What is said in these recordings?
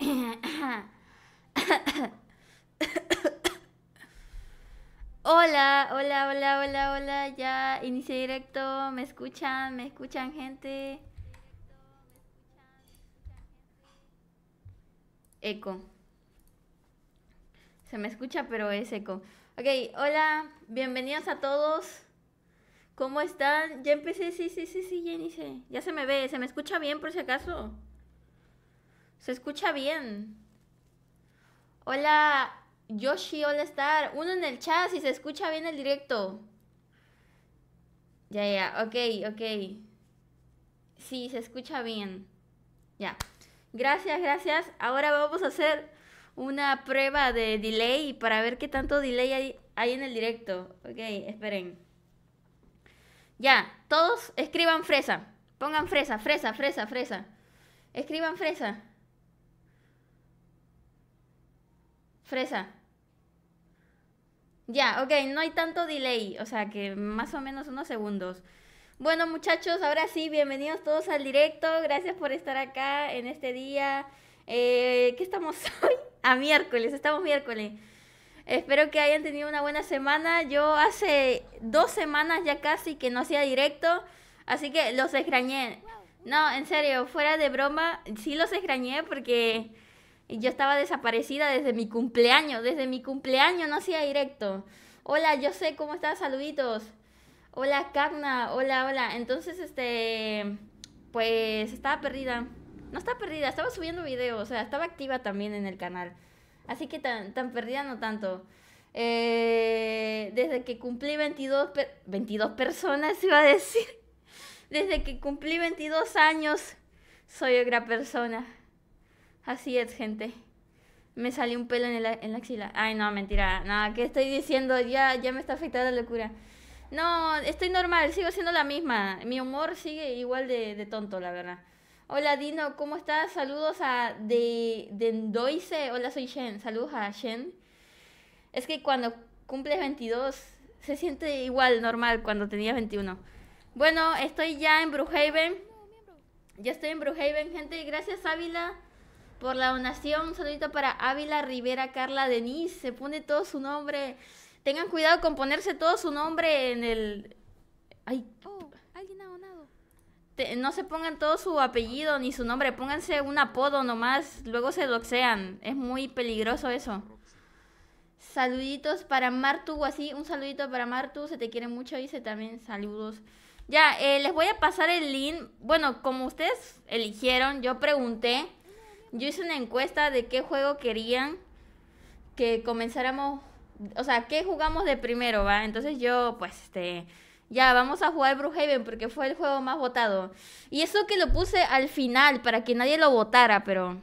hola, hola, hola, hola, hola. Ya inicié directo. ¿Me escuchan? ¿Me escuchan, gente? Eco. Se me escucha, pero es eco. Ok, hola, bienvenidos a todos. ¿Cómo están? Ya empecé, sí, sí, sí, sí, ya inicié. Ya se me ve, se me escucha bien por si acaso. Se escucha bien. Hola, Yoshi, hola Star. Uno en el chat si se escucha bien el directo. Ya, ya, ok, ok. Sí, se escucha bien. Ya. Gracias, gracias. Ahora vamos a hacer una prueba de delay para ver qué tanto delay hay, hay en el directo. Ok, esperen. Ya, todos escriban fresa. Pongan fresa, fresa, fresa, fresa. Escriban fresa. Fresa. Ya, ok, no hay tanto delay, o sea que más o menos unos segundos. Bueno muchachos, ahora sí, bienvenidos todos al directo, gracias por estar acá en este día. Eh, ¿Qué estamos hoy? A ah, miércoles, estamos miércoles. Espero que hayan tenido una buena semana. Yo hace dos semanas ya casi que no hacía directo, así que los extrañé. No, en serio, fuera de broma, sí los extrañé porque y yo estaba desaparecida desde mi cumpleaños, desde mi cumpleaños no hacía directo. Hola, yo sé cómo estás, saluditos. Hola, Carna, hola, hola. Entonces, este, pues estaba perdida. No estaba perdida, estaba subiendo videos, o sea, estaba activa también en el canal. Así que tan, tan perdida no tanto. Eh, desde que cumplí 22, 22 personas, iba a decir. Desde que cumplí 22 años, soy otra persona. Así es, gente. Me salió un pelo en, la axila. Ay, no, mentira. No, ¿qué estoy diciendo? Ya, ya me está afectando la locura. No, estoy normal, sigo siendo la misma. Mi humor sigue igual de, tonto, la verdad. Hola Dino, ¿cómo estás? Saludos a de Dendoise. Hola, soy Shen. Saludos a Shen. Es que cuando cumples 22 se siente igual normal cuando tenías 21. Bueno, estoy ya en Brookhaven. Ya estoy en Brookhaven, gente. Gracias Ávila por la donación. Un saludito para Ávila Rivera Carla Denise. Se pone todo su nombre. Tengan cuidado con ponerse todo su nombre en el. Ay. Oh, alguien ha donado. no se pongan todo su apellido ni su nombre. Pónganse un apodo nomás. Luego se doxean. Es muy peligroso eso. Saluditos para Martu así. Un saludito para Martu. Se te quiere mucho. Dice también saludos. Ya, eh, les voy a pasar el link. Bueno, como ustedes eligieron, yo pregunté yo hice una encuesta de qué juego querían que comenzáramos, o sea, qué jugamos de primero, ¿va? Entonces yo, pues, este, ya, vamos a jugar Brookhaven porque fue el juego más votado. Y eso que lo puse al final para que nadie lo votara, pero...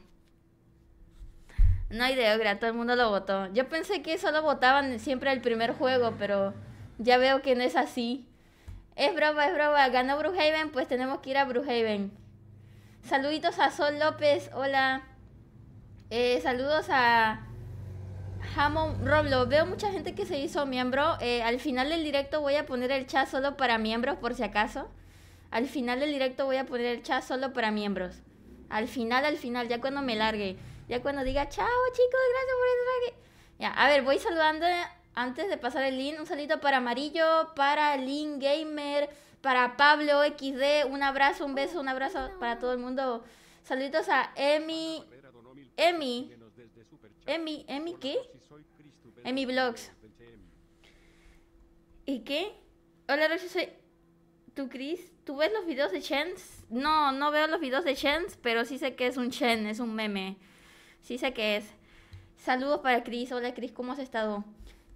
No hay idea, todo el mundo lo votó. Yo pensé que solo votaban siempre el primer juego, pero ya veo que no es así. Es broma, es broma. Ganó Brookhaven, pues tenemos que ir a Brookhaven. Saluditos a Sol López, hola. Eh, saludos a Hamon Roblo. Veo mucha gente que se hizo miembro. Eh, al final del directo voy a poner el chat solo para miembros por si acaso. Al final del directo voy a poner el chat solo para miembros. Al final, al final, ya cuando me largue. Ya cuando diga, chao chicos, gracias por eso. Ya, a ver, voy saludando antes de pasar el link. Un saludo para Amarillo, para Link Gamer, para Pablo XD, un abrazo, un beso, un abrazo para todo el mundo. saludos a Emi. Emi. Emi, Emi, ¿qué? Emi Vlogs. ¿Y qué? Hola, yo soy. ¿Tú, Chris? ¿Tú ves los videos de Chens? No, no veo los videos de Chens, pero sí sé que es un Chen, es un meme. Sí sé que es. Saludos para Chris. Hola, Chris, ¿cómo has estado?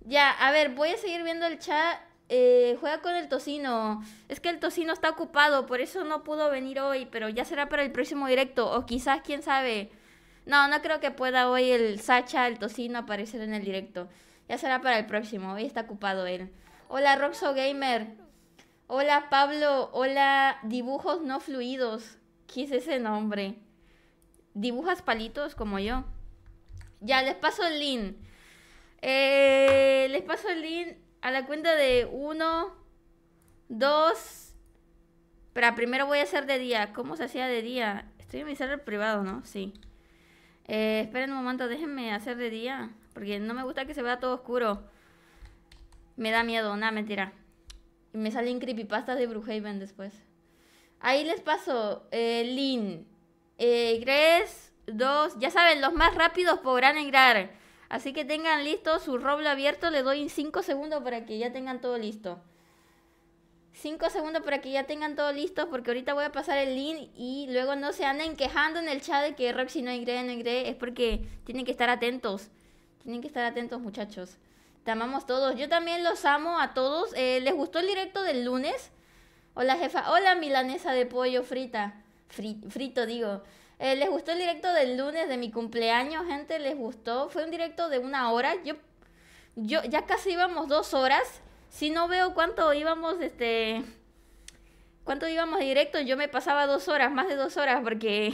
Ya, a ver, voy a seguir viendo el chat. Eh, juega con el tocino. Es que el tocino está ocupado, por eso no pudo venir hoy, pero ya será para el próximo directo. O quizás, quién sabe. No, no creo que pueda hoy el Sacha, el tocino, aparecer en el directo. Ya será para el próximo, hoy está ocupado él. Hola Roxo Gamer. Hola Pablo. Hola Dibujos No Fluidos. ¿Qué es ese nombre? ¿Dibujas palitos como yo? Ya, les paso el link. Eh, les paso el link a la cuenta de uno, dos, Pero primero voy a hacer de día. ¿Cómo se hacía de día? Estoy en mi server privado, ¿no? Sí. Eh, esperen un momento, déjenme hacer de día. Porque no me gusta que se vea todo oscuro. Me da miedo, nada, mentira. Y me salen creepypastas de Bruhaven después. Ahí les paso, eh, Lin. Eh, dos, ya saben, los más rápidos podrán entrar. Así que tengan listo su roble abierto. Le doy 5 segundos para que ya tengan todo listo. 5 segundos para que ya tengan todo listo porque ahorita voy a pasar el link y luego no se anden quejando en el chat de que Roxy no ingrese, no ingrese, Es porque tienen que estar atentos. Tienen que estar atentos muchachos. Te amamos todos. Yo también los amo a todos. Eh, ¿Les gustó el directo del lunes? Hola jefa. Hola milanesa de pollo frita. frito digo. Eh, ¿Les gustó el directo del lunes de mi cumpleaños, gente? ¿Les gustó? Fue un directo de una hora. Yo, yo ya casi íbamos dos horas. Si no veo cuánto íbamos, este... ¿Cuánto íbamos directo? Yo me pasaba dos horas, más de dos horas, porque...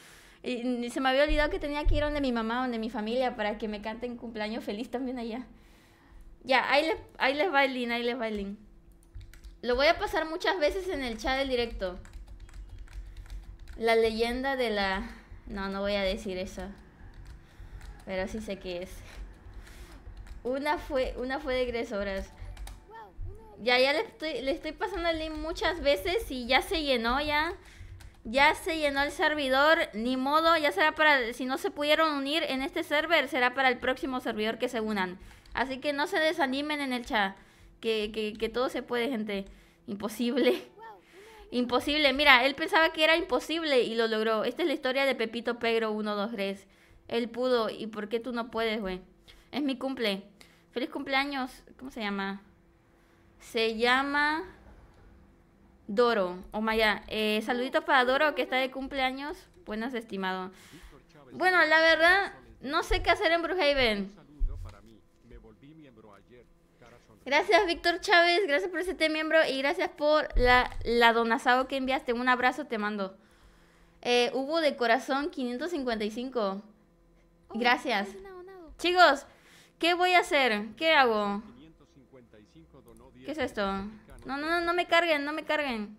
se me había olvidado que tenía que ir donde mi mamá, donde mi familia, para que me canten cumpleaños feliz también allá. Ya, ahí les, ahí les va ahí les va Lo voy a pasar muchas veces en el chat del directo. La leyenda de la... No, no voy a decir eso. Pero sí sé qué es. Una fue, una fue de grésoras. Ya, ya le estoy, le estoy pasando el link muchas veces y ya se llenó ya. Ya se llenó el servidor, ni modo, ya será para, si no se pudieron unir en este server, será para el próximo servidor que se unan. Así que no se desanimen en el chat, que, que todo se puede, gente. Imposible. Imposible, mira, él pensaba que era imposible y lo logró. Esta es la historia de Pepito Pedro 123. Él pudo, ¿y por qué tú no puedes, güey? Es mi cumple. Feliz cumpleaños, ¿cómo se llama? Se llama Doro. Oh Maya. Eh, saluditos para Doro que está de cumpleaños. Buenas, estimado. Bueno, la verdad, no sé qué hacer en Brookhaven. Gracias, Víctor Chávez. Gracias por este miembro y gracias por la, la que enviaste. Un abrazo te mando. Eh, Hugo de Corazón 555. gracias. Chicos, ¿qué voy a hacer? ¿Qué hago? ¿Qué es esto? No, no, no, no me carguen, no me carguen.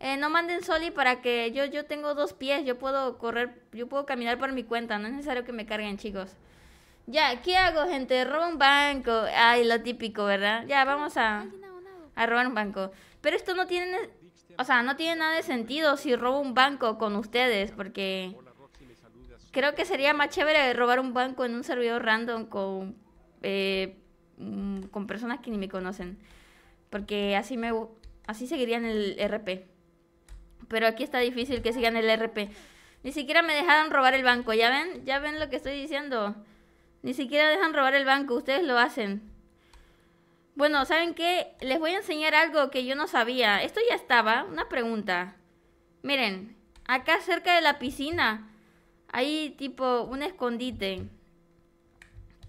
Eh, no manden Soli para que yo, yo tengo dos pies, yo puedo correr, yo puedo caminar por mi cuenta, no es necesario que me carguen, chicos. Ya, ¿qué hago, gente? Robo un banco. Ay, lo típico, ¿verdad? Ya, vamos a, robar un banco. Pero esto no tiene... O sea, no tiene nada de sentido si robo un banco con ustedes, porque... Creo que sería más chévere robar un banco en un servidor random con... Eh, mm, con personas que ni me conocen. Porque así me... Así seguirían el RP. Pero aquí está difícil que sigan el RP. Ni siquiera me dejaron robar el banco, ¿ya ven? ¿Ya ven lo que estoy diciendo? Ni siquiera dejan robar el banco, ustedes lo hacen. Bueno, ¿saben qué? Les voy a enseñar algo que yo no sabía. Esto ya estaba, una pregunta. Miren, acá cerca de la piscina hay tipo un escondite.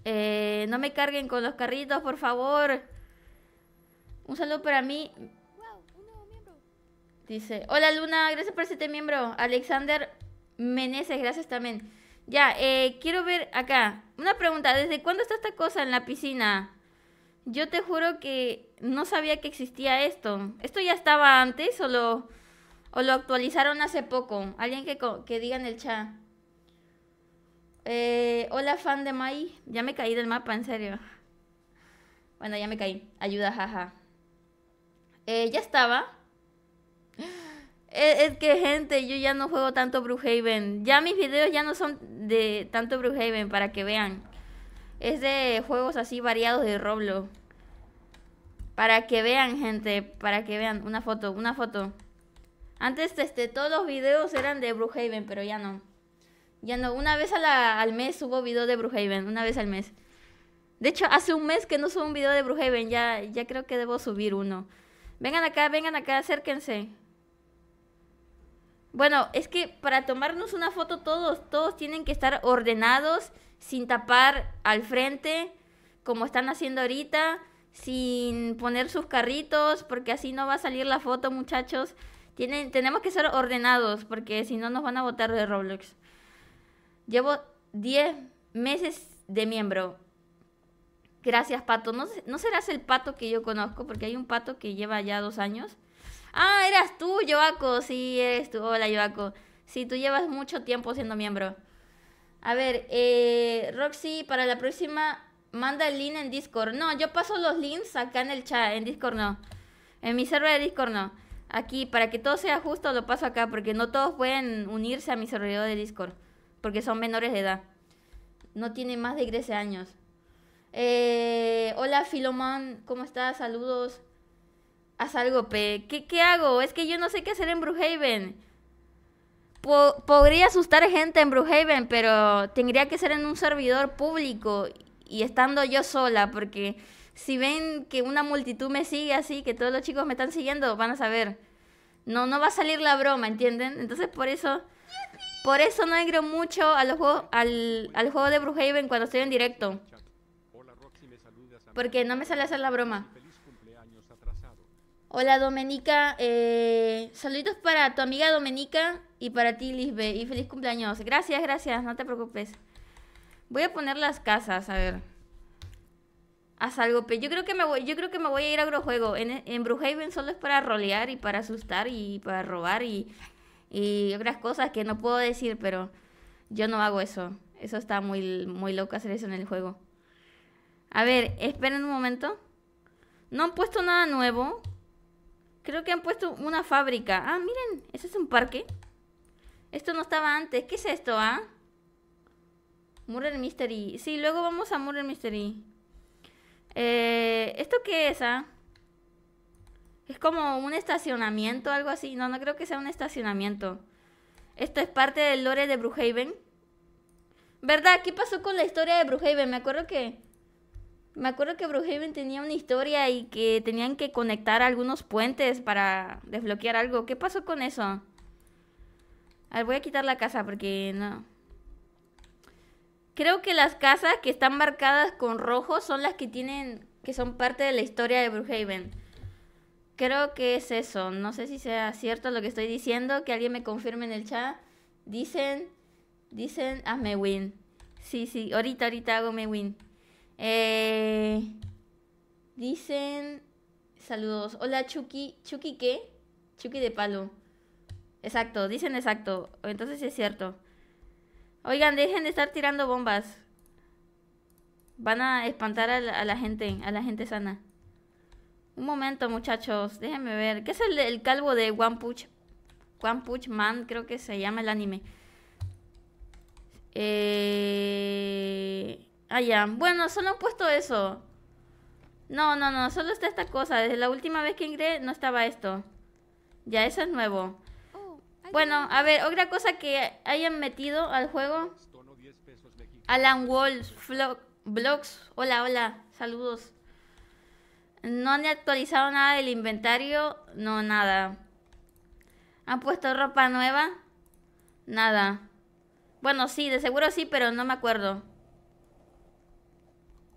Eh, no me carguen con los carritos, por favor. Un saludo para mí. Dice, hola Luna, gracias por este miembro. Alexander Menezes gracias también. Ya, eh, quiero ver acá. Una pregunta, ¿desde cuándo está esta cosa en la piscina? Yo te juro que no sabía que existía esto. ¿Esto ya estaba antes o lo, actualizaron hace poco? Alguien que, diga en el chat. Eh, hola, fan de Mai. Ya me caí del mapa, en serio. Bueno, ya me caí. Ayuda, jaja. Eh, ya estaba. Es, que, gente, yo ya no juego tanto Brookhaven. Ya mis videos ya no son de tanto Brookhaven, para que vean. Es de juegos así variados de Roblo Para que vean, gente, para que vean. Una foto, una foto. Antes, este, todos los videos eran de Brookhaven, pero ya no. Ya no, una vez al mes subo video de Brookhaven, una vez al mes. De hecho, hace un mes que no subo un video de Brookhaven, ya, ya creo que debo subir uno. Vengan acá, vengan acá, acérquense. Bueno, es que para tomarnos una foto todos, todos tienen que estar ordenados, sin tapar al frente, como están haciendo ahorita, sin poner sus carritos, porque así no va a salir la foto, muchachos. Tienen, tenemos que ser ordenados, porque si no nos van a votar de Roblox. Llevo 10 meses de miembro. Gracias, Pato. ¿No, ¿No serás el pato que yo conozco? Porque hay un pato que lleva ya dos años. Ah, eras tú, Joaco. Sí, eres tú. Hola, Joaco. Sí, tú llevas mucho tiempo siendo miembro. A ver, eh, Roxy, para la próxima, manda el link en Discord. No, yo paso los links acá en el chat. En Discord no. En mi server de Discord no. Aquí, para que todo sea justo, lo paso acá. Porque no todos pueden unirse a mi servidor de Discord. Porque son menores de edad. No tienen más de 13 años. Eh, hola, Filomón. ¿Cómo estás? Saludos. Haz algo, P. ¿Qué, hago? Es que yo no sé qué hacer en Brookhaven. podría asustar gente en Brookhaven, pero tendría que ser en un servidor público y estando yo sola, porque si ven que una multitud me sigue así, que todos los chicos me están siguiendo, van a saber. No, no va a salir la broma, ¿entienden? Entonces por eso... Por eso no entro mucho al, juego de Brookhaven cuando estoy en directo. Porque no me sale hacer la broma. Hola Domenica, eh, para tu amiga Domenica y para ti Lisbeth. y feliz cumpleaños. Gracias, gracias, no te preocupes. Voy a poner las casas, a ver. Haz algo, pero yo creo que me voy, yo creo que me voy a ir a Agrojuego. En, en Bruhaven solo es para rolear y para asustar y para robar y, otras cosas que no puedo decir, pero yo no hago eso. Eso está muy, muy loco hacer eso en el juego. A ver, esperen un momento. No han puesto nada nuevo. Creo que han puesto una fábrica. Ah, miren, ese es un parque. Esto no estaba antes. ¿Qué es esto, ah? Murder Mystery. Sí, luego vamos a Murder Mystery. Eh, ¿Esto qué es, ah? Es como un estacionamiento, algo así. No, no creo que sea un estacionamiento. Esto es parte del lore de Brookhaven. ¿Verdad? ¿Qué pasó con la historia de Brookhaven? Me acuerdo que me acuerdo que Brookhaven tenía una historia y que tenían que conectar algunos puentes para desbloquear algo. ¿Qué pasó con eso? A ver, voy a quitar la casa porque no. Creo que las casas que están marcadas con rojo son las que tienen. que son parte de la historia de Brookhaven. Creo que es eso. No sé si sea cierto lo que estoy diciendo. Que alguien me confirme en el chat. Dicen. Dicen, hazme win. Sí, sí, ahorita, ahorita hago me win. Eh, dicen. Saludos. Hola, Chucky. ¿Chucky qué? Chucky de palo. Exacto, dicen exacto. Entonces es cierto. Oigan, dejen de estar tirando bombas. Van a espantar a la, gente, a la gente sana. Un momento, muchachos. Déjenme ver. ¿Qué es el, el calvo de One Punch? One Punch Man, creo que se llama el anime. Eh... Ah, ya. Bueno, solo han puesto eso. No, no, no, solo está esta cosa. Desde la última vez que ingresé no estaba esto. Ya, eso es nuevo. Oh, bueno, a ver, otra cosa que hayan metido al juego. Alan Walls, Blogs. Hola, hola, saludos. No han actualizado nada del inventario. No, nada. ¿Han puesto ropa nueva? Nada. Bueno, sí, de seguro sí, pero no me acuerdo.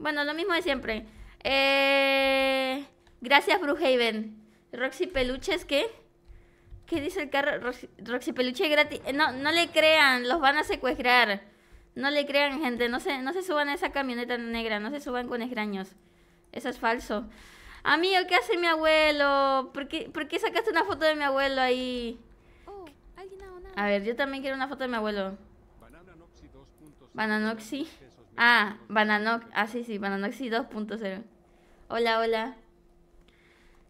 Bueno, lo mismo de siempre. Eh, gracias, Bruhaven. Roxy Peluches, ¿qué? ¿Qué dice el carro? Roxy, Peluche gratis. Eh, no, no le crean, los van a secuestrar. No le crean, gente. No se, no se suban a esa camioneta negra. No se suban con extraños. Eso es falso. Amigo, ¿qué hace mi abuelo? ¿Por qué, ¿Por qué sacaste una foto de mi abuelo ahí? Oh, a ver, yo también quiero una foto de mi abuelo. Bananoxi. Ah, Bananox. Ah, sí, sí, Bananoxi 2.0. Hola, hola.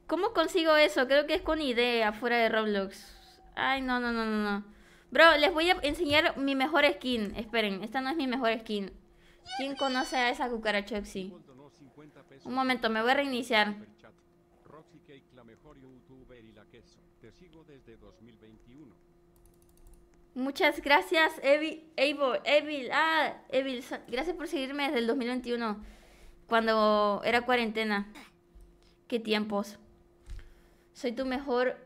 ¿Cómo consigo eso? Creo que es con idea fuera de Roblox. Ay, no, no, no, no, no. Bro, les voy a enseñar mi mejor skin. Esperen, esta no es mi mejor skin. ¿Quién conoce a esa cucarachoxi? Un momento, me voy a reiniciar. Te sigo desde Muchas gracias, Evil. Evil, ah, Evil, gracias por seguirme desde el 2021, cuando era cuarentena. Qué tiempos. Soy tu mejor,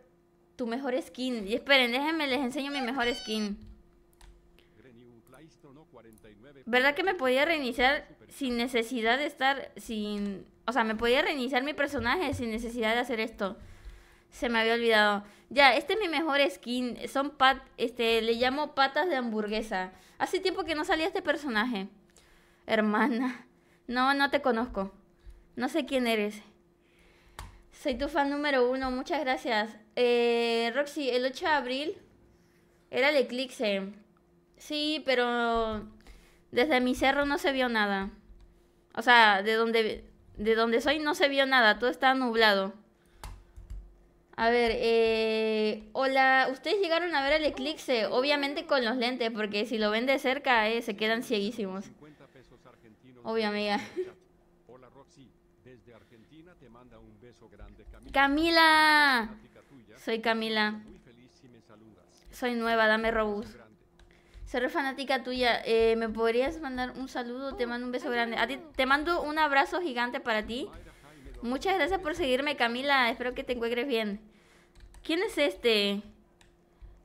tu mejor skin. Y esperen, déjenme, les enseño mi mejor skin. ¿Verdad que me podía reiniciar sin necesidad de estar, sin... O sea, me podía reiniciar mi personaje sin necesidad de hacer esto. Se me había olvidado. Ya, este es mi mejor skin. Son pat, este, le llamo patas de hamburguesa. Hace tiempo que no salía este personaje. Hermana. No, no te conozco. No sé quién eres. Soy tu fan número uno, muchas gracias. Eh, Roxy, el 8 de abril era el eclipse. Sí, pero desde mi cerro no se vio nada. O sea, de donde, de donde soy no se vio nada, todo está nublado. A ver, eh, hola, ¿ustedes llegaron a ver el eclipse? Obviamente con los lentes, porque si lo ven de cerca eh, se quedan cieguísimos. Obvio, amiga. Hola, Roxy. Desde Argentina te manda un beso grande, Camila. Soy Camila. Soy nueva, dame robust. Soy fanática tuya. Eh, ¿Me podrías mandar un saludo? Te mando un beso grande. A ti, te mando un abrazo gigante para ti. Muchas gracias por seguirme, Camila. Espero que te encuentres bien. ¿Quién es este?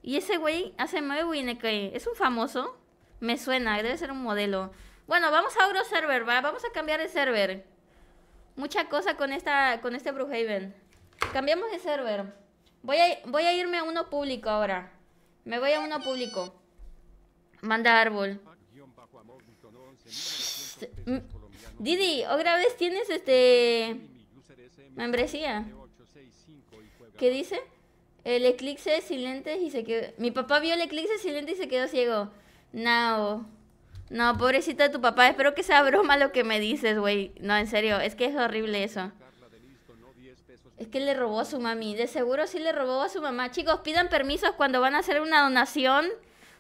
¿Y ese güey hace muy que es un famoso? Me suena, debe ser un modelo. Bueno, vamos a otro Server, ¿va? Vamos a cambiar de server. Mucha cosa con esta con este Brookhaven. Cambiamos de server. Voy a, voy a irme a uno público ahora. Me voy a uno público. Manda árbol. Didi, otra vez tienes este Membresía. ¿Qué dice? El eclipse silente y se quedó. Mi papá vio el eclipse silente y se quedó ciego. No. No, pobrecita de tu papá. Espero que sea broma lo que me dices, güey. No, en serio. Es que es horrible eso. Es que le robó a su mami. De seguro sí le robó a su mamá. Chicos, pidan permisos cuando van a hacer una donación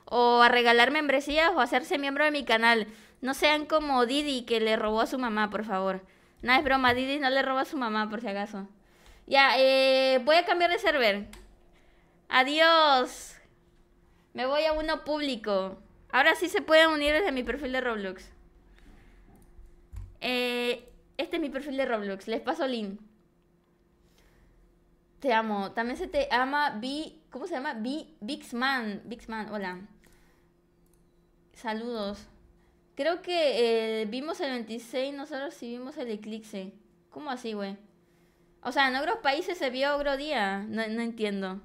o a regalar membresías o a hacerse miembro de mi canal. No sean como Didi que le robó a su mamá, por favor. No, es broma, Didi no le roba a su mamá, por si acaso. Ya, eh, voy a cambiar de server. Adiós. Me voy a uno público. Ahora sí se pueden unir desde mi perfil de Roblox. Eh, este es mi perfil de Roblox. Les paso link. Te amo. También se te ama B... ¿Cómo se llama? Bi, Bixman. Bixman, hola. Saludos. Creo que eh, vimos el 26, nosotros sí vimos el eclipse. ¿Cómo así, güey? O sea, en otros países se vio otro día. No, entiendo.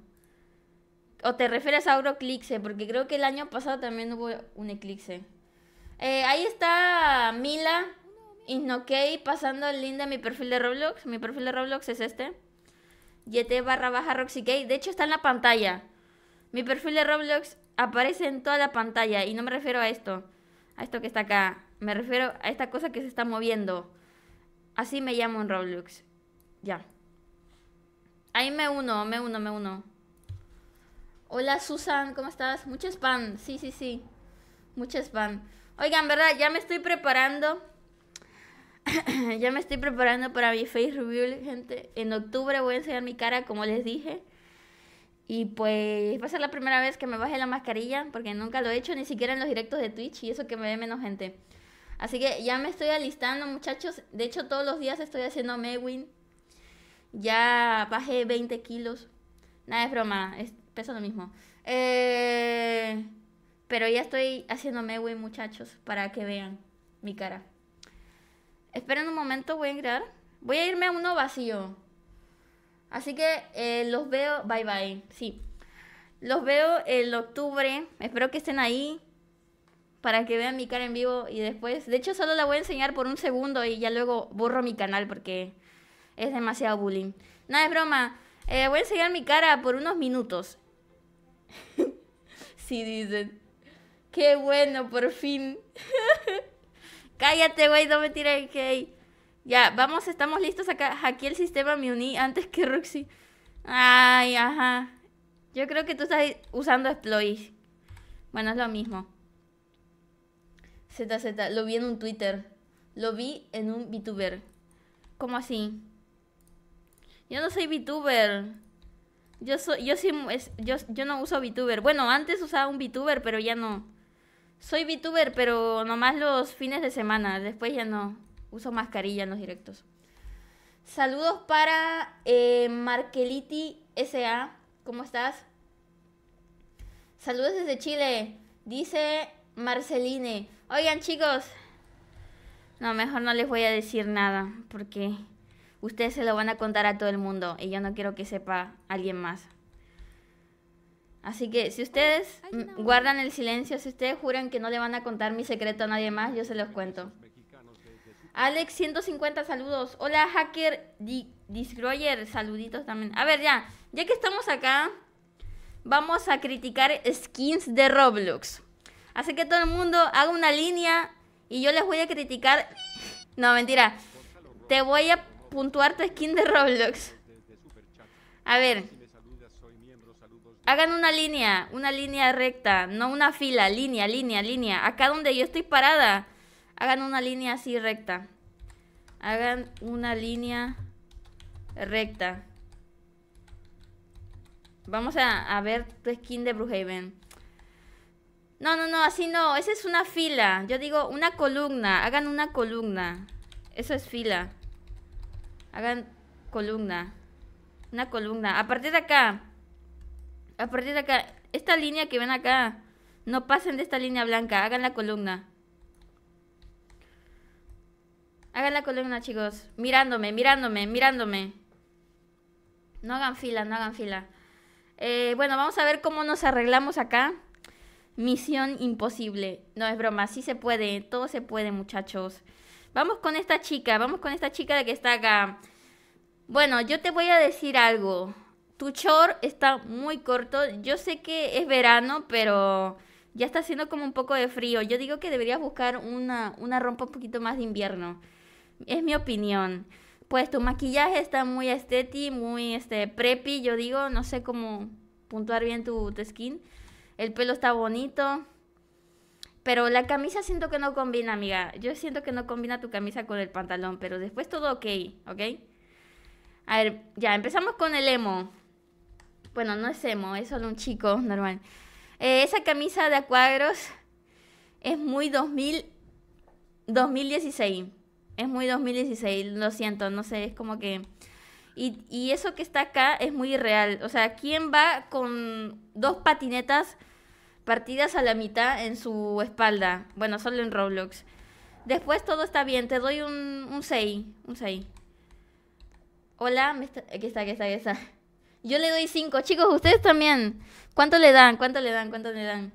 O te refieres a otro eclipse, porque creo que el año pasado también hubo un eclipse. Eh, ahí está Mila InnoKay pasando el link mi perfil de Roblox. Mi perfil de Roblox es este. YT barra baja RoxyKey. De hecho está en la pantalla. Mi perfil de Roblox aparece en toda la pantalla y no me refiero a esto a esto que está acá. Me refiero a esta cosa que se está moviendo. Así me llamo en Roblox. Ya. Ahí me uno, me uno, me uno. Hola Susan, ¿cómo estás? Mucho spam, sí, sí, sí. Mucho spam. Oigan, ¿verdad? Ya me estoy preparando. ya me estoy preparando para mi face review, gente. En octubre voy a enseñar mi cara, como les dije. Y pues va a ser la primera vez que me baje la mascarilla, porque nunca lo he hecho, ni siquiera en los directos de Twitch, y eso que me ve menos gente. Así que ya me estoy alistando, muchachos. De hecho, todos los días estoy haciendo Mewin. Ya bajé 20 kilos. Nada es broma, es, pesa lo mismo. Eh, pero ya estoy haciendo Mewin, muchachos, para que vean mi cara. Esperen un momento, voy a entrar. Voy a irme a uno vacío. Así que eh, los veo, bye bye, sí. Los veo en octubre, espero que estén ahí para que vean mi cara en vivo y después, de hecho solo la voy a enseñar por un segundo y ya luego borro mi canal porque es demasiado bullying. No, es broma, eh, voy a enseñar mi cara por unos minutos. sí, dicen. Qué bueno, por fin. Cállate, güey, no me tires el ya, vamos, estamos listos acá. Aquí el sistema, me uní antes que Roxy. Ay, ajá. Yo creo que tú estás usando Exploit, Bueno, es lo mismo. ZZ, lo vi en un Twitter. Lo vi en un VTuber. ¿Cómo así? Yo no soy VTuber. Yo soy, yo sí, yo no uso VTuber. Bueno, antes usaba un VTuber, pero ya no. Soy VTuber, pero nomás los fines de semana. Después ya no. Uso mascarilla en los directos. Saludos para eh, Markeliti SA. ¿Cómo estás? Saludos desde Chile. Dice Marceline. Oigan chicos. No, mejor no les voy a decir nada porque ustedes se lo van a contar a todo el mundo y yo no quiero que sepa alguien más. Así que si ustedes guardan el silencio, si ustedes juran que no le van a contar mi secreto a nadie más, yo se los cuento. Alex 150 saludos. Hola hacker Destroyer, saluditos también. A ver, ya, ya que estamos acá, vamos a criticar skins de Roblox. Así que todo el mundo haga una línea y yo les voy a criticar. No, mentira. Te voy a puntuar tu skin de Roblox. A ver. Hagan una línea, una línea recta, no una fila, línea, línea, línea. Acá donde yo estoy parada Hagan una línea así recta. Hagan una línea recta. Vamos a, ver tu skin de Bruhaven. No, no, no, así no. Esa es una fila. Yo digo una columna. Hagan una columna. Eso es fila. Hagan columna. Una columna. A partir de acá. A partir de acá. Esta línea que ven acá. No pasen de esta línea blanca. Hagan la columna. Hagan la columna, chicos. Mirándome, mirándome, mirándome. No hagan fila, no hagan fila. Eh, bueno, vamos a ver cómo nos arreglamos acá. Misión imposible. No es broma, sí se puede, todo se puede, muchachos. Vamos con esta chica, vamos con esta chica de que está acá. Bueno, yo te voy a decir algo. Tu short está muy corto. Yo sé que es verano, pero ya está haciendo como un poco de frío. Yo digo que deberías buscar una, una rompa un poquito más de invierno es mi opinión. Pues tu maquillaje está muy estético, muy este, preppy, yo digo, no sé cómo puntuar bien tu, skin. El pelo está bonito. Pero la camisa siento que no combina, amiga. Yo siento que no combina tu camisa con el pantalón, pero después todo ok, ¿ok? A ver, ya, empezamos con el emo. Bueno, no es emo, es solo un chico normal. Eh, esa camisa de cuadros es muy 2000, 2016 es muy 2016, lo siento, no sé, es como que... Y, eso que está acá es muy irreal. O sea, ¿quién va con dos patinetas partidas a la mitad en su espalda? Bueno, solo en Roblox. Después todo está bien, te doy un, 6, un 6. Hola, está... aquí está, aquí está, aquí está. Yo le doy 5, chicos, ustedes también. ¿Cuánto le dan? ¿Cuánto le dan? ¿Cuánto le dan?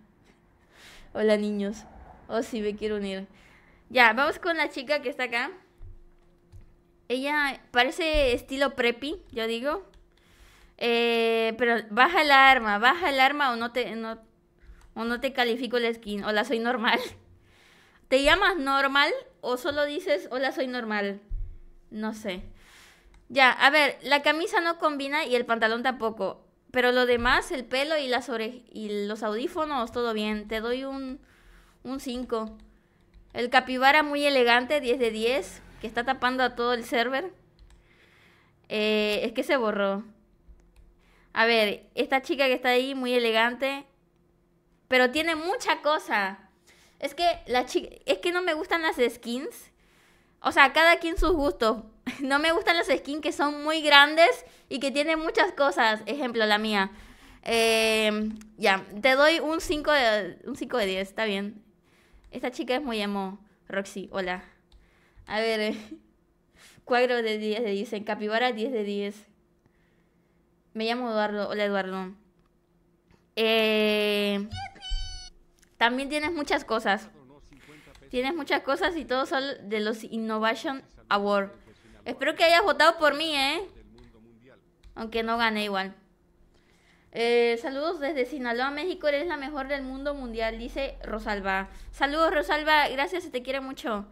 Hola, niños. Oh, si me quiero unir. Ya, vamos con la chica que está acá. Ella parece estilo preppy, yo digo. Eh, pero baja el arma, baja el arma o no te, o no te califico la skin. Hola, soy normal. ¿Te llamas normal o solo dices hola, soy normal? No sé. Ya, a ver, la camisa no combina y el pantalón tampoco. Pero lo demás, el pelo y, las y los audífonos, todo bien. Te doy un 5. El capibara muy elegante, 10 de 10, que está tapando a todo el server. Eh, es que se borró. A ver, esta chica que está ahí, muy elegante. Pero tiene mucha cosa. Es que la es que no me gustan las skins. O sea, cada quien sus gustos. No me gustan las skins que son muy grandes y que tienen muchas cosas. Ejemplo, la mía. Eh, ya, te doy un 5 de, un 5 de 10, está bien. Esta chica es muy amo, Roxy, hola. A ver, cuadro de 10 de 10. En capibara 10 de 10. Me llamo Eduardo. Hola, Eduardo. Eh, también tienes muchas cosas. Tienes muchas cosas y todos son de los Innovation Award. Espero que hayas votado por mí, ¿eh? Aunque no gane igual. Eh, saludos desde Sinaloa, México. Eres la mejor del mundo mundial, dice Rosalba. Saludos, Rosalba. Gracias, se te quiere mucho.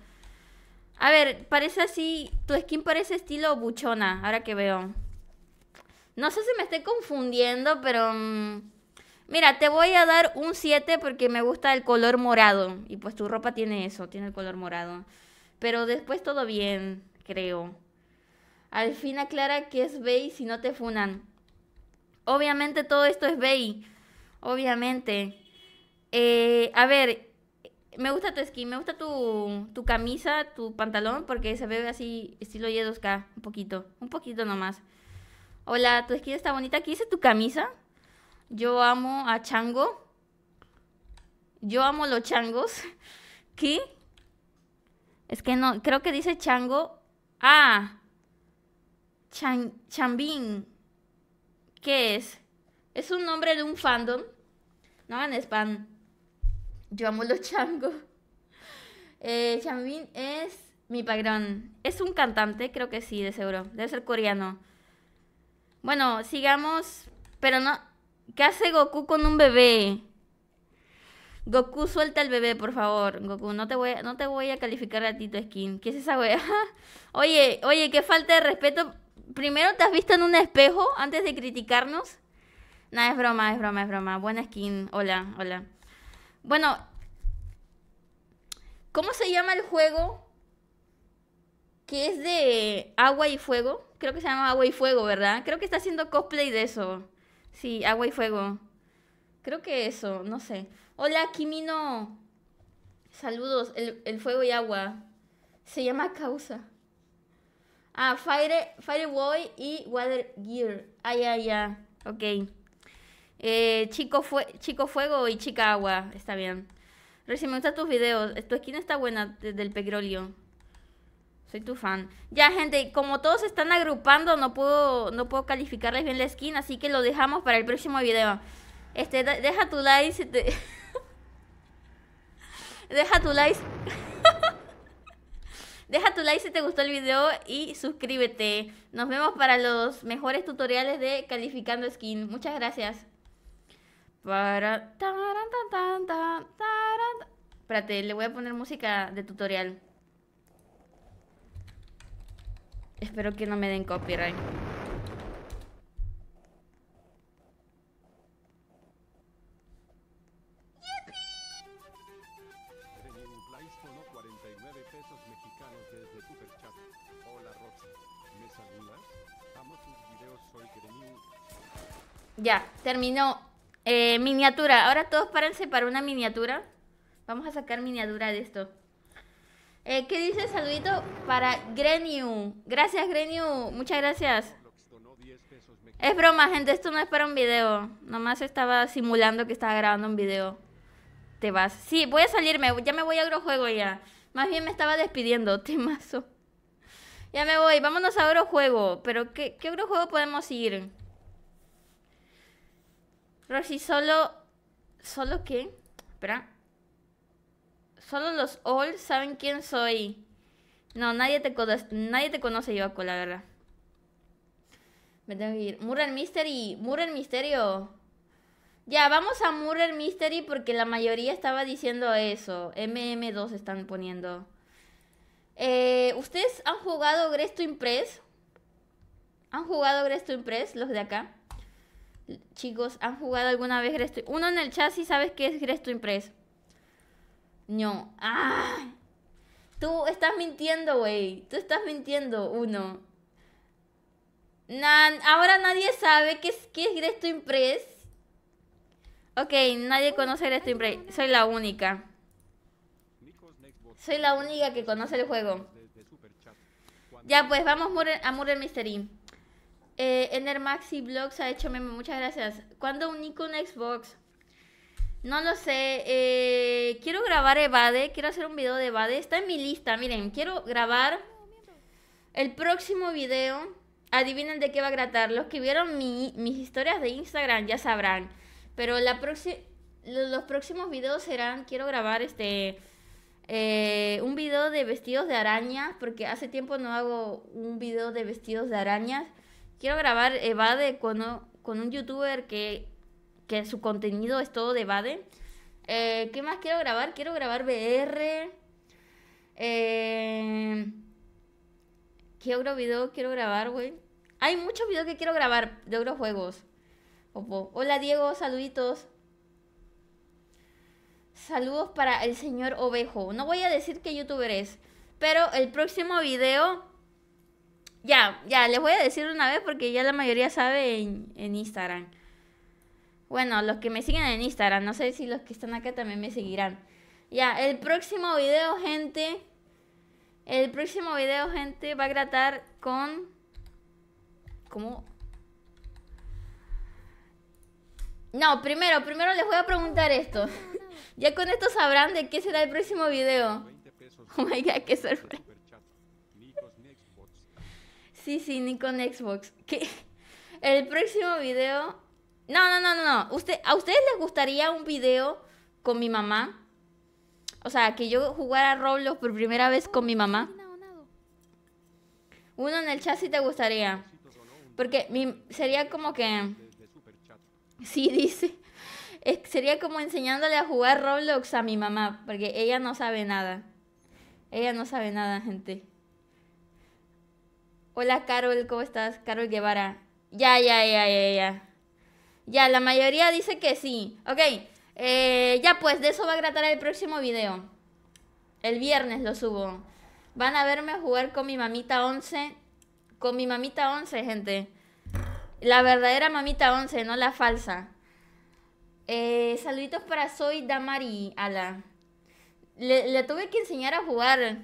A ver, parece así. Tu skin parece estilo buchona, ahora que veo. No sé si me estoy confundiendo, pero. Mm, mira, te voy a dar un 7 porque me gusta el color morado. Y pues tu ropa tiene eso, tiene el color morado. Pero después todo bien, creo. Al fin aclara que es Bey Si no te funan. Obviamente todo esto es Bey Obviamente. Eh, a ver, me gusta tu skin, me gusta tu, camisa, tu pantalón, porque se ve así, estilo y 2 un poquito, un poquito nomás. Hola, tu skin está bonita. ¿qué dice tu camisa. Yo amo a Chango. Yo amo los changos. ¿Qué? Es que no, creo que dice Chango. Ah, Chambín. ¿Qué es? Es un nombre de un fandom. No hagan spam. Yo amo los changos. Eh, es mi padrón. Es un cantante, creo que sí, de seguro. Debe ser coreano. Bueno, sigamos. Pero no. ¿Qué hace Goku con un bebé? Goku, suelta el bebé, por favor. Goku, no te voy, no te voy a calificar a Tito skin. ¿Qué es esa wea? oye, oye, qué falta de respeto primero te has visto en un espejo antes de criticarnos. No, es broma, es broma, es broma. Buena skin. Hola, hola. Bueno, ¿cómo se llama el juego? Que es de agua y fuego. Creo que se llama agua y fuego, ¿verdad? Creo que está haciendo cosplay de eso. Sí, agua y fuego. Creo que eso, no sé. Hola, Kimino. Saludos, el, el fuego y agua. Se llama causa. Ah, Fire, Boy y Water Gear. Ay, ya, ya. Ok. Eh, chico, fue, chico Fuego y Chica Agua. Está bien. Recién me gustan tus videos. Tu skin está buena del petróleo. Soy tu fan. Ya, gente, como todos se están agrupando, no puedo, no puedo calificarles bien la skin, así que lo dejamos para el próximo video. Este, deja tu like si te... deja tu like. Deja tu like si te gustó el video y suscríbete. Nos vemos para los mejores tutoriales de calificando skin. Muchas gracias. Para... Espérate, le voy a poner música de tutorial. Espero que no me den copyright. Ya, terminó. Eh, miniatura. Ahora todos párense para una miniatura. Vamos a sacar miniatura de esto. Eh, ¿Qué dice saludito para Greniu? Gracias, Greniu. Muchas gracias. Es broma, gente. Esto no es para un video. Nomás estaba simulando que estaba grabando un video. Te vas. Sí, voy a salirme. Ya me voy a Agrojuego ya. Más bien me estaba despidiendo. Temazo. Ya me voy. Vámonos a Eurojuego. Pero ¿qué, qué podemos ir? si solo. ¿Solo qué? Espera. Solo los all saben quién soy. No, nadie te conoce, nadie te conoce la verdad. Me tengo que ir. murray Mystery. Misterio. Ya, vamos a murray Mystery porque la mayoría estaba diciendo eso. MM2 están poniendo. Eh, ¿Ustedes han jugado Gresto Impress? ¿Han jugado Gresto Impress, los de acá? chicos, ¿han jugado alguna vez Gresto? Uno en el chat sí sabes qué es Gresto Impress. No. Tú estás mintiendo, güey. Tú estás mintiendo, uno. ahora nadie sabe qué es, qué es Gresto Impress. Ok, nadie conoce Gresto Impress. Soy la única. Soy la única que conoce el juego. Ya, pues vamos a Murder Mystery. Eh, el Maxi Blogs ha hecho meme, muchas gracias. ¿Cuándo un Nikon Xbox? No lo sé. Eh, quiero grabar Evade. Quiero hacer un video de Evade. Está en mi lista. Miren, quiero grabar el próximo video. Adivinen de qué va a tratar. Los que vieron mis historias de Instagram ya sabrán. Pero la los próximos videos serán. Quiero grabar este. Eh, un video de vestidos de arañas. Porque hace tiempo no hago un video de vestidos de arañas quiero grabar Evade con, un youtuber que, su contenido es todo de Evade. Eh, ¿Qué más quiero grabar? Quiero grabar VR. Eh, ¿Qué otro video, quiero grabar, güey. Hay muchos videos que quiero grabar de otros juegos. Hola Diego, saluditos. Saludos para el señor Ovejo. No voy a decir qué youtuber es, pero el próximo video ya, ya, les voy a decir una vez porque ya la mayoría sabe en, Instagram. Bueno, los que me siguen en Instagram, no sé si los que están acá también me seguirán. Ya, el próximo video, gente. El próximo video, gente, va a tratar con. ¿Cómo? No, primero, primero les voy a preguntar esto. ya con esto sabrán de qué será el próximo video. Oh my god, qué sorpresa. Sí, sí, ni con Xbox. ¿Qué? El próximo video. No, no, no, no, no. Usted, ¿A ustedes les gustaría un video con mi mamá? O sea, que yo jugara Roblox por primera vez con mi mamá. Uno en el chat si te gustaría. Porque sería como que. Sí, dice. sería como enseñándole a jugar Roblox a mi mamá. Porque ella no sabe nada. Ella no sabe nada, gente. Hola Carol, ¿cómo estás? Carol Guevara. Ya, ya, ya, ya, ya. Ya, la mayoría dice que sí. Ok, eh, ya pues, de eso va a tratar el próximo video. El viernes lo subo. Van a verme jugar con mi mamita 11. Con mi mamita 11, gente. La verdadera mamita 11, no la falsa. Eh, saluditos para Soy Damari, Ala. le tuve que enseñar a jugar.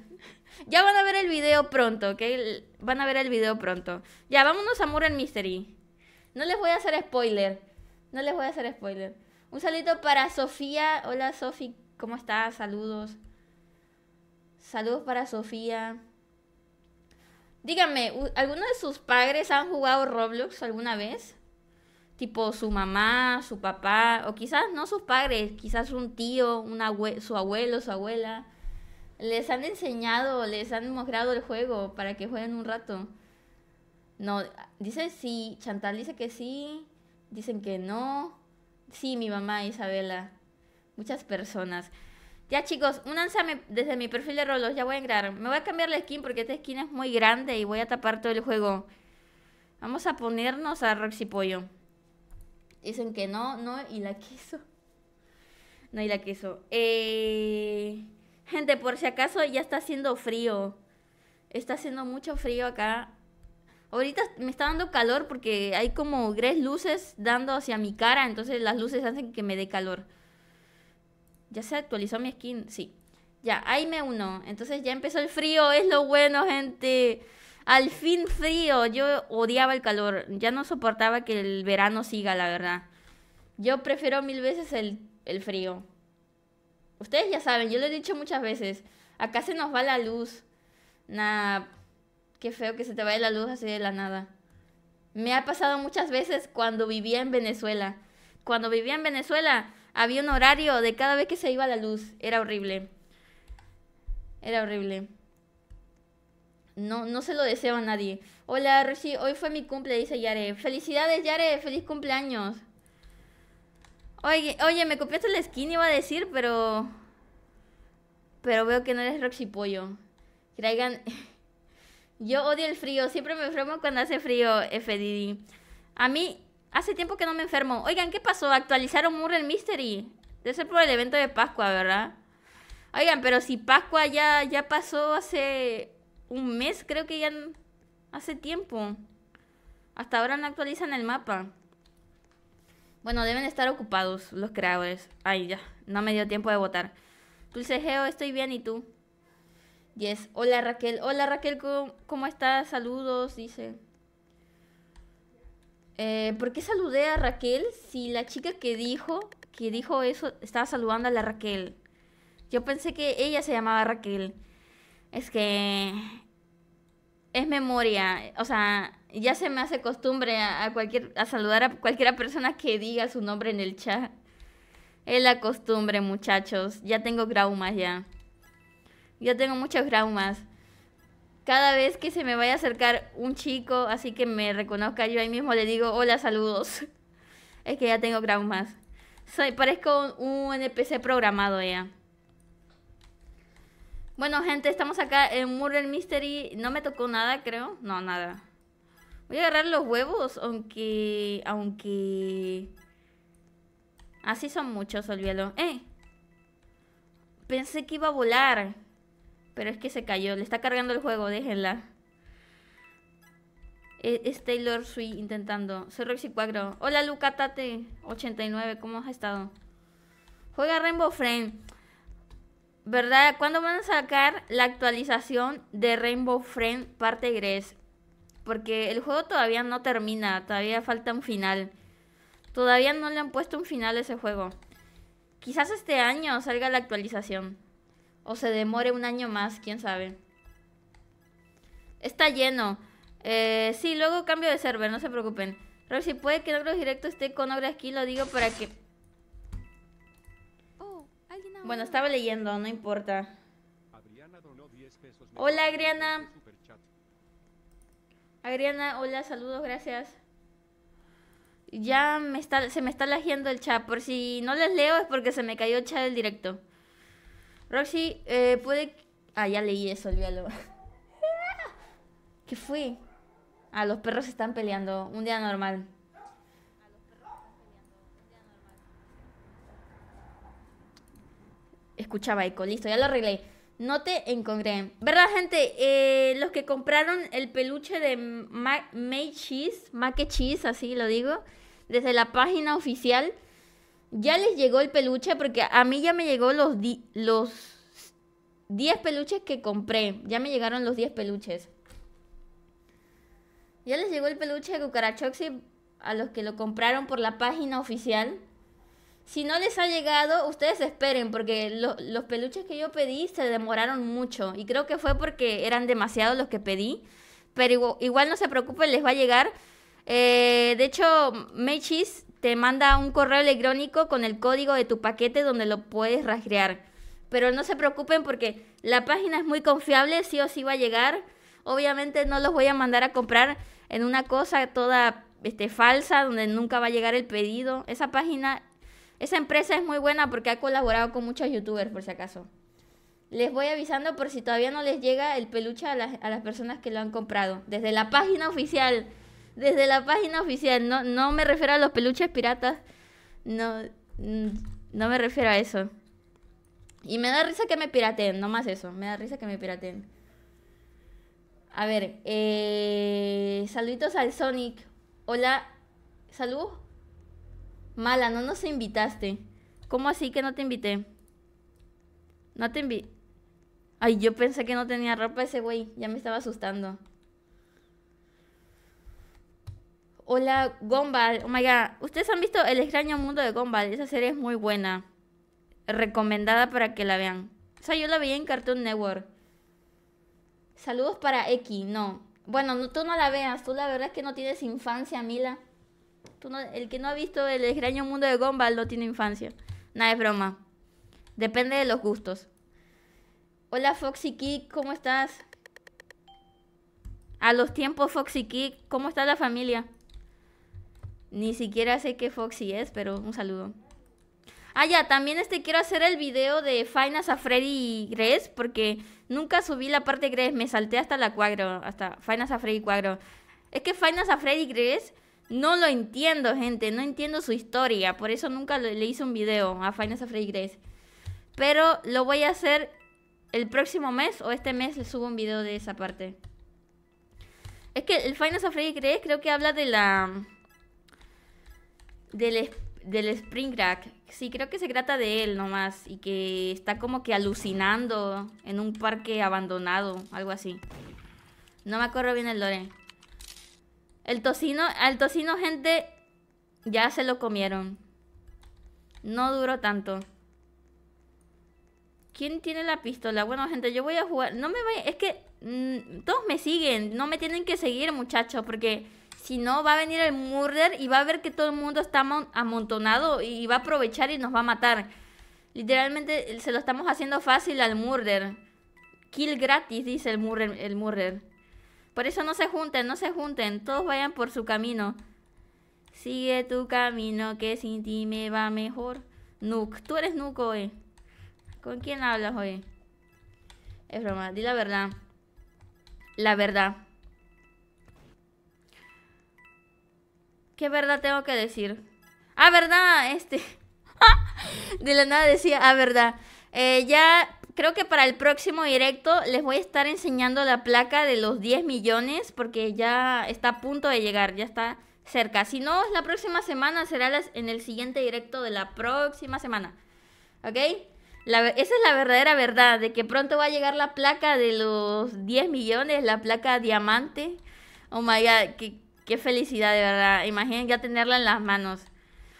Ya van a ver el video pronto, ¿ok? Van a ver el video pronto. Ya, vámonos a en Mystery. No les voy a hacer spoiler. No les voy a hacer spoiler. Un saludo para Sofía. Hola, Sofi. ¿Cómo estás? Saludos. Saludos para Sofía. Díganme, ¿alguno de sus padres han jugado Roblox alguna vez? Tipo su mamá, su papá, o quizás no sus padres, quizás un tío, una su abuelo, su abuela les han enseñado, les han mostrado el juego para que jueguen un rato. No, dice sí, Chantal dice que sí, dicen que no. Sí, mi mamá Isabela. Muchas personas. Ya chicos, únanse desde mi perfil de rolos, ya voy a entrar. Me voy a cambiar la skin porque esta skin es muy grande y voy a tapar todo el juego. Vamos a ponernos a Roxy Pollo. Dicen que no, no, y la quiso. No, y la quiso. Eh... Gente, por si acaso ya está haciendo frío. Está haciendo mucho frío acá. Ahorita me está dando calor porque hay como tres luces dando hacia mi cara, entonces las luces hacen que me dé calor. ¿Ya se actualizó mi skin? Sí. Ya, ahí me uno. Entonces ya empezó el frío, es lo bueno, gente. Al fin frío. Yo odiaba el calor. Ya no soportaba que el verano siga, la verdad. Yo prefiero mil veces el, el frío. Ustedes ya saben, yo lo he dicho muchas veces. Acá se nos va la luz. Nah, qué feo que se te vaya la luz así de la nada. Me ha pasado muchas veces cuando vivía en Venezuela. Cuando vivía en Venezuela había un horario de cada vez que se iba la luz. Era horrible. Era horrible. No, no se lo deseo a nadie. Hola, Rishi, hoy fue mi cumple, dice Yare. Felicidades, Yare, feliz cumpleaños. Oye, oye, me copiaste la skin, iba a decir, pero. Pero veo que no eres Roxy Pollo. Traigan. Yo odio el frío, siempre me enfermo cuando hace frío, FDD. A mí, hace tiempo que no me enfermo. Oigan, ¿qué pasó? Actualizaron Murrel Mystery. Debe ser por el evento de Pascua, ¿verdad? Oigan, pero si Pascua ya, ya pasó hace un mes, creo que ya hace tiempo. Hasta ahora no actualizan el mapa. Bueno, deben estar ocupados los creadores. Ay, ya, no me dio tiempo de votar. Dulce Geo, estoy bien, ¿y tú? Yes, hola Raquel. Hola Raquel, ¿cómo, cómo estás? Saludos, dice. Eh, ¿Por qué saludé a Raquel si la chica que dijo que dijo eso estaba saludando a la Raquel? Yo pensé que ella se llamaba Raquel. Es que es memoria, o sea, ya se me hace costumbre a, cualquier a saludar a cualquiera persona que diga su nombre en el chat. Es la costumbre, muchachos. Ya tengo graumas ya. Ya tengo muchos graumas. Cada vez que se me vaya a acercar un chico, así que me reconozca yo ahí mismo, le digo, hola, saludos. es que ya tengo graumas. Soy, parezco un NPC programado ya. Bueno, gente, estamos acá en Murder Mystery. No me tocó nada, creo. No, nada. Voy a agarrar los huevos, aunque... Aunque... Así son muchos, olvídalo. ¡Eh! Pensé que iba a volar. Pero es que se cayó. Le está cargando el juego, déjenla. E, es Taylor Swift intentando. Soy y Hola, Lucatate89. ¿Cómo has estado? Juega Rainbow Friend. ¿Verdad? ¿Cuándo van a sacar la actualización de Rainbow Friend parte Gres? porque el juego todavía no termina, todavía falta un final. Todavía no le han puesto un final a ese juego. Quizás este año salga la actualización. O se demore un año más, quién sabe. Está lleno. Eh, sí, luego cambio de server, no se preocupen. Pero si puede que el otro directo esté con obra aquí, lo digo para que... Oh, bueno, estaba leyendo, no importa. Hola, Adriana. Adriana, hola, saludos, gracias. Ya me está, se me está lajeando el chat. Por si no les leo es porque se me cayó el chat del directo. Roxy, eh, puede... Ah, ya leí eso, olvídalo. ¿Qué fue? Ah, los perros están peleando. Un día normal. Escuchaba eco, listo, ya lo arreglé no te encontré. ¿Verdad, gente? Eh, los que compraron el peluche de May Cheese, Make Cheese, así lo digo, desde la página oficial, ya les llegó el peluche porque a mí ya me llegó los, los 10 peluches que compré. Ya me llegaron los 10 peluches. Ya les llegó el peluche de Cucarachoxi a los que lo compraron por la página oficial. Si no les ha llegado, ustedes esperen porque los peluches que yo pedí se demoraron mucho y creo que fue porque eran demasiados los que pedí. Pero igual, no se preocupen, les va a llegar. Eh, de hecho, Mechis te manda un correo electrónico con el código de tu paquete donde lo puedes rastrear. Pero no se preocupen porque la página es muy confiable, sí o sí va a llegar. Obviamente no los voy a mandar a comprar en una cosa toda este, falsa donde nunca va a llegar el pedido. Esa página esa empresa es muy buena porque ha colaborado con muchos youtubers, por si acaso. Les voy avisando por si todavía no les llega el peluche a las, personas que lo han comprado. Desde la página oficial. Desde la página oficial. No, no me refiero a los peluches piratas. No, mm, no me refiero a eso. Y me da risa que me pirateen, más eso. Me da risa que me pirateen. A ver, eh, saluditos al Sonic. Hola, saludos Mala, no nos invitaste. ¿Cómo así que no te invité? No te invité. Ay, yo pensé que no tenía ropa ese güey. Ya me estaba asustando. Hola, Gombal. Oh my god. Ustedes han visto El extraño mundo de Gombal. Esa serie es muy buena. Recomendada para que la vean. O sea, yo la veía en Cartoon Network. Saludos para X. No. Bueno, tú no la veas. Tú la verdad es que no tienes infancia, Mila el que no ha visto el extraño mundo de Gumball no tiene infancia. Nada es broma. Depende de los gustos. Hola Foxy Kick, ¿cómo estás? A los tiempos Foxy Kick, ¿cómo está la familia? Ni siquiera sé qué Foxy es, pero un saludo. Ah, ya, también este quiero hacer el video de Finas a Freddy y Gres, porque nunca subí la parte Gres, me salté hasta la cuadro, hasta Finas a Freddy cuadro. Es que Finas a Freddy y no lo entiendo, gente. No entiendo su historia. Por eso nunca le hice un video a of Freddy Grace. Pero lo voy a hacer el próximo mes o este mes le subo un video de esa parte. Es que el Final Freddy Grace creo que habla de la... Del, Spring Crack. Sí, creo que se trata de él nomás. Y que está como que alucinando en un parque abandonado. Algo así. No me acuerdo bien el lore. El tocino, al tocino, gente, ya se lo comieron. No duró tanto. ¿Quién tiene la pistola? Bueno, gente, yo voy a jugar. No me vaya... Es que mm, todos me siguen. No me tienen que seguir, muchachos, porque... Si no, va a venir el murder y va a ver que todo el mundo está amontonado y va a aprovechar y nos va a matar. Literalmente se lo estamos haciendo fácil al murder. Kill gratis, dice el murder. El murder. Por eso no se junten, no se junten, todos vayan por su camino. Sigue tu camino que sin ti me va mejor. Nuk, tú eres Nuk, hoy. ¿Con quién hablas hoy? Es broma, di la verdad. La verdad. ¿Qué verdad tengo que decir? Ah, verdad, este. de la nada decía, ah, verdad. Eh, ya creo que para el próximo directo les voy a estar enseñando la placa de los 10 millones porque ya está a punto de llegar, ya está cerca. Si no es la próxima semana, será en el siguiente directo de la próxima semana. ¿Ok? esa es la verdadera verdad, de que pronto va a llegar la placa de los 10 millones, la placa diamante. Oh my god, qué, qué felicidad de verdad. Imaginen ya tenerla en las manos.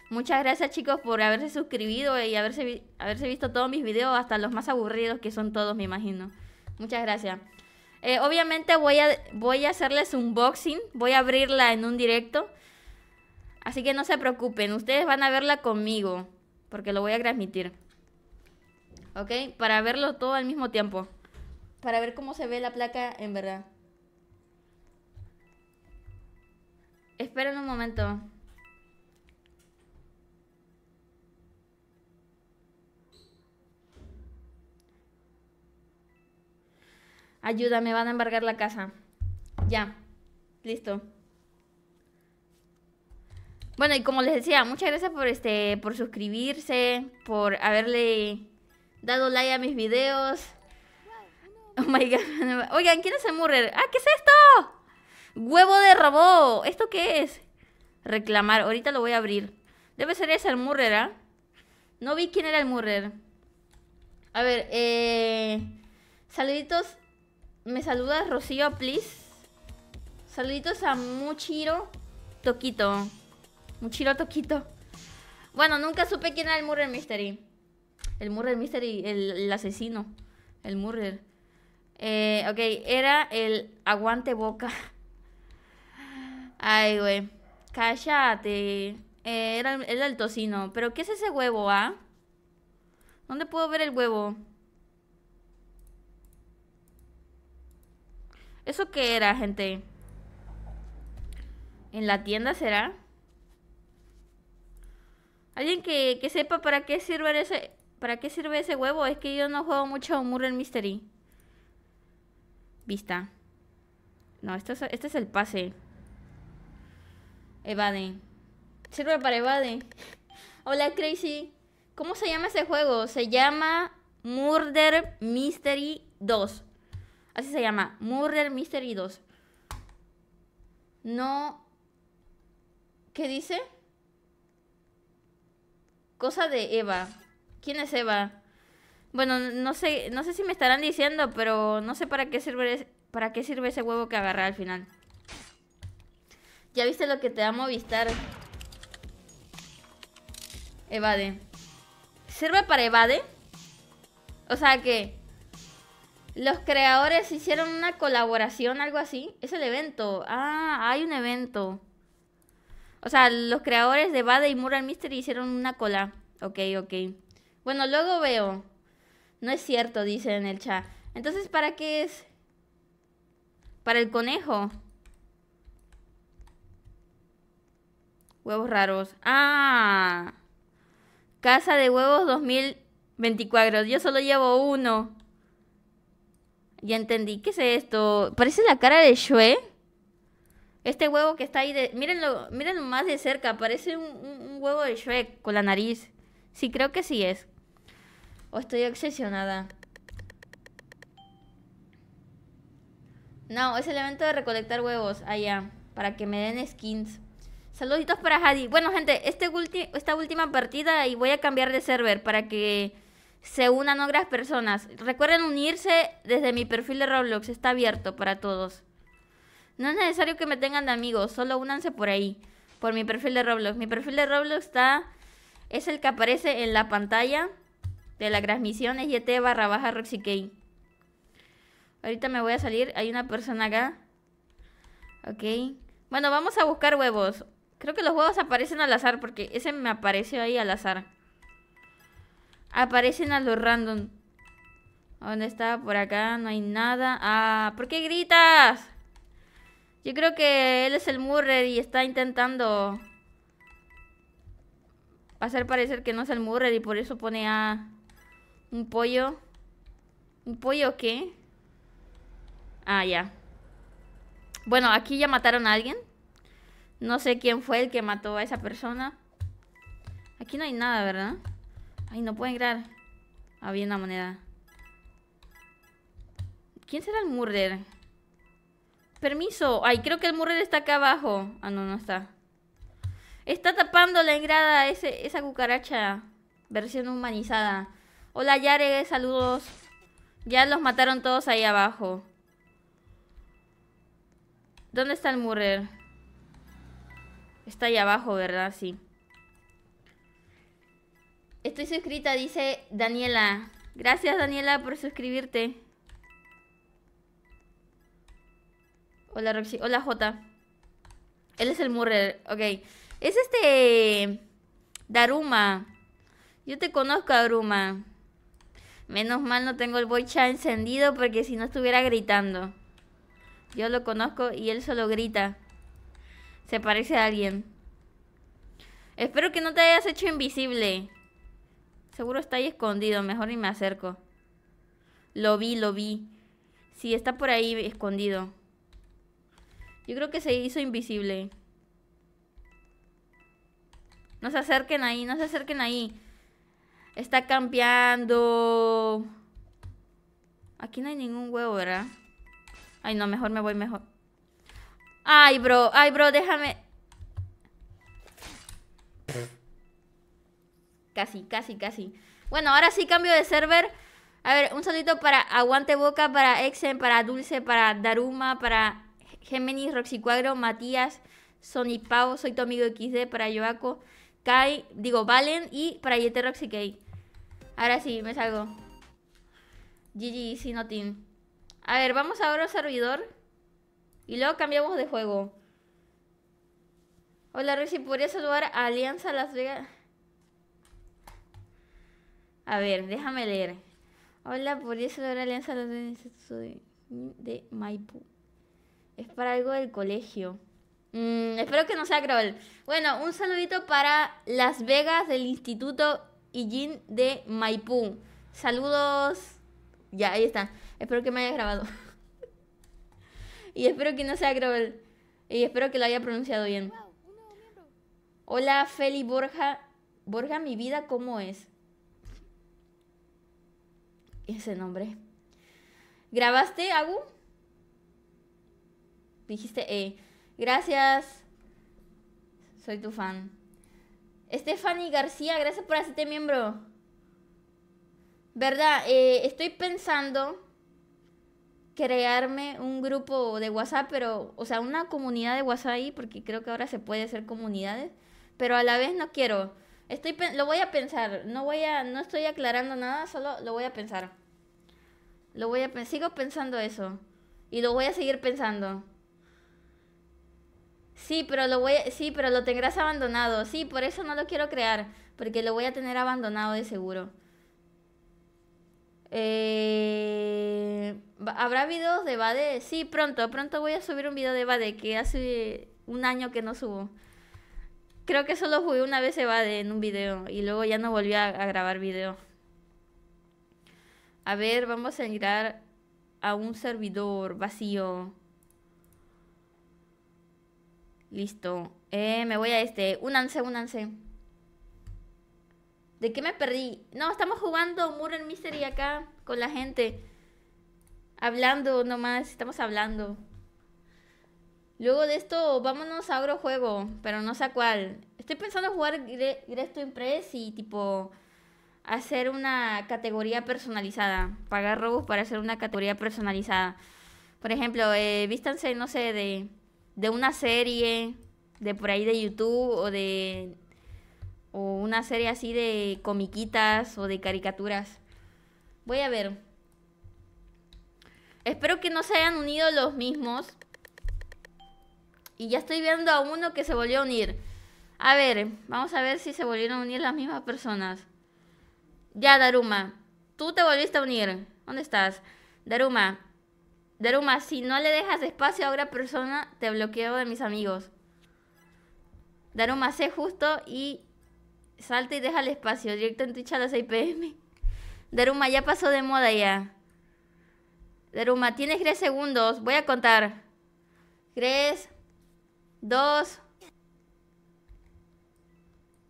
Muchas gracias chicos por haberse suscribido y haberse, haberse visto todos mis videos, hasta los más aburridos que son todos, me imagino. Muchas gracias. Eh, obviamente voy a, voy a hacerles un unboxing, voy a abrirla en un directo. Así que no se preocupen, ustedes van a verla conmigo, porque lo voy a transmitir. ¿Ok? Para verlo todo al mismo tiempo. Para ver cómo se ve la placa en verdad. Esperen un momento. Ayuda, me van a embargar la casa. Ya. Listo. Bueno, y como les decía, muchas gracias por este por suscribirse, por haberle dado like a mis videos. Oh my god. Oigan, ¿quién es el Murrer? ¡Ah, qué es esto! ¡Huevo de robot! ¿Esto qué es? Reclamar. Ahorita lo voy a abrir. Debe ser ese el Murrer, ¿ah? No vi quién era el Murrer. A ver, eh. Saluditos me saluda Rocío, please. Saluditos a Muchiro Toquito. Muchiro Toquito. Bueno, nunca supe quién era el Murder Mystery. El Murder Mystery, el, asesino. El Murder. Eh, ok, era el aguante boca. Ay, güey. Cállate. Eh, era, era, el tocino. ¿Pero qué es ese huevo, ah? ¿Dónde puedo ver el huevo? ¿Eso qué era, gente? ¿En la tienda será? Alguien que, sepa para qué sirve ese. ¿Para qué sirve ese huevo? Es que yo no juego mucho Murder Mystery. Vista. No, es, este es el pase. Evade. Sirve para evade. Hola, Crazy. ¿Cómo se llama ese juego? Se llama Murder Mystery 2. Así se llama, Murder Mystery 2. No... ¿Qué dice? Cosa de Eva. ¿Quién es Eva? Bueno, no sé, no sé si me estarán diciendo, pero no sé para qué sirve, para qué sirve ese huevo que agarré al final. Ya viste lo que te da Movistar. Evade. ¿Sirve para evade? O sea que los creadores hicieron una colaboración, algo así. Es el evento. Ah, hay un evento. O sea, los creadores de Bada y Mural Mystery hicieron una cola. Ok, ok. Bueno, luego veo. No es cierto, dice en el chat. Entonces, ¿para qué es? Para el conejo. Huevos raros. Ah. Casa de huevos 2024. Yo solo llevo uno. Ya entendí, ¿qué es esto? Parece la cara de Shue. Este huevo que está ahí de... Mírenlo, más de cerca, parece un, huevo de Shue con la nariz. Sí, creo que sí es. O estoy obsesionada. No, es el evento de recolectar huevos allá. Para que me den skins. Saluditos para Hadi. Bueno, gente, este esta última partida y voy a cambiar de server para que se unan otras personas. Recuerden unirse desde mi perfil de Roblox, está abierto para todos. No es necesario que me tengan de amigos, solo únanse por ahí, por mi perfil de Roblox. Mi perfil de Roblox está es el que aparece en la pantalla de la transmisión es yt barra baja roxykey. Ahorita me voy a salir, hay una persona acá. Ok. Bueno, vamos a buscar huevos. Creo que los huevos aparecen al azar porque ese me apareció ahí al azar. Aparecen a los random. ¿Dónde está? Por acá no hay nada. Ah, ¿por qué gritas? Yo creo que él es el Murray y está intentando hacer parecer que no es el Murray y por eso pone a un pollo. ¿Un pollo qué? Ah, ya. Bueno, aquí ya mataron a alguien. No sé quién fue el que mató a esa persona. Aquí no hay nada, ¿verdad? Ay, no puedo entrar. Había ah, una moneda. ¿Quién será el murder? Permiso. Ay, creo que el murder está acá abajo. Ah, no, no está. Está tapando la engrada esa cucaracha. Versión humanizada. Hola, Yare. Saludos. Ya los mataron todos ahí abajo. ¿Dónde está el murder? Está ahí abajo, ¿verdad? Sí. Estoy suscrita, dice Daniela. Gracias, Daniela, por suscribirte. Hola, Roxy. Hola, Jota. Él es el Murrer. Ok. Es este... Daruma. Yo te conozco, Daruma. Menos mal no tengo el chat encendido porque si no estuviera gritando. Yo lo conozco y él solo grita. Se parece a alguien. Espero que no te hayas hecho invisible. Seguro está ahí escondido, mejor ni me acerco. Lo vi, lo vi. Sí, está por ahí escondido. Yo creo que se hizo invisible. No se acerquen ahí, no se acerquen ahí. Está campeando. Aquí no hay ningún huevo, ¿verdad? Ay, no, mejor me voy, mejor. Ay, bro, ay, bro, déjame. Casi, casi, casi. Bueno, ahora sí cambio de server. A ver, un saludito para Aguante Boca, para Exen, para Dulce, para Daruma, para Roxy Cuagro, Matías, Sony Pau, Soy tu amigo XD, para Yoaco, Kai, digo Valen y para Yete Roxy Ahora sí, me salgo. GG, si A ver, vamos ahora al servidor. Y luego cambiamos de juego. Hola Roxy, ¿podría saludar a Alianza Las Vegas? A ver, déjame leer. Hola, por eso la alianza de de Maipú. Es para algo del colegio. Mm, espero que no sea cruel. Bueno, un saludito para Las Vegas del Instituto Ijin de Maipú. Saludos. Ya, ahí está. Espero que me haya grabado. y espero que no sea cruel. Y espero que lo haya pronunciado bien. Hola, Feli Borja. Borja, mi vida, ¿cómo es? ese nombre. ¿Grabaste, Agu? Dijiste, eh, gracias. Soy tu fan. Stephanie García, gracias por hacerte miembro. ¿Verdad? Eh, estoy pensando crearme un grupo de WhatsApp, pero, o sea, una comunidad de WhatsApp ahí, porque creo que ahora se puede hacer comunidades, pero a la vez no quiero lo voy a pensar. No voy a, no estoy aclarando nada, solo lo voy a pensar. Lo voy a, sigo pensando eso. Y lo voy a seguir pensando. Sí, pero lo voy, sí, pero lo tendrás abandonado. Sí, por eso no lo quiero crear, porque lo voy a tener abandonado de seguro. Eh, ¿Habrá videos de Bade? Sí, pronto, pronto voy a subir un video de Bade que hace un año que no subo. Creo que solo jugué una vez Evade en un video y luego ya no volví a, grabar video. A ver, vamos a entrar a un servidor vacío. Listo. Eh, me voy a este. Únanse, únanse. ¿De qué me perdí? No, estamos jugando Murder Mystery acá con la gente. Hablando nomás, estamos hablando. Luego de esto, vámonos a otro juego, pero no sé a cuál. Estoy pensando jugar Gresto Impress y tipo hacer una categoría personalizada. Pagar robos para hacer una categoría personalizada. Por ejemplo, eh, vístanse, no sé, de, de una serie, de por ahí de YouTube o de o una serie así de comiquitas o de caricaturas. Voy a ver. Espero que no se hayan unido los mismos, y ya estoy viendo a uno que se volvió a unir. A ver, vamos a ver si se volvieron a unir las mismas personas. Ya, Daruma, tú te volviste a unir. ¿Dónde estás? Daruma, Daruma, si no le dejas espacio a otra persona, te bloqueo de mis amigos. Daruma, sé justo y salta y deja el espacio. Directo en Twitch a las 6 pm. Daruma, ya pasó de moda ya. Daruma, tienes 3 segundos. Voy a contar. 3, Dos.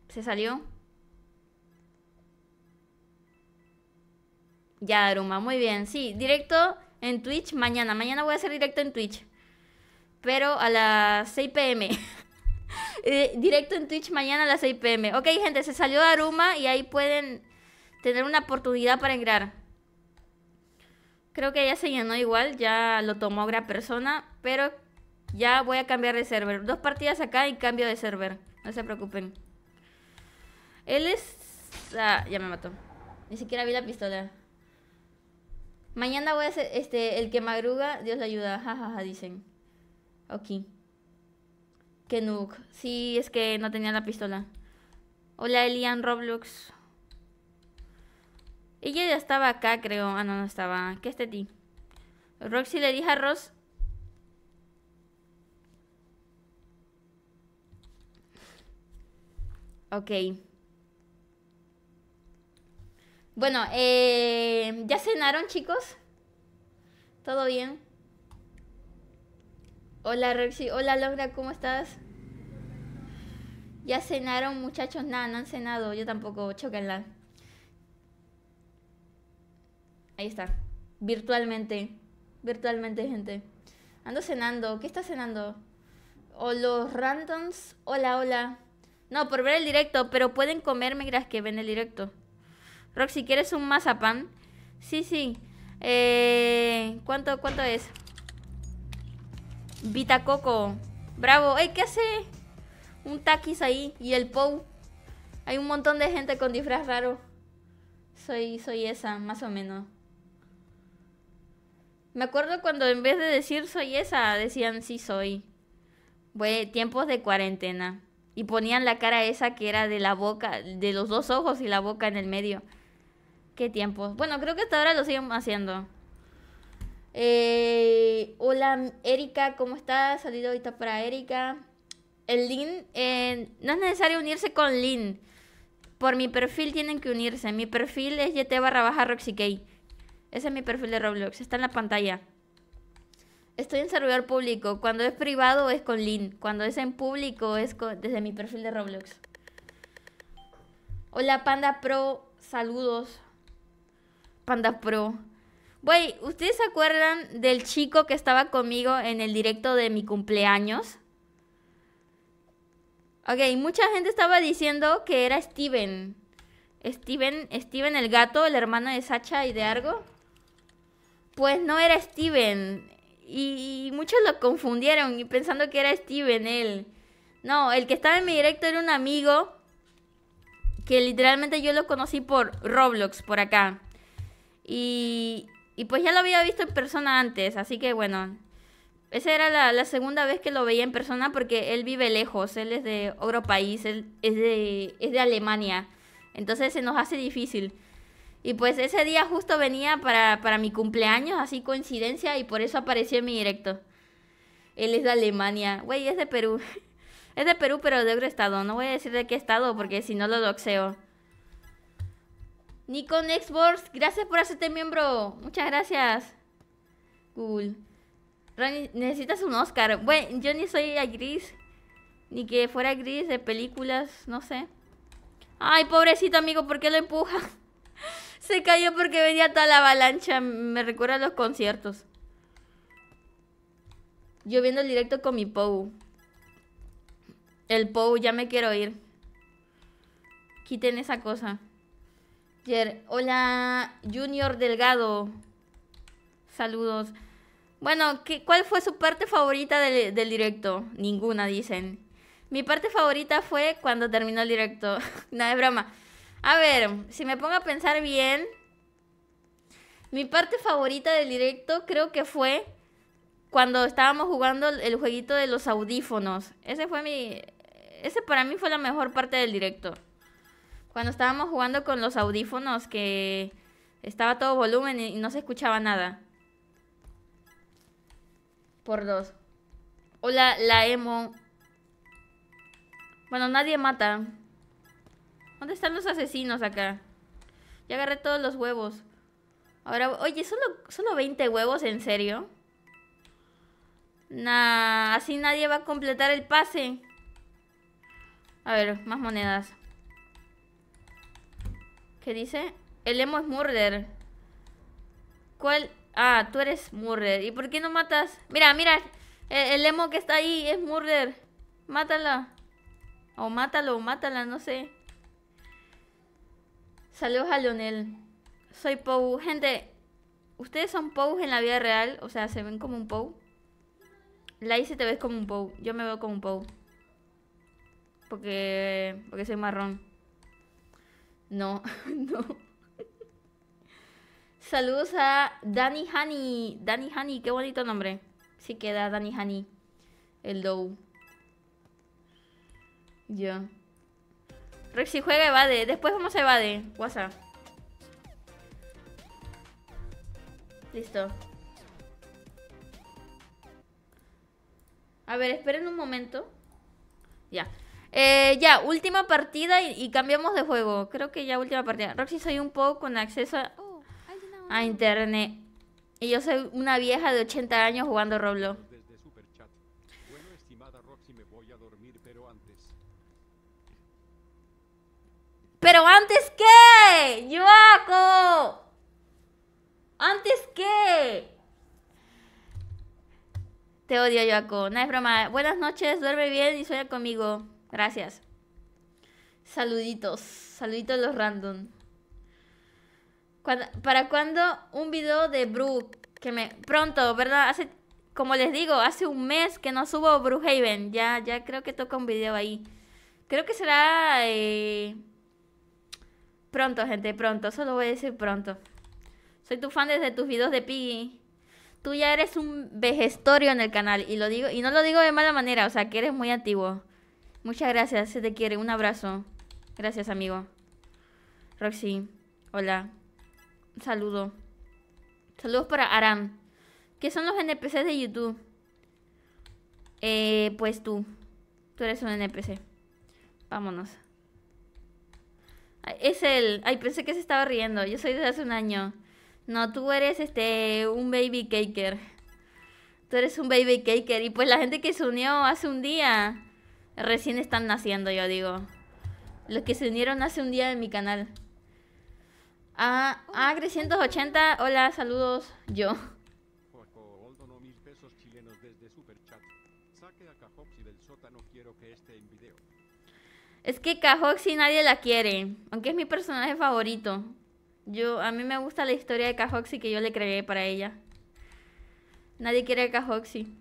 Se salió. Ya, Aruma muy bien. Sí, directo en Twitch mañana. Mañana voy a hacer directo en Twitch. Pero a las 6 pm. Eh, directo en Twitch mañana a las 6 pm. Ok, gente, se salió Aruma y ahí pueden tener una oportunidad para entrar. Creo que ya se llenó igual, ya lo tomó otra persona, pero ya voy a cambiar de server. Dos partidas acá y cambio de server. No se preocupen. Él es... Ah, ya me mató. Ni siquiera vi la pistola. Mañana voy a ser Este, el que madruga, Dios le ayuda. Jajaja, ja, dicen. Ok. Que Sí, es que no tenía la pistola. Hola, Elian Roblox. Ella ya estaba acá, creo. Ah, no, no estaba. ¿Qué es Teti? Roxy le dije a Ross Ok. Bueno, eh, ¿ya cenaron chicos? ¿Todo bien? Hola Roxy, hola Logra, ¿cómo estás? ¿Ya cenaron muchachos? Nada, no han cenado, yo tampoco, chóquenla. Ahí está, virtualmente, virtualmente gente. Ando cenando, ¿qué está cenando? O los randoms, hola, hola. No, por ver el directo, pero pueden comerme Gracias que ven el directo. Roxy, ¿quieres un mazapán? Sí, sí. Eh, ¿Cuánto, cuánto es? Vita Bravo. Ey, ¿qué hace? Un taquis ahí y el Pou. Hay un montón de gente con disfraz raro. Soy, soy esa, más o menos. Me acuerdo cuando en vez de decir soy esa, decían sí soy. Bueno, tiempos de cuarentena y ponían la cara esa que era de la boca, de los dos ojos y la boca en el medio. Qué tiempo. Bueno, creo que hasta ahora lo siguen haciendo. Eh, hola Erika, ¿cómo estás? Salido ahorita para Erika. El Lin, eh, no es necesario unirse con Lin. Por mi perfil tienen que unirse. Mi perfil es yt barra baja Roxy Ese es mi perfil de Roblox. Está en la pantalla estoy en servidor público. Cuando es privado es con link. Cuando es en público es desde mi perfil de Roblox. Hola Panda Pro, saludos. Panda Pro. Güey, ¿ustedes se acuerdan del chico que estaba conmigo en el directo de mi cumpleaños? Ok, mucha gente estaba diciendo que era Steven. Steven, Steven el gato, el hermano de Sacha y de Argo. Pues no era Steven, y muchos lo confundieron y pensando que era Steven él. No, el que estaba en mi directo era un amigo que literalmente yo lo conocí por Roblox, por acá. Y, y pues ya lo había visto en persona antes, así que bueno. Esa era la, segunda vez que lo veía en persona porque él vive lejos, él es de otro país, él es de, es de Alemania. Entonces se nos hace difícil. Y pues ese día justo venía para, mi cumpleaños, así coincidencia, y por eso apareció en mi directo. Él es de Alemania. Güey, es de Perú. Es de Perú, pero de otro estado. No voy a decir de qué estado porque si no lo doxeo. Nikon Xbox, gracias por hacerte miembro. Muchas gracias. Cool. Ronnie, necesitas un Oscar. Güey, yo ni soy a gris. Ni que fuera gris de películas, no sé. Ay, pobrecito amigo, ¿por qué lo empuja? Se cayó porque venía toda la avalancha. Me recuerda a los conciertos. Yo viendo el directo con mi Pou. El Pou, ya me quiero ir. Quiten esa cosa. hola, Junior Delgado. Saludos. Bueno, ¿qué, ¿cuál fue su parte favorita del, directo? Ninguna, dicen. Mi parte favorita fue cuando terminó el directo. no, es broma. A ver, si me pongo a pensar bien, mi parte favorita del directo creo que fue cuando estábamos jugando el jueguito de los audífonos. Ese fue mi... Ese para mí fue la mejor parte del directo. Cuando estábamos jugando con los audífonos que estaba todo volumen y no se escuchaba nada. Por dos. Hola, la emo. Bueno, nadie mata. ¿Dónde están los asesinos acá? Ya agarré todos los huevos. Ahora, oye, ¿solo, solo 20 huevos? ¿En serio? Nah, así nadie va a completar el pase. A ver, más monedas. ¿Qué dice? El emo es murder. ¿Cuál? Ah, tú eres murder. ¿Y por qué no matas? Mira, mira. El, el emo que está ahí es murder. Mátala. O mátalo, o mátala, no sé. Saludos a Lionel. Soy Pou. Gente, ¿ustedes son Pou en la vida real? O sea, ¿se ven como un Pou? Lai, si te ves como un Pou. Yo me veo como un Pou. Porque, porque soy marrón. No, no. Saludos a Danny Honey. Danny Honey, qué bonito nombre. Sí queda Danny Honey. El Dow. Yo. Roxy, juega evade. Después vamos a evade. WhatsApp. Listo. A ver, esperen un momento. Ya. Eh, ya, última partida y, cambiamos de juego. Creo que ya última partida. Roxy soy un poco con acceso a, oh, a internet. Y yo soy una vieja de 80 años jugando Roblox. Pero antes qué, Joaco! Antes qué. Te odio, Joaco. No es broma. Buenas noches, duerme bien y sueña conmigo. Gracias. Saluditos. Saluditos los random. ¿Para cuándo un video de brook Que me... Pronto, ¿verdad? Hace, como les digo, hace un mes que no subo Brookhaven. Ya, ya creo que toca un video ahí. Creo que será... Eh, Pronto, gente, pronto. Solo voy a decir pronto. Soy tu fan desde tus videos de Piggy. Tú ya eres un vejestorio en el canal. Y, lo digo, y no lo digo de mala manera, o sea, que eres muy antiguo. Muchas gracias, se te quiere. Un abrazo. Gracias, amigo. Roxy, hola. Un saludo. Saludos para Aram. ¿Qué son los NPCs de YouTube? Eh, pues tú. Tú eres un NPC. Vámonos. Es él. Ay, pensé que se estaba riendo. Yo soy desde hace un año. No, tú eres este un baby caker. Tú eres un baby caker. Y pues la gente que se unió hace un día. Recién están naciendo, yo digo. Los que se unieron hace un día en mi canal. A380, ah, ah, Hola, saludos. Yo. Es que Cajoxi nadie la quiere, aunque es mi personaje favorito. Yo, a mí me gusta la historia de Cajoxi que yo le creé para ella. Nadie quiere a Cajoxi.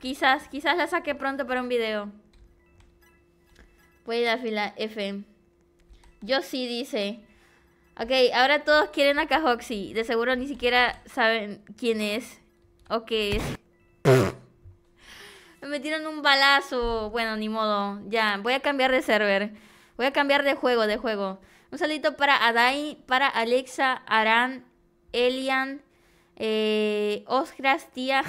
Quizás, quizás la saque pronto para un video. Voy a la fila F. Yo sí dice. Ok, ahora todos quieren a Cajoxi. De seguro ni siquiera saben quién es o qué es. Me metieron un balazo. Bueno, ni modo. Ya, voy a cambiar de server. Voy a cambiar de juego, de juego. Un saludito para Adai, para Alexa, Aran, Elian, eh, tía.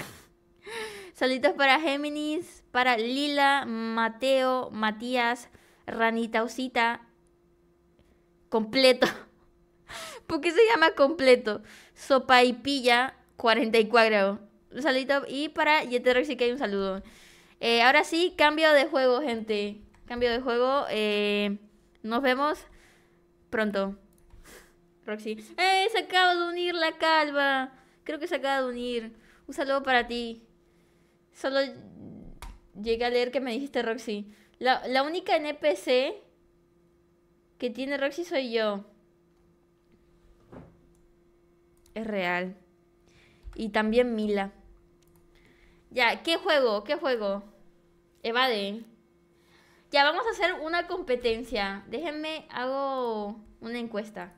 Saluditos para Géminis, para Lila, Mateo, Matías, Ranita Osita Completo. ¿Por qué se llama completo? Sopa y pilla 44. Un saludito. Y para sí que hay un saludo. Eh, ahora sí, cambio de juego, gente. Cambio de juego. Eh, nos vemos pronto. Roxy. ¡Eh! Se acaba de unir la calva. Creo que se acaba de unir. Un saludo para ti. Solo llegué a leer que me dijiste, Roxy. La, la única NPC que tiene Roxy soy yo. Es real. Y también Mila. Ya, ¿qué juego? ¿Qué juego? Evade. Ya, vamos a hacer una competencia. Déjenme, hago una encuesta.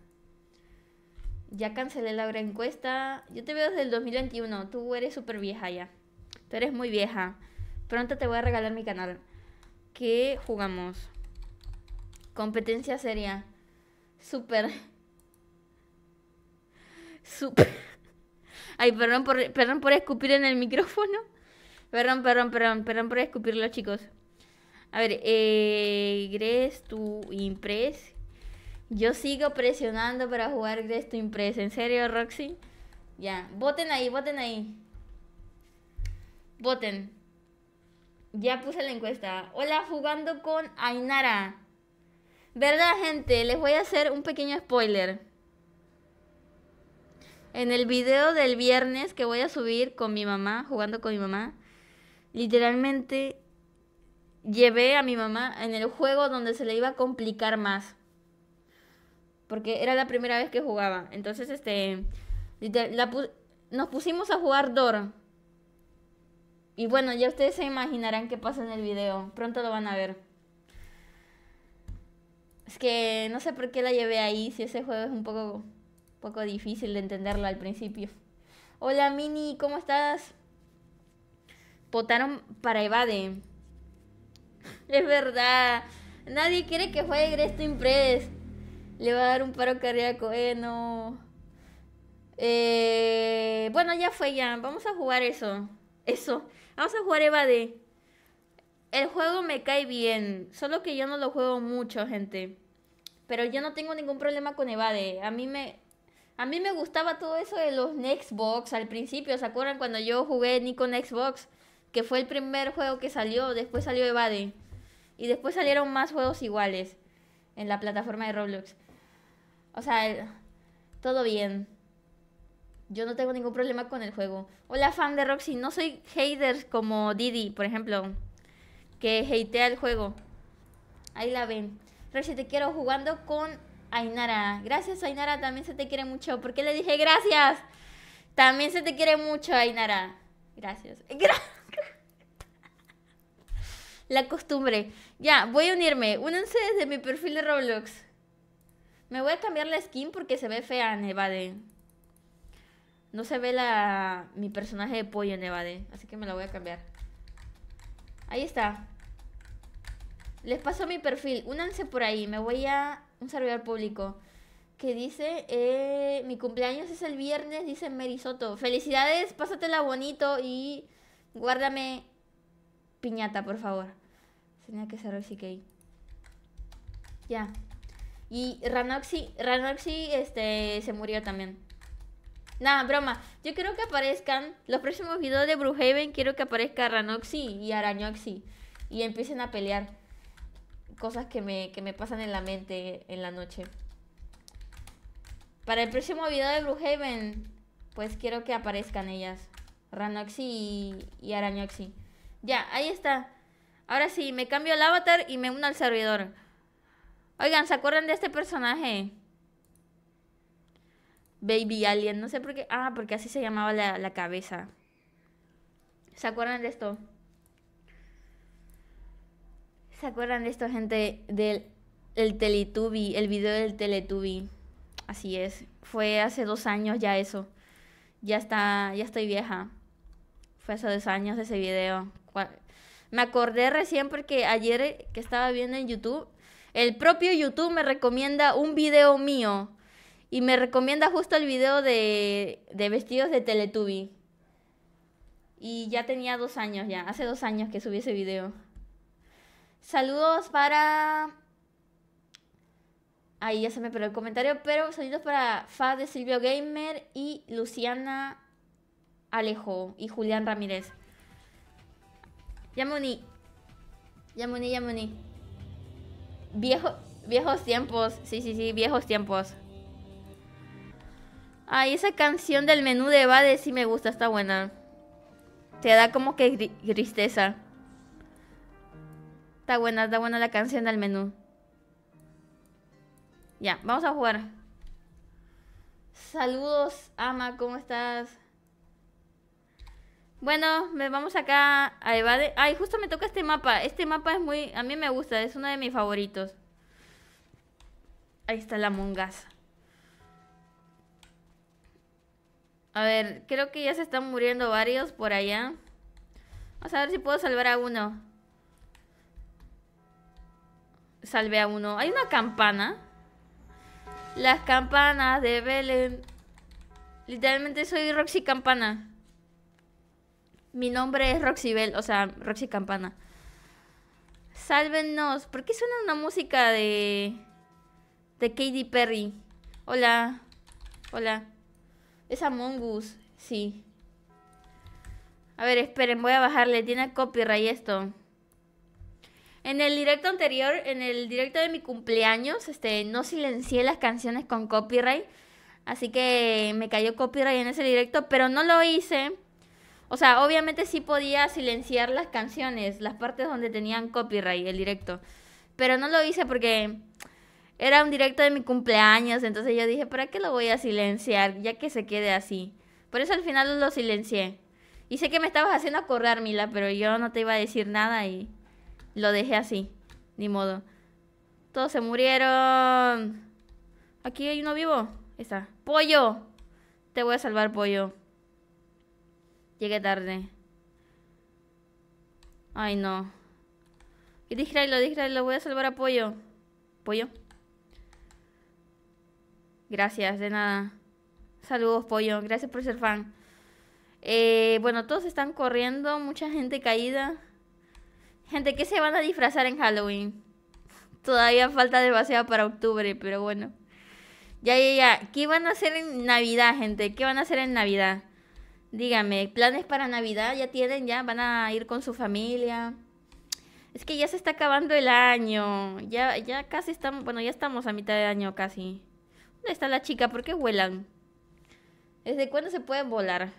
Ya cancelé la encuesta. Yo te veo desde el 2021. Tú eres súper vieja ya. Tú eres muy vieja. Pronto te voy a regalar mi canal. ¿Qué jugamos? Competencia seria. Súper. super Ay, perdón por, perdón por escupir en el micrófono. Perdón, perdón, perdón, perdón por escupirlo, chicos. A ver, eh, Gres tu Impress. Yo sigo presionando para jugar Gres tu Impress. ¿En serio, Roxy? Ya, voten ahí, voten ahí. Voten. Ya puse la encuesta. Hola, jugando con Ainara. ¿Verdad, gente? Les voy a hacer un pequeño spoiler. En el video del viernes que voy a subir con mi mamá, jugando con mi mamá, literalmente llevé a mi mamá en el juego donde se le iba a complicar más. Porque era la primera vez que jugaba. Entonces, este, la nos pusimos a jugar Dor. Y bueno, ya ustedes se imaginarán qué pasa en el video. Pronto lo van a ver. Es que no sé por qué la llevé ahí, si ese juego es un poco, poco difícil de entenderlo al principio. Hola Mini, ¿cómo estás? votaron para Evade. Es verdad. Nadie quiere que juegue Greston Press. Le va a dar un paro cardíaco. Eh, no. Eh, bueno, ya fue ya. Vamos a jugar eso. Eso. Vamos a jugar Evade. El juego me cae bien. Solo que yo no lo juego mucho, gente. Pero yo no tengo ningún problema con Evade. A mí me... A mí me gustaba todo eso de los Xbox al principio. ¿Se acuerdan cuando yo jugué ni con Xbox? que fue el primer juego que salió, después salió Evade. Y después salieron más juegos iguales en la plataforma de Roblox. O sea, todo bien. Yo no tengo ningún problema con el juego. Hola fan de Roxy, no soy hater como Didi, por ejemplo, que hatea el juego. Ahí la ven. Roxy, te quiero jugando con Ainara. Gracias Ainara, también se te quiere mucho. ¿Por qué le dije gracias? También se te quiere mucho, Ainara. Gracias. Gracias la costumbre. Ya, voy a unirme. Únanse desde mi perfil de Roblox. Me voy a cambiar la skin porque se ve fea Nevade. No se ve la mi personaje de pollo Nevade, así que me la voy a cambiar. Ahí está. Les paso mi perfil. Únanse por ahí. Me voy a un servidor público que dice, eh, mi cumpleaños es el viernes, dice merisoto Felicidades, pásatela bonito y guárdame Piñata, por favor. Tenía que ser CK. Ya. Y Ranoxi, Ranoxi, este, se murió también. Nada, broma. Yo quiero que aparezcan los próximos videos de Bruhaven. Quiero que aparezca Ranoxi y Arañoxi Y empiecen a pelear. Cosas que me, pasan en la mente en la noche. Para el próximo video de Bruhaven, pues quiero que aparezcan ellas. Ranoxi y, y ya, ahí está. Ahora sí, me cambio el avatar y me uno al servidor. Oigan, ¿se acuerdan de este personaje? Baby Alien, no sé por qué. Ah, porque así se llamaba la, cabeza. ¿Se acuerdan de esto? ¿Se acuerdan de esto, gente? Del el Teletubby, el video del Teletubby. Así es. Fue hace dos años ya eso. Ya está, ya estoy vieja. Fue hace dos años ese video. Me acordé recién porque ayer eh, que estaba viendo en YouTube, el propio YouTube me recomienda un video mío. Y me recomienda justo el video de, vestidos de Teletubby. Y ya tenía dos años ya, hace dos años que subí ese video. Saludos para... Ahí ya se me perdió el comentario, pero saludos para Fa de Silvio Gamer y Luciana Alejo y Julián Ramírez. Yamuni, Yamuni, Yamuni, viejos tiempos. Sí, sí, sí, viejos tiempos. Ay, esa canción del menú de Bade sí me gusta, está buena. Te da como que tristeza. Está buena, está buena la canción del menú. Ya, vamos a jugar. Saludos, Ama, ¿cómo estás? Bueno, me vamos acá a Evade. Ay, justo me toca este mapa. Este mapa es muy... A mí me gusta, es uno de mis favoritos. Ahí está la mongaza. A ver, creo que ya se están muriendo varios por allá. Vamos a ver si puedo salvar a uno. Salvé a uno. Hay una campana. Las campanas de Belén. Literalmente soy Roxy Campana. Mi nombre es Roxy Bell, o sea, Roxy Campana. Sálvenos. ¿Por qué suena una música de. de Katy Perry? Hola. Hola. Es Among Us. Sí. A ver, esperen, voy a bajarle. Tiene copyright esto. En el directo anterior, en el directo de mi cumpleaños, este, no silencié las canciones con copyright. Así que me cayó copyright en ese directo, pero no lo hice o sea, obviamente sí podía silenciar las canciones, las partes donde tenían copyright, el directo. Pero no lo hice porque era un directo de mi cumpleaños, entonces yo dije, ¿para qué lo voy a silenciar? Ya que se quede así. Por eso al final lo silencié. Y sé que me estabas haciendo acordar, Mila, pero yo no te iba a decir nada y lo dejé así. Ni modo. Todos se murieron. Aquí hay uno vivo. Está. Pollo. Te voy a salvar, pollo. Llegué tarde. Ay, no. Lo lo Voy a salvar a Pollo. ¿Pollo? Gracias, de nada. Saludos, Pollo. Gracias por ser fan. Eh, bueno, todos están corriendo. Mucha gente caída. Gente, ¿qué se van a disfrazar en Halloween? Todavía falta demasiado para octubre, pero bueno. Ya, ya, ya. ¿Qué van a hacer en Navidad, gente? ¿Qué van a hacer en Navidad? Dígame, ¿planes para Navidad ya tienen? ¿Ya van a ir con su familia? Es que ya se está acabando el año. Ya, ya casi estamos, bueno, ya estamos a mitad de año casi. ¿Dónde está la chica? ¿Por qué vuelan? ¿Desde cuándo se pueden volar?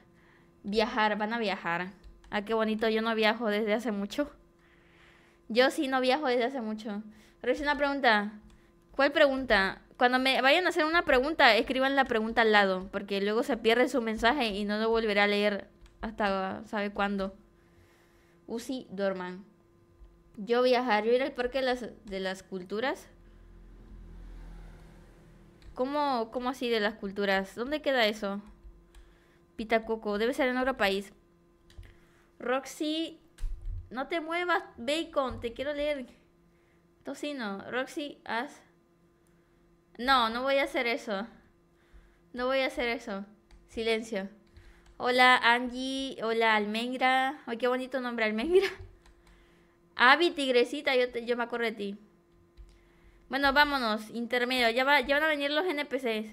Viajar, van a viajar. Ah, qué bonito, yo no viajo desde hace mucho. Yo sí no viajo desde hace mucho. Pero es una pregunta. ¿Cuál pregunta? cuando me vayan a hacer una pregunta, escriban la pregunta al lado, porque luego se pierde su mensaje y no lo volverá a leer hasta sabe cuándo. Uzi Dorman. Yo viajar, yo ir al parque de las, de las culturas. ¿Cómo, ¿Cómo así de las culturas? ¿Dónde queda eso? Pitacoco, debe ser en otro país. Roxy, no te muevas, Bacon, te quiero leer. Tocino, Roxy, haz. No, no voy a hacer eso. No voy a hacer eso. Silencio. Hola Angie, hola Almengra. Ay, qué bonito nombre, Almengra. Avi, tigresita, yo, yo me acuerdo de ti. Bueno, vámonos, intermedio. Ya, va, ya van a venir los NPCs.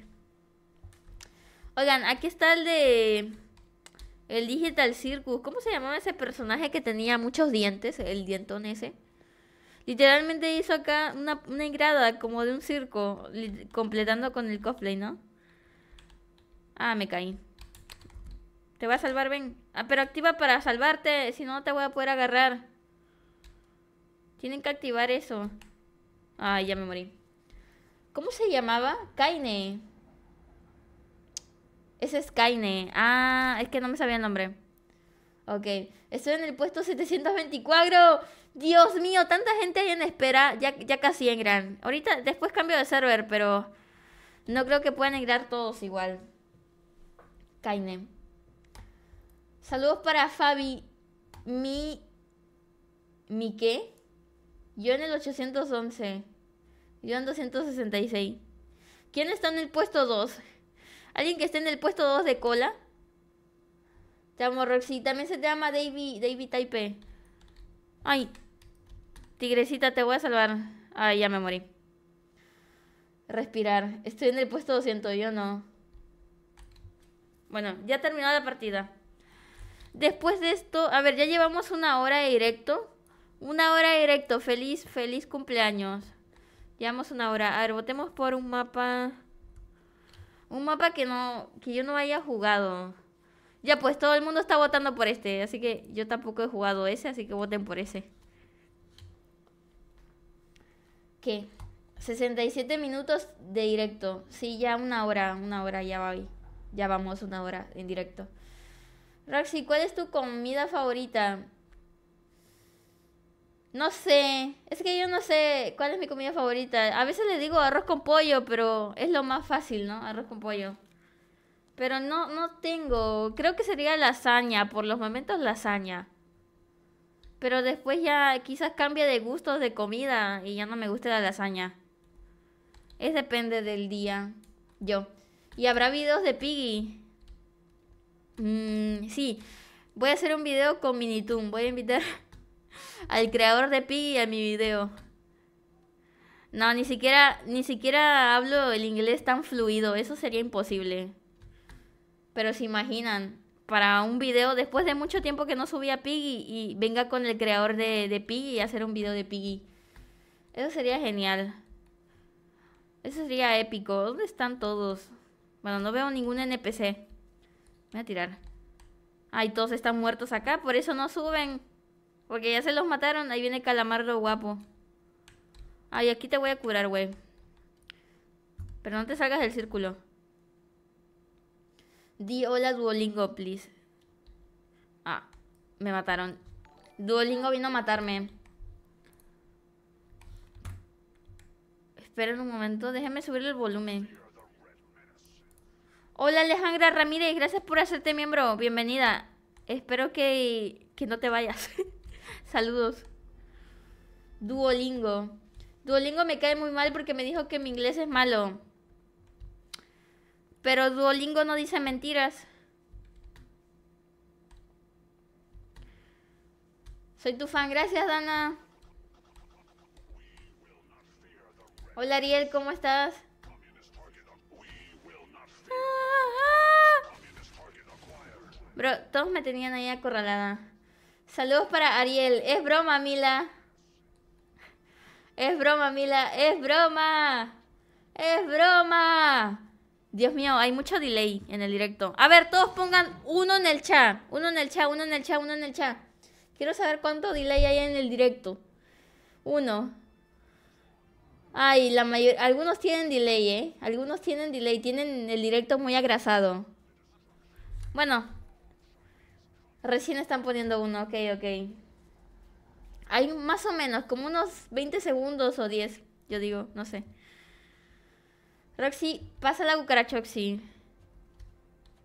Oigan, aquí está el de... El Digital Circus. ¿Cómo se llamaba ese personaje que tenía muchos dientes? El dientón ese. Literalmente hizo acá una, una como de un circo, completando con el cosplay, ¿no? Ah, me caí. Te voy a salvar, ven. Ah, pero activa para salvarte, si no, no te voy a poder agarrar. Tienen que activar eso. Ay, ya me morí. ¿Cómo se llamaba? Kaine. Ese es Kaine. Ah, es que no me sabía el nombre. Ok. Estoy en el puesto 724. Dios mío, tanta gente ahí en espera, ya, casi en gran. Ahorita, después cambio de server, pero no creo que puedan entrar todos igual. Kaine. Saludos para Fabi. Mi. ¿Mi qué? Yo en el 811. Yo en 266. ¿Quién está en el puesto 2? ¿Alguien que esté en el puesto 2 de cola? Te amo, Roxy. También se te llama David, David Taipei. Ay, Tigrecita, te voy a salvar. Ay, ya me morí. Respirar. Estoy en el puesto 200, yo no. Bueno, ya terminó la partida. Después de esto, a ver, ya llevamos una hora de directo. Una hora de directo. Feliz, feliz cumpleaños. Llevamos una hora. A ver, votemos por un mapa. Un mapa que no. que yo no haya jugado. Ya pues todo el mundo está votando por este. Así que yo tampoco he jugado ese, así que voten por ese. 67 minutos de directo. Sí, ya una hora, una hora ya va. Ya vamos una hora en directo. Roxy, ¿cuál es tu comida favorita? No sé, es que yo no sé cuál es mi comida favorita. A veces le digo arroz con pollo, pero es lo más fácil, ¿no? Arroz con pollo. Pero no, no tengo. Creo que sería lasaña, por los momentos lasaña. Pero después ya quizás cambie de gustos de comida y ya no me guste la lasaña. Es depende del día. Yo. ¿Y habrá videos de Piggy? Mm, sí. Voy a hacer un video con Minitoon. Voy a invitar al creador de Piggy a mi video. No, ni siquiera, ni siquiera hablo el inglés tan fluido. Eso sería imposible. Pero se imaginan, para un video después de mucho tiempo que no subía Piggy y venga con el creador de, de Piggy y hacer un video de Piggy. Eso sería genial. Eso sería épico. ¿Dónde están todos? Bueno, no veo ningún NPC. Voy a tirar. Ay, todos están muertos acá, por eso no suben. Porque ya se los mataron. Ahí viene Calamardo guapo. Ay, aquí te voy a curar, güey. Pero no te salgas del círculo. Di hola Duolingo, please. Ah, me mataron. Duolingo vino a matarme. Esperen un momento, déjenme subir el volumen. Hola Alejandra Ramírez, gracias por hacerte miembro. Bienvenida. Espero que, que no te vayas. Saludos. Duolingo. Duolingo me cae muy mal porque me dijo que mi inglés es malo. Pero Duolingo no dice mentiras. Soy tu fan, gracias Dana. Hola Ariel, ¿cómo estás? Bro, todos me tenían ahí acorralada. Saludos para Ariel. Es broma, Mila. Es broma, Mila. Es broma. Es broma. Dios mío, hay mucho delay en el directo. A ver, todos pongan uno en el chat. Uno en el chat, uno en el chat, uno en el chat. Quiero saber cuánto delay hay en el directo. Uno. Ay, la mayor, Algunos tienen delay, ¿eh? Algunos tienen delay. Tienen el directo muy agrasado. Bueno. Recién están poniendo uno. Ok, ok. Hay más o menos, como unos 20 segundos o 10. Yo digo, no sé. Roxy, pasa la cucaracha, Roxy.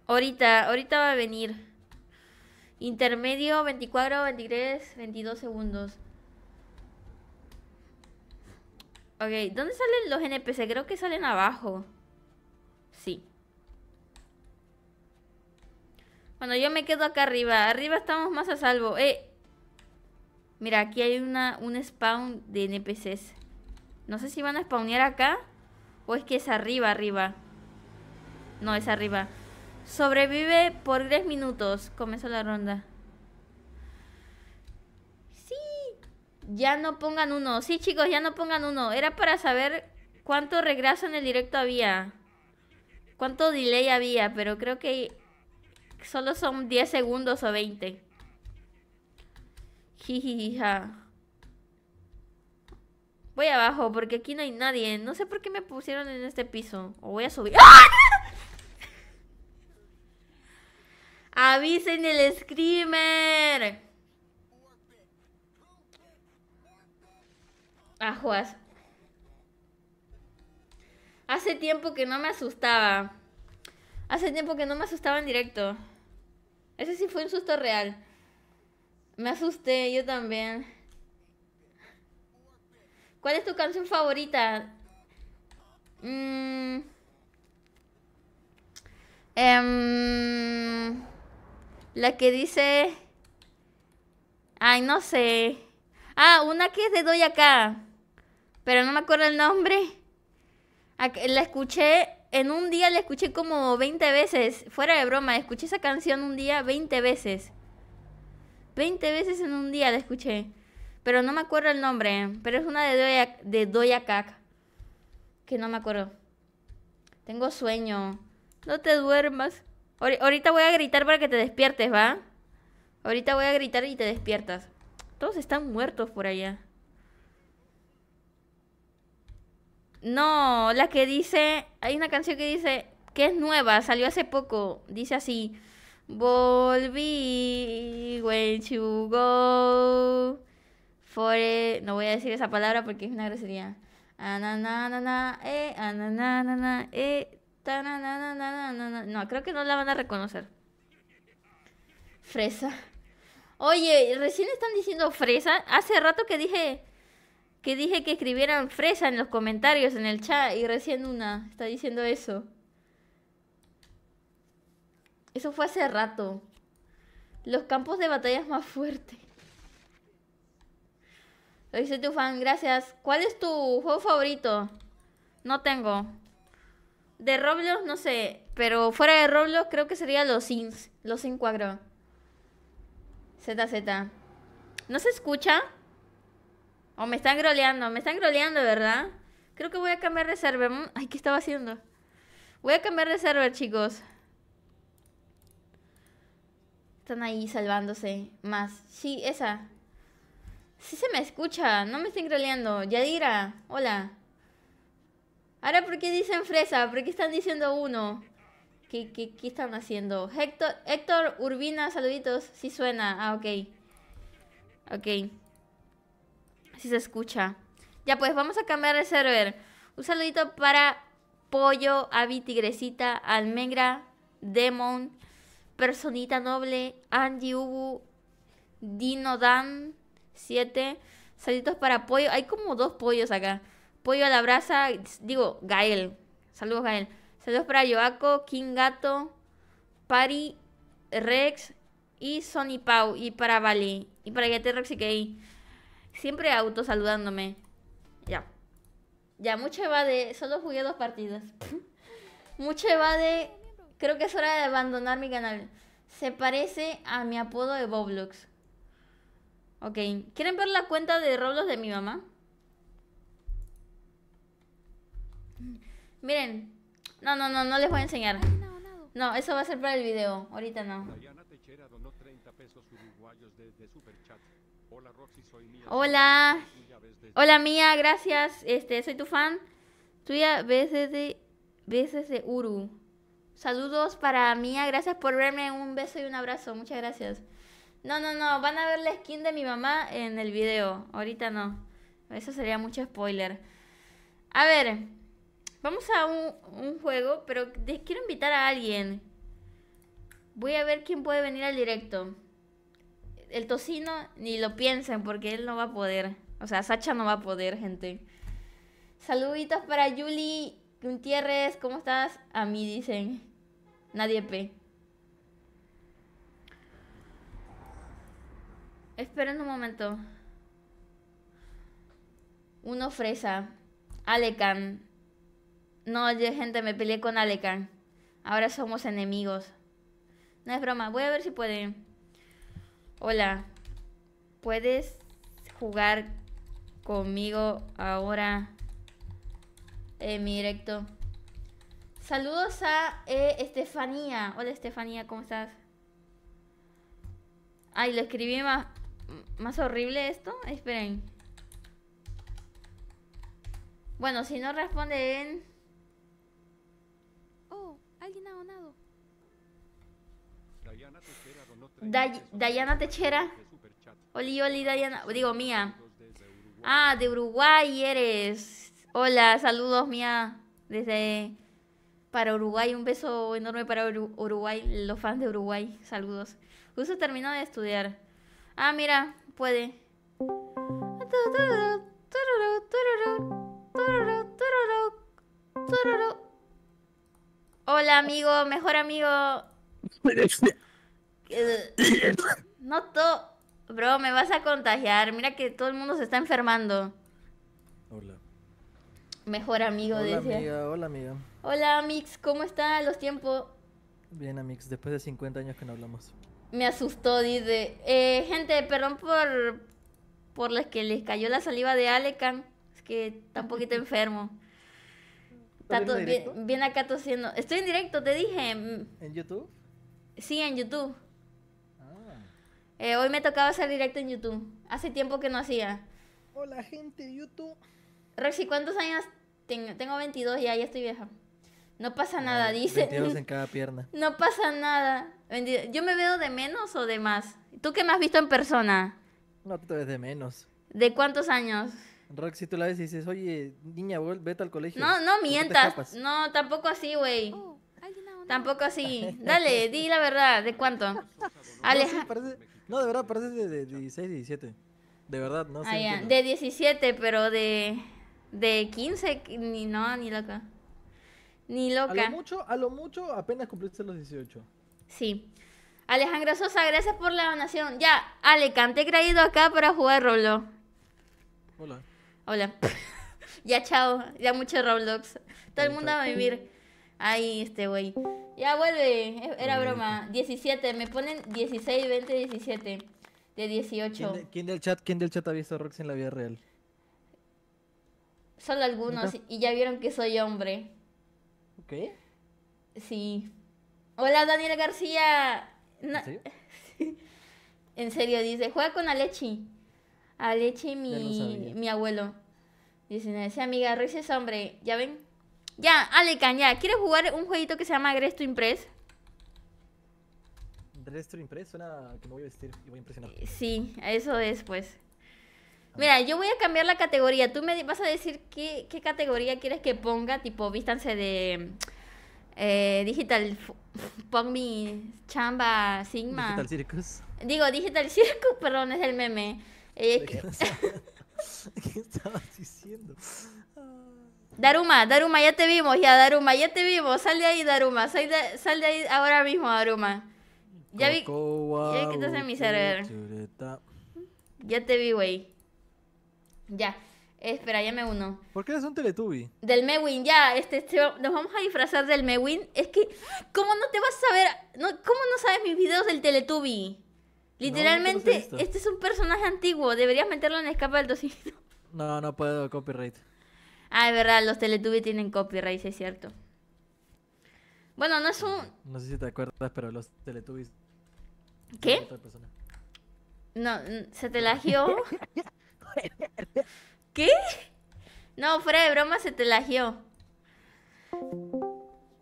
Ahorita, ahorita va a venir. Intermedio, 24, 23, 22 segundos. Ok, ¿dónde salen los NPC? Creo que salen abajo. Sí. Bueno, yo me quedo acá arriba. Arriba estamos más a salvo. ¡Eh! Mira, aquí hay una, un spawn de NPCs. No sé si van a spawnear acá. ¿O es que es arriba, arriba? No, es arriba. Sobrevive por 10 minutos. Comenzó la ronda. Sí. Ya no pongan uno. Sí, chicos, ya no pongan uno. Era para saber cuánto regreso en el directo había. Cuánto delay había, pero creo que solo son 10 segundos o 20. Jijija. Voy abajo porque aquí no hay nadie. No sé por qué me pusieron en este piso. O voy a subir. ¡Ah! ¡Avisen el screamer! Ajuas. Hace tiempo que no me asustaba. Hace tiempo que no me asustaba en directo. Ese sí fue un susto real. Me asusté, yo también. ¿Cuál es tu canción favorita? Mm. Em, la que dice... Ay, no sé. Ah, una que es de Doy acá. Pero no me acuerdo el nombre. La escuché, en un día la escuché como 20 veces. Fuera de broma, escuché esa canción un día 20 veces. 20 veces en un día la escuché. Pero no me acuerdo el nombre. Pero es una de Doya, de Que no me acuerdo. Tengo sueño. No te duermas. Ahorita voy a gritar para que te despiertes, ¿va? Ahorita voy a gritar y te despiertas. Todos están muertos por allá. No, la que dice... Hay una canción que dice... Que es nueva, salió hace poco. Dice así... Volví when you go fore, no voy a decir esa palabra porque es una grosería. Eh, eh, no, creo que no la van a reconocer. Fresa. Oye, recién están diciendo fresa. Hace rato que dije que dije que escribieran fresa en los comentarios en el chat y recién una está diciendo eso. Eso fue hace rato. Los campos de batallas más fuertes. Lo dice tu fan, gracias. ¿Cuál es tu juego favorito? No tengo. De Roblox no sé, pero fuera de Roblox creo que sería los Sims, los Sims 4. ZZ. ¿No se escucha? O me están groleando, me están groleando, ¿verdad? Creo que voy a cambiar de server. Mm, ay, ¿qué estaba haciendo? Voy a cambiar de server, chicos. Están ahí salvándose más. Sí, esa. Sí se me escucha, no me estén ya Yadira, hola. Ahora, ¿por qué dicen fresa? ¿Por qué están diciendo uno? ¿Qué, están haciendo? Héctor, Héctor Urbina, saluditos. Sí suena, ah, ok. Ok. Sí se escucha. Ya, pues vamos a cambiar el server. Un saludito para Pollo, Avi Tigresita, Almengra, Demon, Personita Noble, Andy Ubu, Dino Dan, 7. Saluditos para pollo. Hay como dos pollos acá. Pollo a la brasa. Digo, Gael. Saludos, Gael. Saludos para Joaco King Gato, Pari, Rex y Sonny Pau. Y para Bali Y para Rex y que Siempre auto saludándome. Ya. Ya, mucho va de. Solo jugué dos partidas. mucho va de. Creo que es hora de abandonar mi canal. Se parece a mi apodo de Boblox. Ok, ¿quieren ver la cuenta de Roblox de mi mamá? Miren, no, no, no, no les voy a enseñar. No, eso va a ser para el video, ahorita no. Hola, hola mía, gracias, este, soy tu fan. Tuya veces de, de Uru. Saludos para Mía, gracias por verme, un beso y un abrazo, muchas gracias. No, no, no, van a ver la skin de mi mamá en el video. Ahorita no. Eso sería mucho spoiler. A ver, vamos a un, juego, pero les quiero invitar a alguien. Voy a ver quién puede venir al directo. El tocino, ni lo piensen, porque él no va a poder. O sea, Sacha no va a poder, gente. Saluditos para Julie Gutiérrez, ¿cómo estás? A mí dicen. Nadie P. Esperen un momento. Uno fresa. Alecan. No, gente, me peleé con Alecan. Ahora somos enemigos. No es broma. Voy a ver si puede Hola. ¿Puedes jugar conmigo ahora en mi directo? Saludos a eh, Estefanía. Hola Estefanía, ¿cómo estás? Ay, lo escribí más más horrible esto. Esperen. Bueno, si no responden... Oh, alguien ha donado. Dayana Techera Oli, oli, Dayana. Digo, mía. Ah, de Uruguay eres. Hola, saludos, mía. Desde para Uruguay. Un beso enorme para Uruguay, los fans de Uruguay. Saludos. Justo terminó de estudiar. Ah, mira, puede. Hola, amigo, mejor amigo. No to... Bro, me vas a contagiar. Mira que todo el mundo se está enfermando. Hola. Mejor amigo, hola, Amiga, hola, amiga. Hola, Mix. ¿Cómo están los tiempos? Bien, Amix. Después de 50 años que no hablamos me asustó, dice. Eh, gente, perdón por, por las que les cayó la saliva de Alecan. Es que está un poquito enfermo. Está bien, bien, acá tosiendo. Estoy en directo, te dije. Mm. ¿En YouTube? Sí, en YouTube. Ah. Eh, hoy me tocaba hacer directo en YouTube. Hace tiempo que no hacía. Hola, gente de YouTube. Roxy, ¿cuántos años? Tengo 22 ya, ya estoy vieja. No pasa nada, dice. en cada pierna. No pasa nada. Yo me veo de menos o de más. ¿Tú qué me has visto en persona? No, tú te ves de menos. ¿De cuántos años? Roxy, tú la ves y dices, oye, niña, vete al colegio. No, no mientas. No, tampoco así, güey. Oh, tampoco así. Dale, di la verdad. ¿De cuánto? No, no, de verdad, parece de, 16, 17. De verdad, no sé. Ah, de 17, pero de, de 15, ni no, ni loca. Ni loca. A lo mucho, a lo mucho apenas cumpliste los 18. Sí. Alejandro Sosa, gracias por la donación. Ya, he creído acá para jugar Roblox. Hola. Hola. ya, chao. Ya mucho Roblox. Todo el mundo va a vivir. Ahí, este güey. Ya vuelve. E-, era broma. 17. Me ponen 16, 20, 17. De 18. ¿Quién, del chat, quién del chat ha visto a en la vida real? Solo algunos. Y ya vieron que soy hombre. Ok. Sí. Hola, Daniel García. ¿En, serio? dice, juega con Alechi. Alechi, mi, mi abuelo. Dice, dice, amiga, Ruiz hombre. ¿Ya ven? Ya, Alecan, ya. ¿Quieres jugar un jueguito que se llama Gresto Impress? Gresto Impress suena que me voy a vestir y voy a impresionar. Sí, eso es, pues. Mira, yo voy a cambiar la categoría. Tú me vas a decir qué, qué categoría quieres que ponga, tipo, vístanse de eh, Digital Pong mi chamba Sigma. Digital Circus. Digo, Digital Circus, perdón, es el meme. Eh, ¿Qué, estabas diciendo? Ah. Daruma, Daruma, ya te vimos, ya Daruma, ya te vimos. Sal de ahí, Daruma. Sal de, sal de ahí ahora mismo, Daruma. Ya vi, ya que estás en mi server. Ya te vi, güey. Ya. Espera, ya me uno. ¿Por qué eres un Teletubby? Del Mewin, ya, este, este nos vamos a disfrazar del Mewin. Es que, ¿cómo no te vas a saber? No, ¿Cómo no sabes mis videos del Teletubby? Literalmente, este es un personaje antiguo. Deberías meterlo en escapa del tocino. No, no puedo, copyright. Ah, es verdad, los Teletubi tienen copyright, es cierto. Bueno, no es un. No sé si te acuerdas, pero los Teletubbies. ¿Qué? No, se te lagió. ¿Qué? No, fuera de broma se te lagió.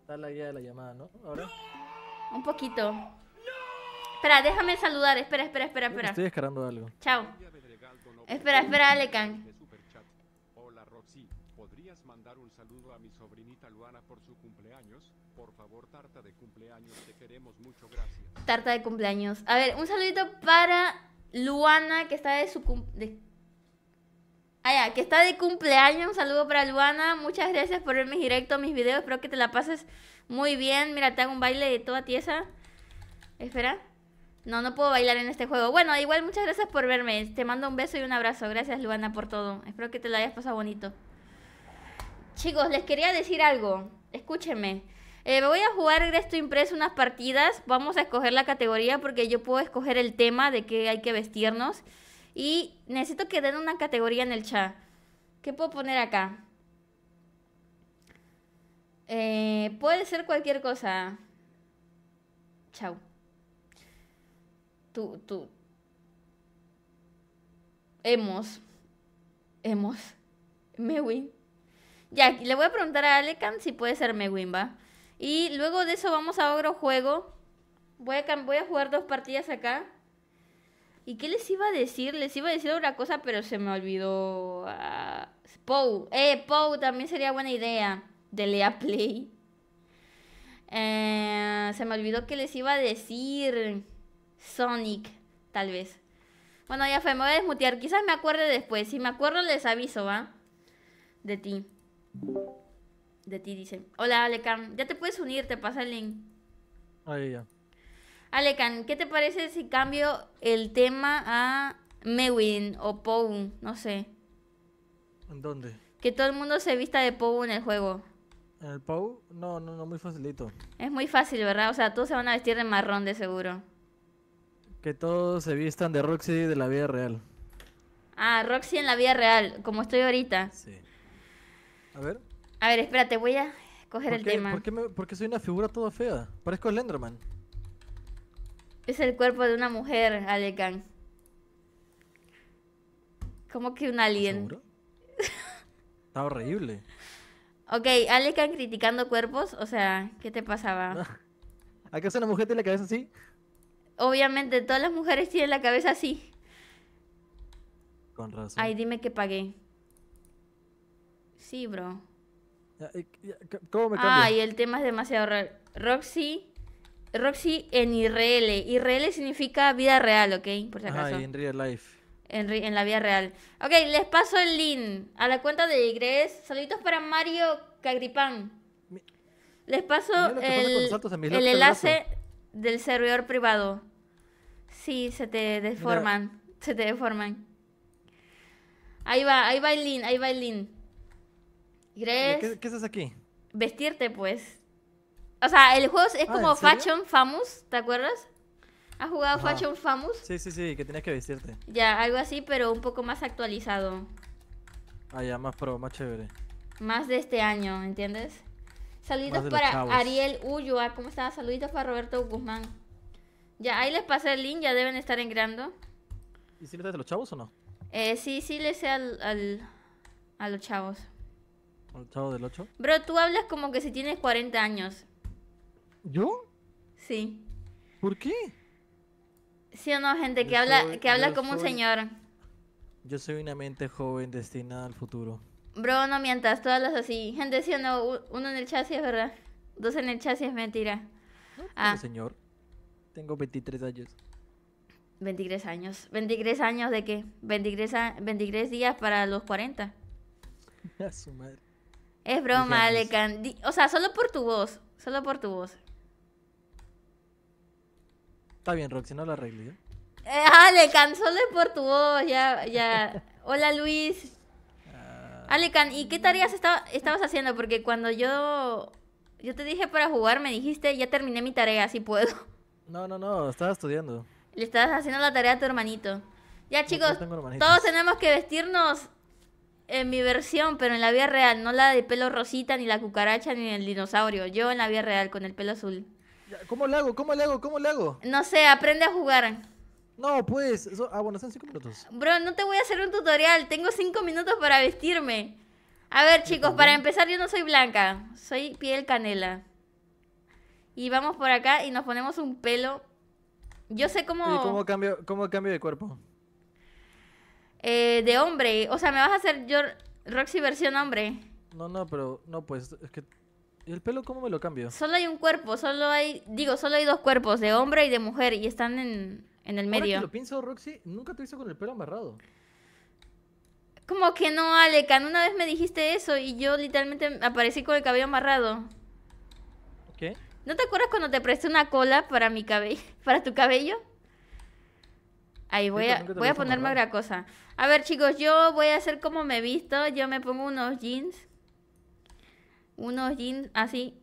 Está la guía de la llamada, ¿no? Ahora. Un poquito. Espera, déjame saludar. Espera, espera, espera, espera. Estoy descargando algo. Chao. Espera, espera, Alecan. Hola, Roxy. ¿Podrías mandar un saludo a mi sobrinita Luana por su cumpleaños? Por favor, tarta de cumpleaños, te queremos mucho, gracias. Tarta de cumpleaños. A ver, un saludito para Luana que está de su cumpleaños Ah, ya, que está de cumpleaños. Un saludo para Luana. Muchas gracias por verme directo a mis videos. Espero que te la pases muy bien. Mira, te hago un baile de toda tiesa. Espera. No, no puedo bailar en este juego. Bueno, igual muchas gracias por verme. Te mando un beso y un abrazo. Gracias, Luana, por todo. Espero que te la hayas pasado bonito. Chicos, les quería decir algo. Escúchenme. Eh, me voy a jugar Gresto Impreso unas partidas. Vamos a escoger la categoría porque yo puedo escoger el tema de qué hay que vestirnos. Y necesito que den una categoría en el chat. ¿Qué puedo poner acá? Eh, puede ser cualquier cosa. Chao. Tú, tú. Hemos. Hemos. Mewin. Ya, le voy a preguntar a Alecan si puede ser Mewin, va. Y luego de eso vamos a otro juego. Voy voy a jugar dos partidas acá. ¿Y qué les iba a decir? Les iba a decir otra cosa, pero se me olvidó. Uh, Pou. Eh, Pou también sería buena idea. De Lea play. Eh, se me olvidó que les iba a decir Sonic, tal vez. Bueno, ya fue, me voy a desmutear. Quizás me acuerde después. Si me acuerdo, les aviso, ¿va? De ti. De ti, dicen. Hola, Alecan. Ya te puedes unir, te pasa el link. Ahí ya. Alecan, ¿qué te parece si cambio el tema a Mewin o Pou? No sé. ¿En dónde? Que todo el mundo se vista de Pou en el juego. ¿En el Pou? No, no, no, muy facilito. Es muy fácil, ¿verdad? O sea, todos se van a vestir de marrón de seguro. Que todos se vistan de Roxy de la vida real. Ah, Roxy en la vida real, como estoy ahorita. Sí. A ver. A ver, espérate, voy a coger el tema. ¿por qué, soy una figura toda fea? Parezco el Enderman. Es el cuerpo de una mujer, Alekan. Como que un alien. Está horrible. ok, Alekan criticando cuerpos, o sea, ¿qué te pasaba? ¿Acaso una mujer tiene la cabeza así? Obviamente, todas las mujeres tienen la cabeza así. Con razón. Ay, dime que pagué. Sí, bro. ¿Cómo me cambio? Ay, el tema es demasiado raro. Roxy Roxy en IRL. IRL significa vida real, ¿ok? Por si acaso. Ah, en real life. En, la vida real. Ok, les paso el link a la cuenta de Igres. Saluditos para Mario Cagripán. Les paso el, el, enlace del servidor privado. Sí, se te deforman. Se te deforman. Ahí va, ahí va el link, ahí va el link. ¿Qué, ¿Qué aquí? Vestirte, pues. O sea, el juego es ah, como Fashion Famous, ¿te acuerdas? ¿Has jugado Fashion Famous? Sí, sí, sí, que tenías que vestirte. Ya, algo así, pero un poco más actualizado. Ah, ya, más pro, más chévere. Más de este año, ¿entiendes? Saluditos para Ariel Ulloa, ¿cómo estás? Saluditos para Roberto Guzmán. Ya, ahí les pasé el link, ya deben estar engrando. ¿Y si les das a los chavos o no? Eh, sí, sí les sé al, al, a los chavos. ¿Los chavos del 8? Bro, tú hablas como que si tienes 40 años. ¿Yo? Sí. ¿Por qué? Sí o no, gente, que habla, que habla como un señor. Yo soy una mente joven destinada al futuro. Bro, no mientas, todas las así. Gente, sí o no, uno en el chasis es verdad. Dos en el chasis es mentira. No, ah. señor. Tengo 23 años. 23 años. ¿23 años de qué? 23, días para los 40. Es broma, Alecán O sea, solo por tu voz. Solo por tu voz. Está bien, Roxy, no lo arreglé. ¿eh? Eh, ah, por tu voz, ya, ya. Hola, Luis. Alecan, ah, ¿y qué tareas estabas haciendo? Porque cuando yo, yo te dije para jugar, me dijiste, ya terminé mi tarea, si puedo. No, no, no, estaba estudiando. Le estabas haciendo la tarea a tu hermanito. Ya, chicos, todos tenemos que vestirnos en mi versión, pero en la vida real, no la de pelo rosita, ni la cucaracha, ni el dinosaurio. Yo en la vida real, con el pelo azul. ¿Cómo le hago? ¿Cómo le hago? ¿Cómo le hago? No sé, aprende a jugar. No, pues. Ah, bueno, son cinco minutos. Bro, no te voy a hacer un tutorial. Tengo cinco minutos para vestirme. A ver, chicos, para empezar, yo no soy blanca. Soy piel canela. Y vamos por acá y nos ponemos un pelo. Yo sé cómo. ¿Y cómo cambio, cómo cambio de cuerpo? Eh, de hombre. O sea, me vas a hacer yo Roxy versión hombre. No, no, pero no, pues es que ¿Y el pelo cómo me lo cambio? Solo hay un cuerpo, solo hay, digo, solo hay dos cuerpos, de hombre y de mujer, y están en, en el medio. Ahora lo pienso, Roxy, nunca te hizo con el pelo amarrado. Como que no, Alecan, una vez me dijiste eso y yo literalmente aparecí con el cabello amarrado. ¿Qué? ¿No te acuerdas cuando te presté una cola para mi cabello, para tu cabello? Ahí voy a, voy a ponerme otra cosa. A ver, chicos, yo voy a hacer como me he visto. Yo me pongo unos jeans unos jeans así,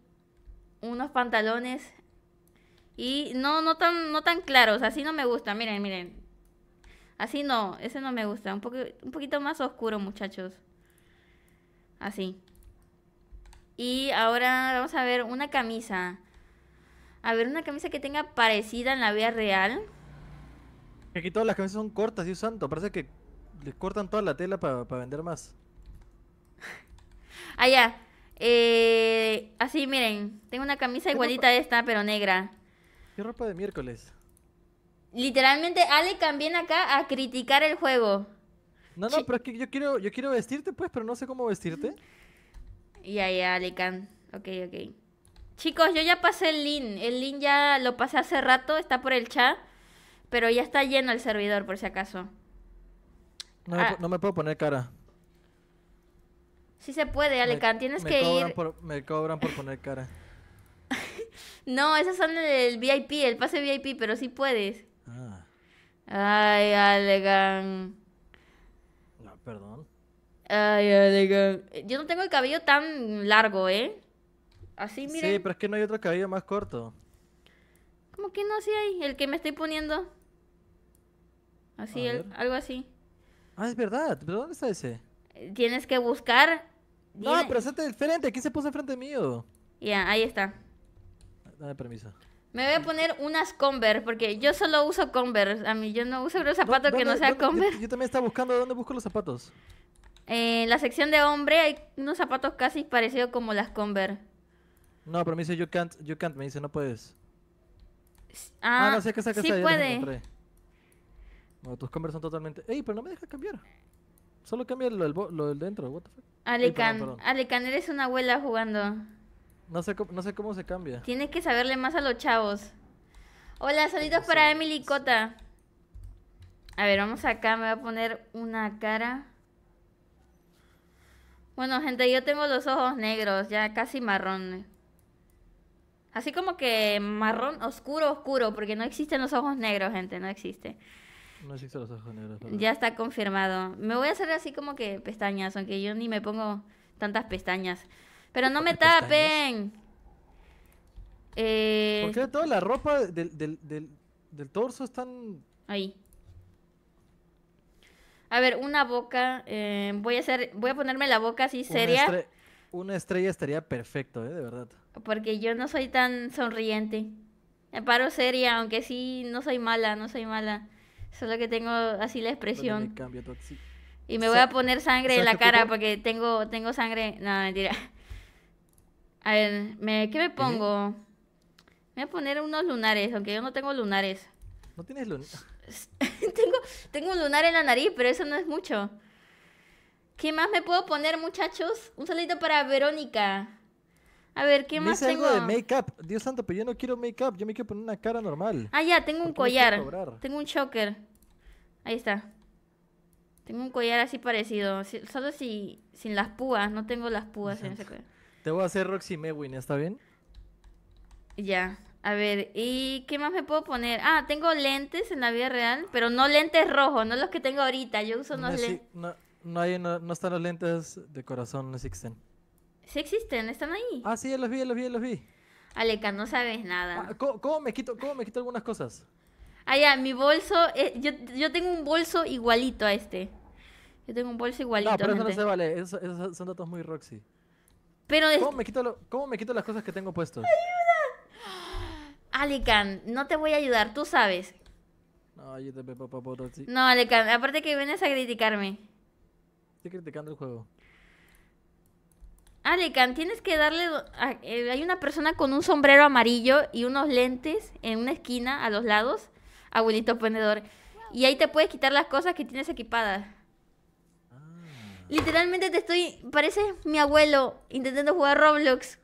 unos pantalones y no, no tan, no tan claros, así no me gusta, miren, miren. Así no, ese no me gusta, un, poco, un poquito más oscuro muchachos. Así. Y ahora vamos a ver una camisa. A ver, una camisa que tenga parecida en la vida real. Aquí todas las camisas son cortas, Dios santo. Parece que les cortan toda la tela para vender más. Allá. Ah, eh, así, miren, tengo una camisa igualita a esta, pero negra. ¿Qué ropa de miércoles? Literalmente, Ale también acá a criticar el juego. No, no, pero es que yo quiero, yo quiero vestirte, pues, pero no sé cómo vestirte. Y ya, Alecan Ok, ok. Chicos, yo ya pasé el link. El link ya lo pasé hace rato, está por el chat. Pero ya está lleno el servidor, por si acaso. No, ah. no me puedo poner cara. Sí se puede, Alecan, tienes que ir. me cobran por poner cara. no, esas son el VIP, el pase VIP, pero sí puedes. Ah. Ay, Alegan. No, ah, perdón. Ay, Alegan. Yo no tengo el cabello tan largo, ¿eh? Así, mira. Sí, pero es que no hay otro cabello más corto. ¿Cómo que no? Sí hay. El que me estoy poniendo. Así, algo así. Ah, es verdad. ¿Pero dónde está ese? tienes que buscar. No, pero siente diferente, Aquí se puso enfrente mío. Ya, ahí está. Dame permiso. Me voy a poner unas Converse, porque yo solo uso Converse. A mí yo no uso los zapatos que no sea Converse. Yo, también estaba buscando dónde busco los zapatos. Eh, en la sección de hombre hay unos zapatos casi parecidos como las Converse. No, pero me dice you can't, me dice no puedes. Ah, ah sí, sí puede. Bueno, tus Converse son totalmente... Ey, pero no me deja cambiar. Solo cambia lo del, dentro, what the eres una abuela jugando. No sé, no sé cómo se cambia. Tienes que saberle más a los chavos. Hola, saludos para Emily Cota. A ver, vamos acá, me voy a poner una cara. Bueno, gente, yo tengo los ojos negros, ya casi marrón. Así como que marrón oscuro, oscuro, porque no existen los ojos negros, gente, no existe. Ya está confirmado. Me voy a hacer así como que pestañas, aunque yo ni me pongo tantas pestañas. Pero no me tapen. Eh, ¿Por qué toda la ropa del, del, del, torso están Ahí. A ver, una boca. Eh, voy a hacer, voy a ponerme la boca así seria. Una, estrella estaría perfecto, eh, De verdad. Porque yo no soy tan sonriente. Me paro seria, aunque sí, no soy mala, no soy mala. Solo que tengo así la expresión. Y me voy a poner sangre en la cara porque tengo, tengo sangre. No, mentira. A ver, me, ¿qué me pongo? Me voy a poner unos lunares, aunque yo no tengo lunares. ¿No tienes lunares? tengo, tengo un lunar en la nariz, pero eso no es mucho. ¿Qué más me puedo poner, muchachos? Un saludo para Verónica. A ver, ¿qué más Dice tengo? algo de make-up. Dios santo, pero yo no quiero make-up. Yo me quiero poner una cara normal. Ah, ya, tengo un collar. Tengo un choker. Ahí está. Tengo un collar así parecido. solo si, sin las púas. No tengo las púas en ese collar. Te voy a hacer Roxy Mewin, ¿está bien? Ya. A ver, ¿y qué más me puedo poner? Ah, tengo lentes en la vida real, pero no lentes rojos, no los que tengo ahorita. Yo uso unos no, lentes. no, no están los lentes de corazón, no existen. Sí existen, están ahí. Ah, sí, ya los vi, ya los vi, ya los vi. Aleca, no sabes nada. Ah, ¿cómo, me quito, ¿Cómo me quito algunas cosas? Ah, ya, mi bolso. Eh, yo, yo, tengo un bolso igualito a este. Yo tengo un bolso igualito. No, pero eso no se vale. Esos, son datos muy Roxy. ¿Cómo, me quito ¿Cómo me quito las cosas que tengo puestas? ¡Ayuda! Alecán, no te voy a ayudar, tú sabes. No, ayúdame, papá, No, aparte que vienes a criticarme. Estoy criticando el juego. Alecán, ah, tienes que darle. Eh, hay una persona con un sombrero amarillo y unos lentes en una esquina a los lados, abuelito ponedor. Y ahí te puedes quitar las cosas que tienes equipadas. Ah. Literalmente te estoy. Parece mi abuelo intentando jugar Roblox.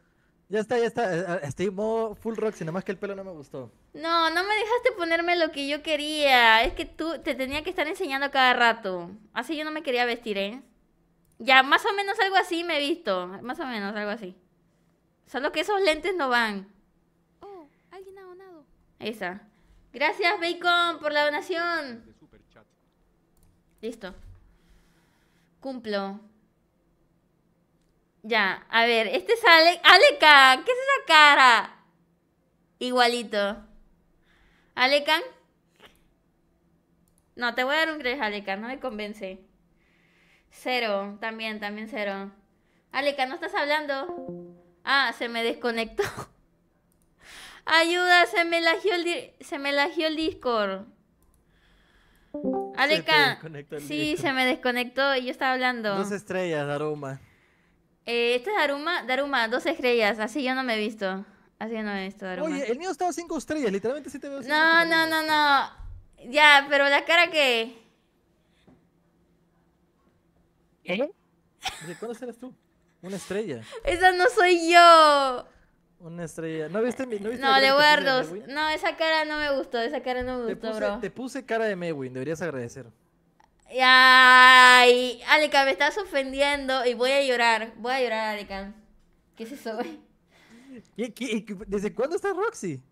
Ya está, ya está. Eh, ah, estoy modo full rock, sino más que el pelo no me gustó. No, no me dejaste ponerme lo que yo quería. Es que tú te tenía que estar enseñando cada rato. Así yo no me quería vestir, ¿eh? Ya, más o menos algo así me he visto. Más o menos algo así. Solo que esos lentes no van. Oh, alguien ha donado. Esa. Gracias, Bacon, por la donación. Listo. Cumplo. Ya, a ver, este es Ale ¿Qué es esa cara? Igualito. ¿Alecan? No, te voy a dar un crédito Alecan, no me convence. Cero, también, también cero. Aleka, ¿no estás hablando? Ah, se me desconectó. Ayuda, se me lagió el, se me lagió el Discord. Aleca, sí, se me desconectó y yo estaba hablando. Dos estrellas, Daruma. Eh, este es Daruma, Daruma, dos estrellas, así yo no me he visto. Así yo no me he visto, Daruma. Oye, el mío estaba cinco estrellas, literalmente sí te veo No, no, no, no. Ya, pero la cara que... ¿Eh? ¿De cuándo serás tú? Una estrella. Esa no soy yo. Una estrella. ¿No viste mi.? No, le No, esa cara no me gustó. Esa cara no me gustó, bro. Te puse cara de Mewin. Deberías agradecer. Ay, Aleca, me estás ofendiendo y voy a llorar. Voy a llorar, Aleca. ¿Qué es eso, güey? desde cuándo está Roxy?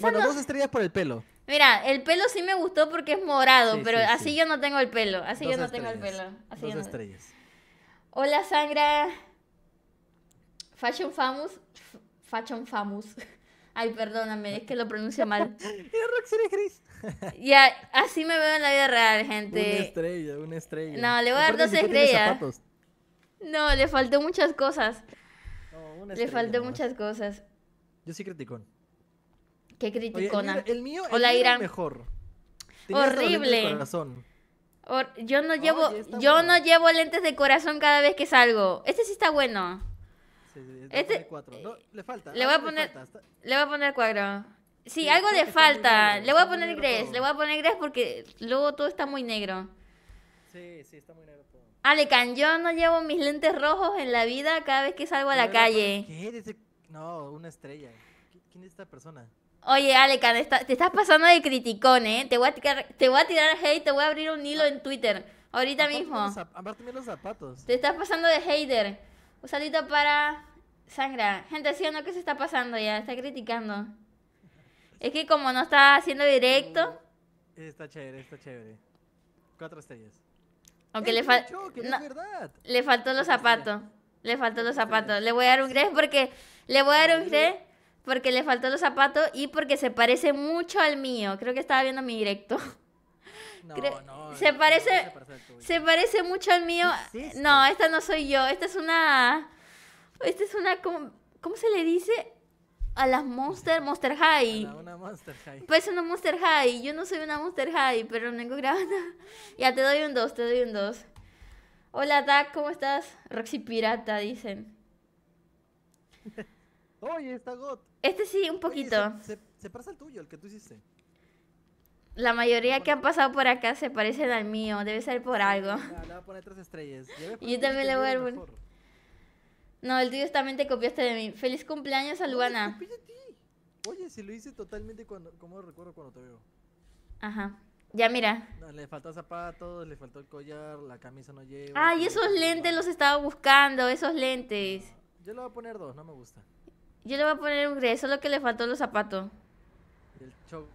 bueno, dos estrellas por el pelo. Mira, el pelo sí me gustó porque es morado, pero así yo no tengo el pelo. Así yo no tengo el pelo. Así dos estrellas. Hola Sangra. Fashion Famous. Fashion Famous. Ay, perdóname, es que lo pronuncio mal. Gris. ya, así me veo en la vida real, gente. Una estrella, una estrella. No, le voy a dar dos estrellas. No, le faltó muchas cosas. le faltó muchas cosas. Yo sí criticón. Qué criticona. el mío, es el mejor. Horrible yo no oh, llevo, yo no llevo lentes de corazón cada vez que salgo. Este sí está bueno. Este este le falta. Le voy a poner, le, voy a poner cuadro. Sí, algo le falta. le voy a poner gris le voy a poner gris porque luego todo está muy negro. Sí, sí, está muy negro todo. Alecan, ah, yo no llevo mis lentes rojos en la vida cada vez que salgo a la calle. ¿Qué? No, una estrella. ¿Quién es esta persona? Oye, Alecán, te estás pasando de criticón, ¿eh? Te voy, a tirar, te voy a tirar hate, te voy a abrir un hilo en Twitter. Ahorita mismo. Aparte los zapatos. Te estás pasando de hater. Un saludo para Sangra. Gente, ¿sí o no? ¿Qué se está pasando ya? Está criticando. Es que como no está haciendo directo... Mm, está chévere, está chévere. Cuatro estrellas. Aunque le, faltó, no, le faltó los zapatos. Le faltó los zapatos. Le voy a dar un green porque... Le voy a dar un gres porque le faltó los zapatos y porque se parece mucho al mío. Creo que estaba viendo mi directo. No, no, se parece, se, parece mucho al mío. no, esta no soy yo. Esta es una, esta es una, ¿cómo, se le dice? A las Monster, Monster High. A una Monster High. Pues una Monster High. Yo no soy una Monster High, pero no tengo grabada. Ya, te doy un dos te doy un dos Hola, Dak, ¿cómo estás? Roxy Pirata, dicen. Oye, está got. Este sí, un poquito. se, se, se, parece tuyo, el que tú hiciste. La mayoría que han pasado por acá se parecen al mío, debe ser por algo. le voy a poner tres estrellas. Yo también le voy a poner. No, el tuyo también te copiaste de mí. Feliz cumpleaños a Luana. Oye, si lo hice totalmente cuando, como recuerdo cuando te veo. Ajá. Ya mira. No, le faltó zapatos, le faltó el collar, la camisa no lleva. Ay, esos lentes los estaba buscando, esos lentes. yo le voy a poner dos, no me gusta. Yo le voy a poner un gris, solo que le faltó los zapatos. El choker.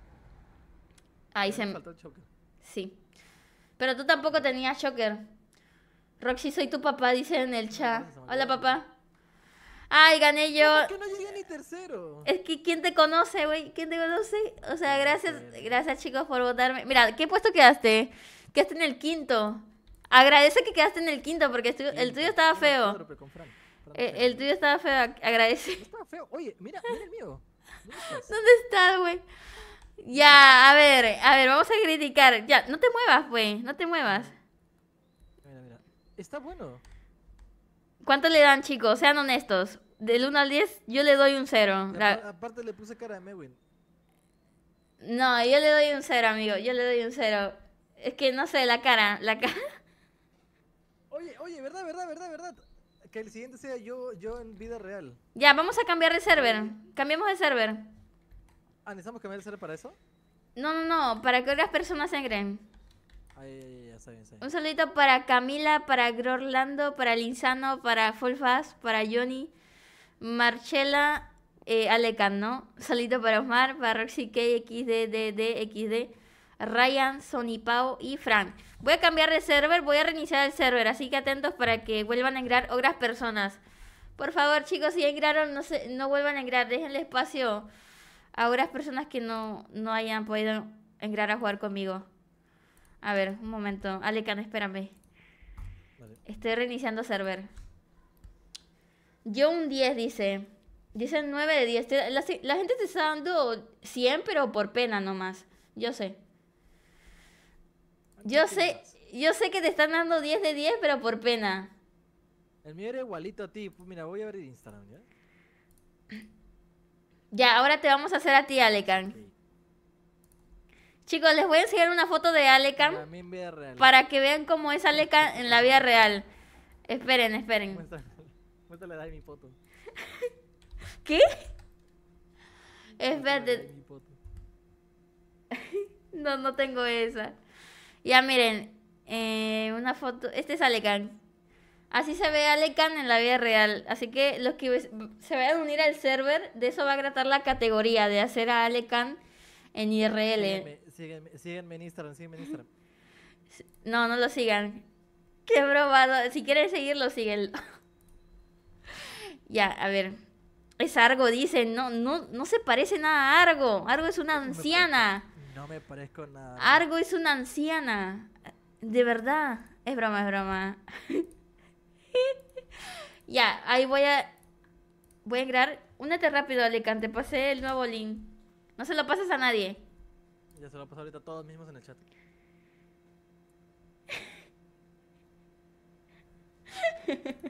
Ahí se me. Faltó el choker. Sí. Pero tú tampoco tenías choker. Roxy, soy tu papá, dice en el chat. Hola, papá. Ay, gané yo. Es que no llegué ni tercero. Es que quién te conoce, güey. ¿Quién te conoce? O sea, gracias, gracias chicos por votarme. Mira, ¿qué puesto quedaste? Quedaste en el quinto. Agradece que quedaste en el quinto porque el tuyo estaba feo. Eh, el tuyo estaba feo, agradece. estaba feo. Oye, mira, mira el mío. ¿Dónde está, güey? Ya, a ver, a ver, vamos a criticar. Ya, no te muevas, güey, no te muevas. Mira, mira. Está bueno. ¿Cuánto le dan, chicos? Sean honestos. Del 1 al 10, yo le doy un 0. Aparte le puse cara de Mewin. No, yo le doy un 0, amigo. Yo le doy un 0. Es que no sé, la cara, la cara. Oye, oye, verdad, verdad, verdad, verdad que el siguiente sea yo, yo en vida real. Ya, vamos a cambiar de server. Cambiemos de server. Ah, ¿necesitamos cambiar de server para eso? No, no, no, para que otras personas entren. Ay, ay, está bien, Un saludito para Camila, para Grorlando, para Linsano, para Fullfast para Johnny, Marchela, eh, Alecan, ¿no? Saludito para Osmar, para Roxy K, XD, X, XD, Ryan, Sony Pau y Frank. Voy a cambiar de server, voy a reiniciar el server, así que atentos para que vuelvan a entrar otras personas. Por favor, chicos, si ya no, se, no vuelvan a entrar, déjenle espacio a otras personas que no, hayan podido entrar a jugar conmigo. A ver, un momento. Alecan, espérame. Estoy reiniciando server. Yo un 10, dice. Dicen 9 de 10. La, la gente te está dando 100, pero por pena nomás. Yo sé. Yo sé, yo sé que te están dando 10 de 10, pero por pena. El mío era igualito a ti. Pues mira, voy a abrir Instagram, ¿ya? Ya, ahora te vamos a hacer a ti, Alecan. Chicos, les voy a enseñar una foto de Alecan para que vean cómo es Alecan en la vida real. Esperen, esperen. ¿Qué? Espérate. No, no tengo esa. Ya miren, eh, una foto. Este es Alecan. Así se ve Alecan en la vida real. Así que los que se vayan a unir al server, de eso va a gratar la categoría de hacer a Alecan en IRL. Síguenme, en Instagram, síguenme en Instagram. No, no lo sigan. Qué probado. Si quieren seguirlo, siguen ya, a ver. Es Argo, dicen. No, no, no se parece nada a Argo. Argo es una anciana. No me parezco nada. Argo es una anciana. De verdad. Es broma, es broma. ya, ahí voy a. Voy a crear. Únete rápido, Alicante. Pasé el nuevo link. No se lo pases a nadie. Ya se lo paso ahorita a todos mismos en el chat.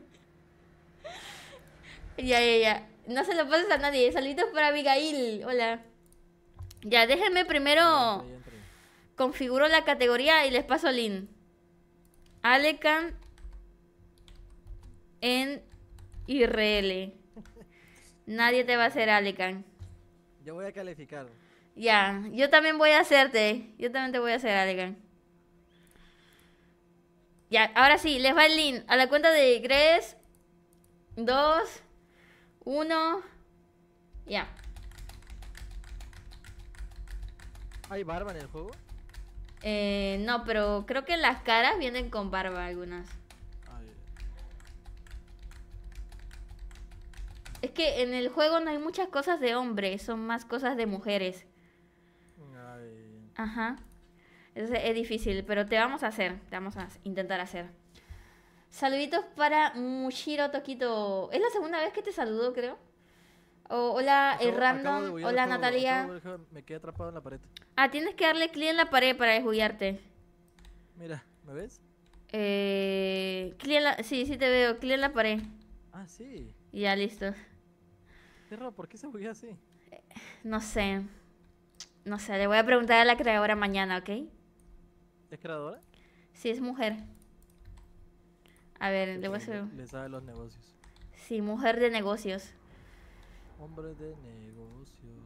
ya, ya, ya. No se lo pases a nadie. Saludos para Abigail. Hola. Ya, déjenme primero. Configuro la categoría y les paso el link. Alecan en IRL. Nadie te va a hacer Alecan. Yo voy a calificar. Ya, yo también voy a hacerte. Yo también te voy a hacer Alecan. Ya, ahora sí, les va el link. A la cuenta de 3, 2, 1. Ya. ¿Hay barba en el juego? Eh, no, pero creo que las caras vienen con barba algunas. Ah, es que en el juego no hay muchas cosas de hombres, son más cosas de mujeres. Ajá. Entonces es difícil, pero te vamos a hacer, te vamos a intentar hacer. Saluditos para Mushiro Toquito. Es la segunda vez que te saludo, creo hola, acabo, Random. hola, Natalia. me quedé atrapado en la pared. Ah, tienes que darle clic en la pared para desbullarte. Mira, ¿me ves? Eh, Sí, sí te veo. Clic en la pared. Ah, sí. Ya, listo. ¿por qué se buguea así? Eh, no sé. No sé, le voy a preguntar a la creadora mañana, ¿ok? ¿Es creadora? Sí, es mujer. A ver, le voy a hacer... Le sabe los negocios. Sí, mujer de negocios. Hombre de negocios.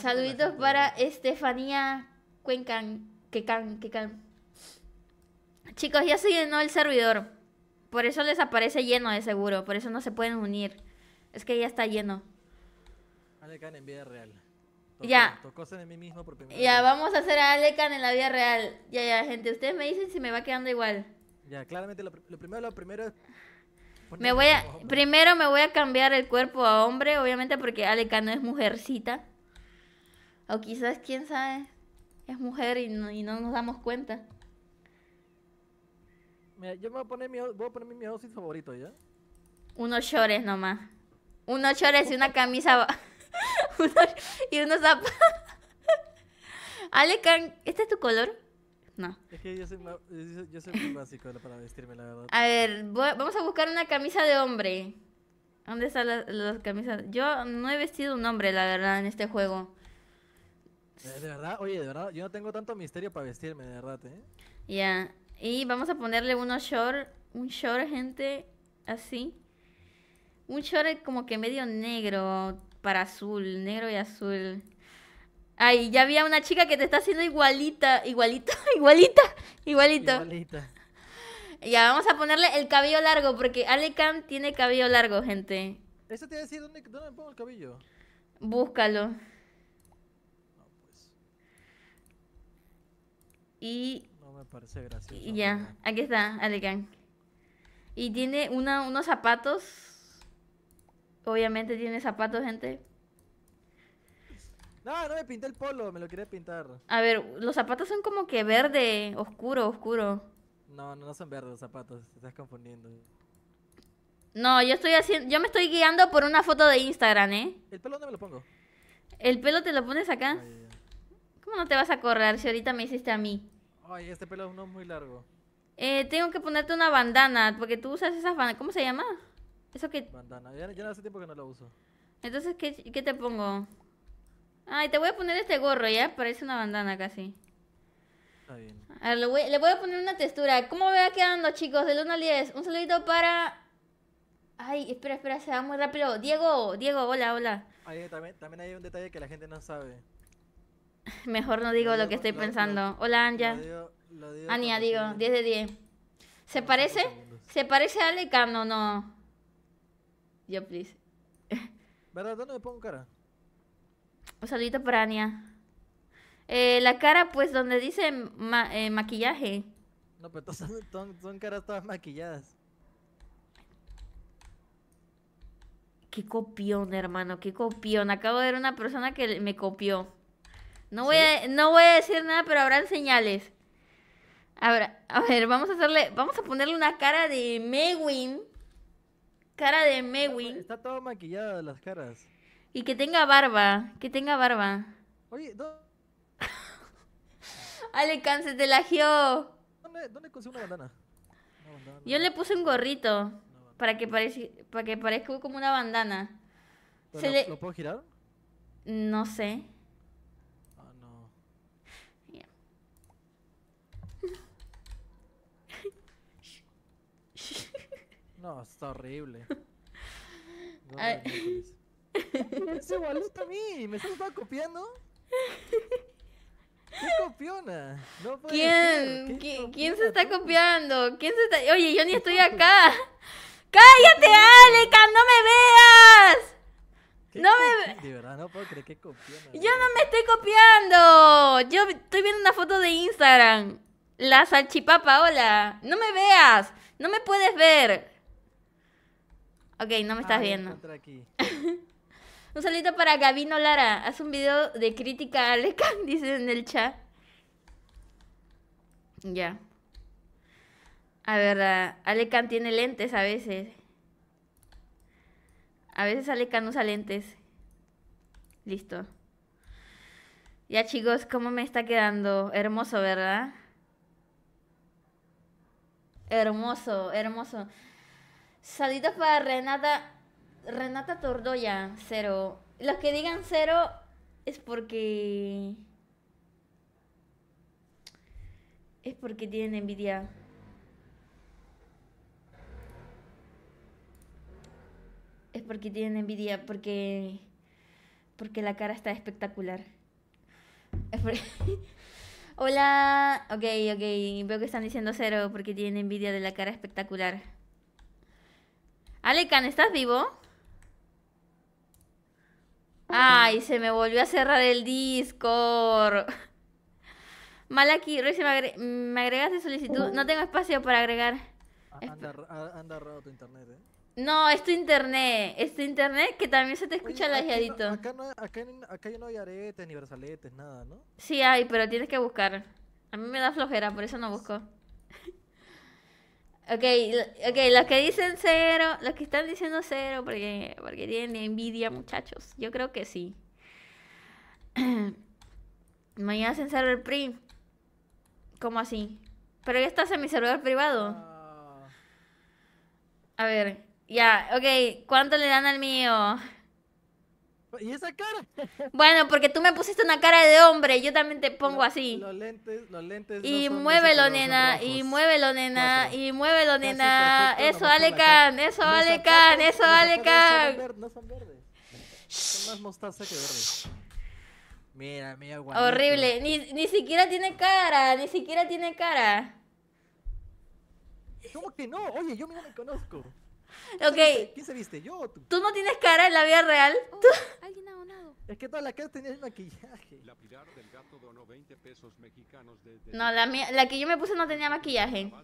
Saluditos para Estefanía Cuencan. Que can, que Chicos, ya se llenó el servidor. Por eso les aparece lleno de seguro. Por eso no se pueden unir. Es que ya está lleno. Alecan en vida real. ya. mí mismo ya, vamos a hacer a Alecan en la vida real. Ya, ya, gente. Ustedes me dicen si me va quedando igual. Ya, claramente lo, primero, lo primero es me voy a, primero me voy a cambiar el cuerpo a hombre, obviamente porque no es mujercita. O quizás, quién sabe, es mujer y no, nos damos cuenta. yo me voy a poner mi, voy a poner favorito, ¿ya? Unos shorts nomás. Unos shorts y una camisa... y unos zapatos. Alecan, ¿este es tu color? No. Es que yo soy, yo, muy básico para vestirme, la verdad. A ver, vamos a buscar una camisa de hombre. ¿Dónde están las, camisas? Yo no he vestido un hombre, la verdad, en este juego. Eh, de verdad, oye, de verdad, yo no tengo tanto misterio para vestirme, de verdad, ¿eh? Ya. Y vamos a ponerle unos short, un short, gente, así. Un short como que medio negro para azul, negro y azul. Ay, ya había una chica que te está haciendo igualita, igualito, igualita, igualito. Igualita. Ya, vamos a ponerle el cabello largo, porque Alecam tiene cabello largo, gente. Eso te iba a decir, ¿dónde, dónde pongo el cabello? Búscalo. Pues. Y... No me parece gracioso. Y ya, aquí está, Alecam. Y tiene una, unos zapatos. Obviamente tiene zapatos, gente. No, no me pinté el polo, me lo quería pintar. A ver, los zapatos son como que verde, oscuro, oscuro. No, no, son verdes los zapatos, te estás confundiendo. No, yo estoy haciendo, yo me estoy guiando por una foto de Instagram, ¿eh? ¿El pelo dónde me lo pongo? ¿El pelo te lo pones acá? ¿Cómo no te vas a correr si ahorita me hiciste a mí? Ay, este pelo es es muy largo. Eh, tengo que ponerte una bandana, porque tú usas esas bandanas, ¿cómo se llama? Eso que... Bandana, ya, hace tiempo que no lo uso. Entonces, ¿qué, qué te pongo? Ay, te voy a poner este gorro, ¿ya? Parece una bandana casi. Está bien. A ver, le voy, a poner una textura. ¿Cómo me va quedando, chicos? Del 1 al 10. Un saludito para... Ay, espera, espera, se va muy rápido. Diego, Diego, hola, hola. también, hay un detalle que la gente no sabe. Mejor no digo lo, que estoy pensando. hola, Anja. digo, Ania, digo, 10 de 10. ¿Se parece? ¿Se parece a Alecano? No. Yo, please. ¿Verdad? ¿Dónde me pongo cara? Un pues saludito para Ania. Eh, la cara, pues, donde dice eh, maquillaje. No, pero son, caras todas maquilladas. Qué copión, hermano, qué copión. Acabo de ver una persona que me copió. No voy, a, no voy a decir nada, pero habrán señales. a ver, vamos a hacerle, vamos a ponerle una cara de Mewin. Cara de Mewin. Está, toda todo maquillada las caras. Y que tenga barba, que tenga barba. Oye, ¿dónde...? Ale, te la geo. ¿Dónde, dónde una bandana? Yo le puse un gorrito para que, parezca, para que parezca como una bandana. ¿Lo, le... puedo girar? No sé. Ah, no. no, está horrible. me igualito a mí, me estás copiando. ¿Qué copiona? ¿Quién? ¿Quién, se está copiando? ¿Quién se está... Oye, yo ni estoy acá. ¡Cállate, Aleca! ¡No me veas! No me... De Yo no me estoy copiando. Yo estoy viendo una foto de Instagram. La salchipapa, hola. No me veas. No me puedes ver. Ok, no me estás viendo. Aquí. Un saludo para Gabino Lara. Haz un video de crítica a dice en el chat. Ya. A ver, Alecan tiene lentes a veces. A veces Alecan usa lentes. Listo. Ya chicos, ¿cómo me está quedando? Hermoso, ¿verdad? Hermoso, hermoso. Saludos para Renata Renata Tordoya, cero. Los que digan cero es porque. Es porque tienen envidia. Es porque tienen envidia, porque. Porque la cara está espectacular. Hola. Ok, ok. Veo que están diciendo cero porque tienen envidia de la cara espectacular. Alecan, ¿estás vivo? Ay, se me volvió a cerrar el Discord. Malaki, aquí, me, me, agregaste solicitud. No tengo espacio para agregar. Anda, raro tu internet, ¿eh? No, es tu internet. Es tu internet que también se te escucha lajeadito. No, acá, no, hay aretes ni brazaletes, nada, ¿no? Sí hay, pero tienes que buscar. A mí me da flojera, por eso no busco. Ok, ok, los que dicen cero, los que están diciendo cero porque, porque tienen envidia, muchachos. Yo creo que sí. Mañana hacen server PRI. ¿Cómo así? Pero ya estás en mi servidor privado. Ah. A ver, ya, ok, ¿cuánto le dan al mío? ¿Y esa cara? Bueno, porque tú me pusiste una cara de hombre, yo también te pongo así. Los lentes, los lentes. Y muévelo, nena, y muévelo, nena, y muévelo, nena. Eso, Can, eso, Can, eso, Can. No son verdes. Son más mostaza que verdes. Mira, mira, Horrible. Ni, ni siquiera tiene cara, ni siquiera tiene cara. ¿Cómo que no? Oye, yo mismo me conozco. ok. ¿Quién se viste? Yo. Tú. ¿Tú no tienes cara en la vida real? Oh, ¿Tú? Alguien Es que toda la cara tenía el maquillaje. del gato 20 pesos mexicanos No, la, la que yo me puse no tenía maquillaje.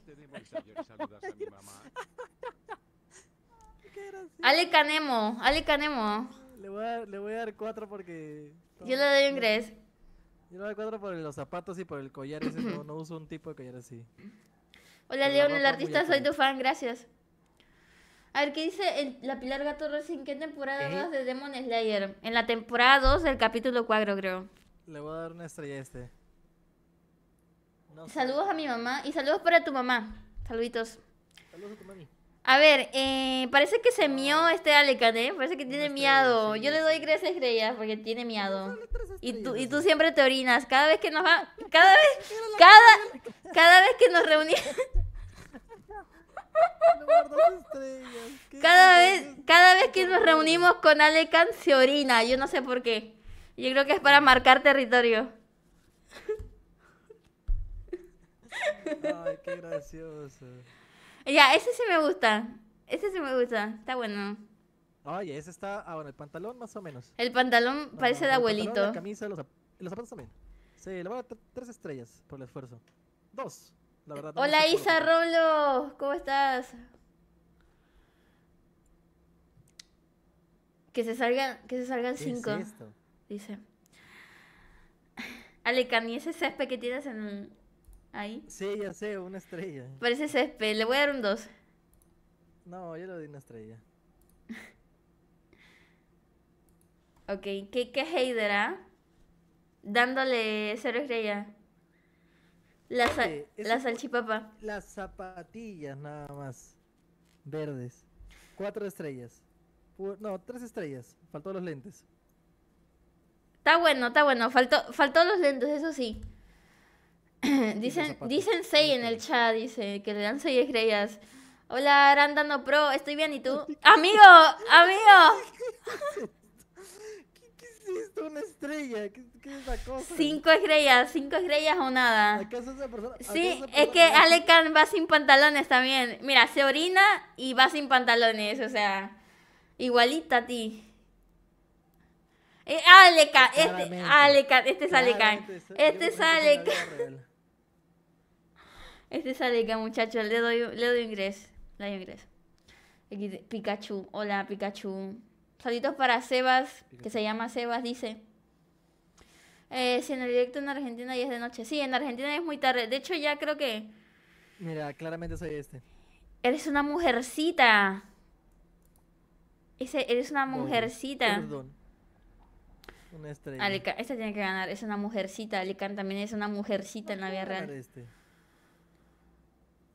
Ale Canemo, Ale Canemo. Le voy, a, le voy a dar cuatro porque... Yo le doy un gres. Yo le doy cuatro por los zapatos y por el collar ese. no, no uso un tipo de collar así. Hola, León, el artista, soy tu fan, gracias. A ver, ¿qué dice la Pilar Gato en qué temporada eh. más de Demon Slayer? En la temporada 2 del capítulo 4, creo. Le voy a dar una estrella a este. Saludos a mi mamá y saludos para tu mamá. Saluditos. Saludos a tu mami. A ver, eh, parece que se mió ah. este Alecan, ¿eh? Parece que tiene miado. Yo le doy gracias, estrellas porque tiene miado. Y tú, y tú siempre te orinas. Cada vez que nos va... Cada vez... Cada, cada vez que nos reunimos... Cada vez, cada vez que nos reunimos con Alecán se orina, yo no sé por qué. Yo creo que es para marcar territorio. Ay, qué gracioso. Ya, ese sí me gusta. Ese sí me gusta, está bueno. Ay, ese está, ah, bueno, el pantalón más o menos. El pantalón parece de abuelito. la camisa, los, los zapatos también. Sí, le voy a dar tres estrellas por el esfuerzo. Dos. Hola Isa Rolo! ¿cómo estás? Que se salgan, que se salgan cinco. Dice. Alecan, ¿y ese césped que tienes en ahí? Sí, ya sé, una estrella. Parece césped, le voy a dar un dos. No, yo le doy una estrella. ok, ¿qué, qué hater, ah? Dándole cero estrella. La, salchipapa. Las zapatillas nada más. Verdes. Cuatro estrellas. No, tres estrellas. Faltó los lentes. Está bueno, está bueno. Faltó, faltó los lentes, eso sí. dicen, dicen en el chat, dice, que le dan seis estrellas. Hola, Arándano Pro, estoy bien, ¿y tú? ¡Amigo! ¡Amigo! ¿Qué, es esto? ¿Una estrella? Cinco estrellas, cinco estrellas o nada. Sí, es, que Alecan va sin pantalones también. Mira, se orina y va sin pantalones, o sea, igualita a ti. Eh, este, sale este es este, este, este es Alecán Este es Alecán, muchachos, le doy, le doy ingreso. Le doy ingreso. Pikachu, hola Pikachu. Saludos para Sebas, que se llama Sebas, dice eh, si en el directo en Argentina ya es de noche. Sí, en Argentina es muy tarde. De hecho, ya creo que. Mira, claramente soy este. Eres una mujercita. Ese, eres una mujercita. Perdón. Una estrella. Alica esta tiene que ganar. Es una mujercita. Alicante también es una mujercita en la vida real. Este?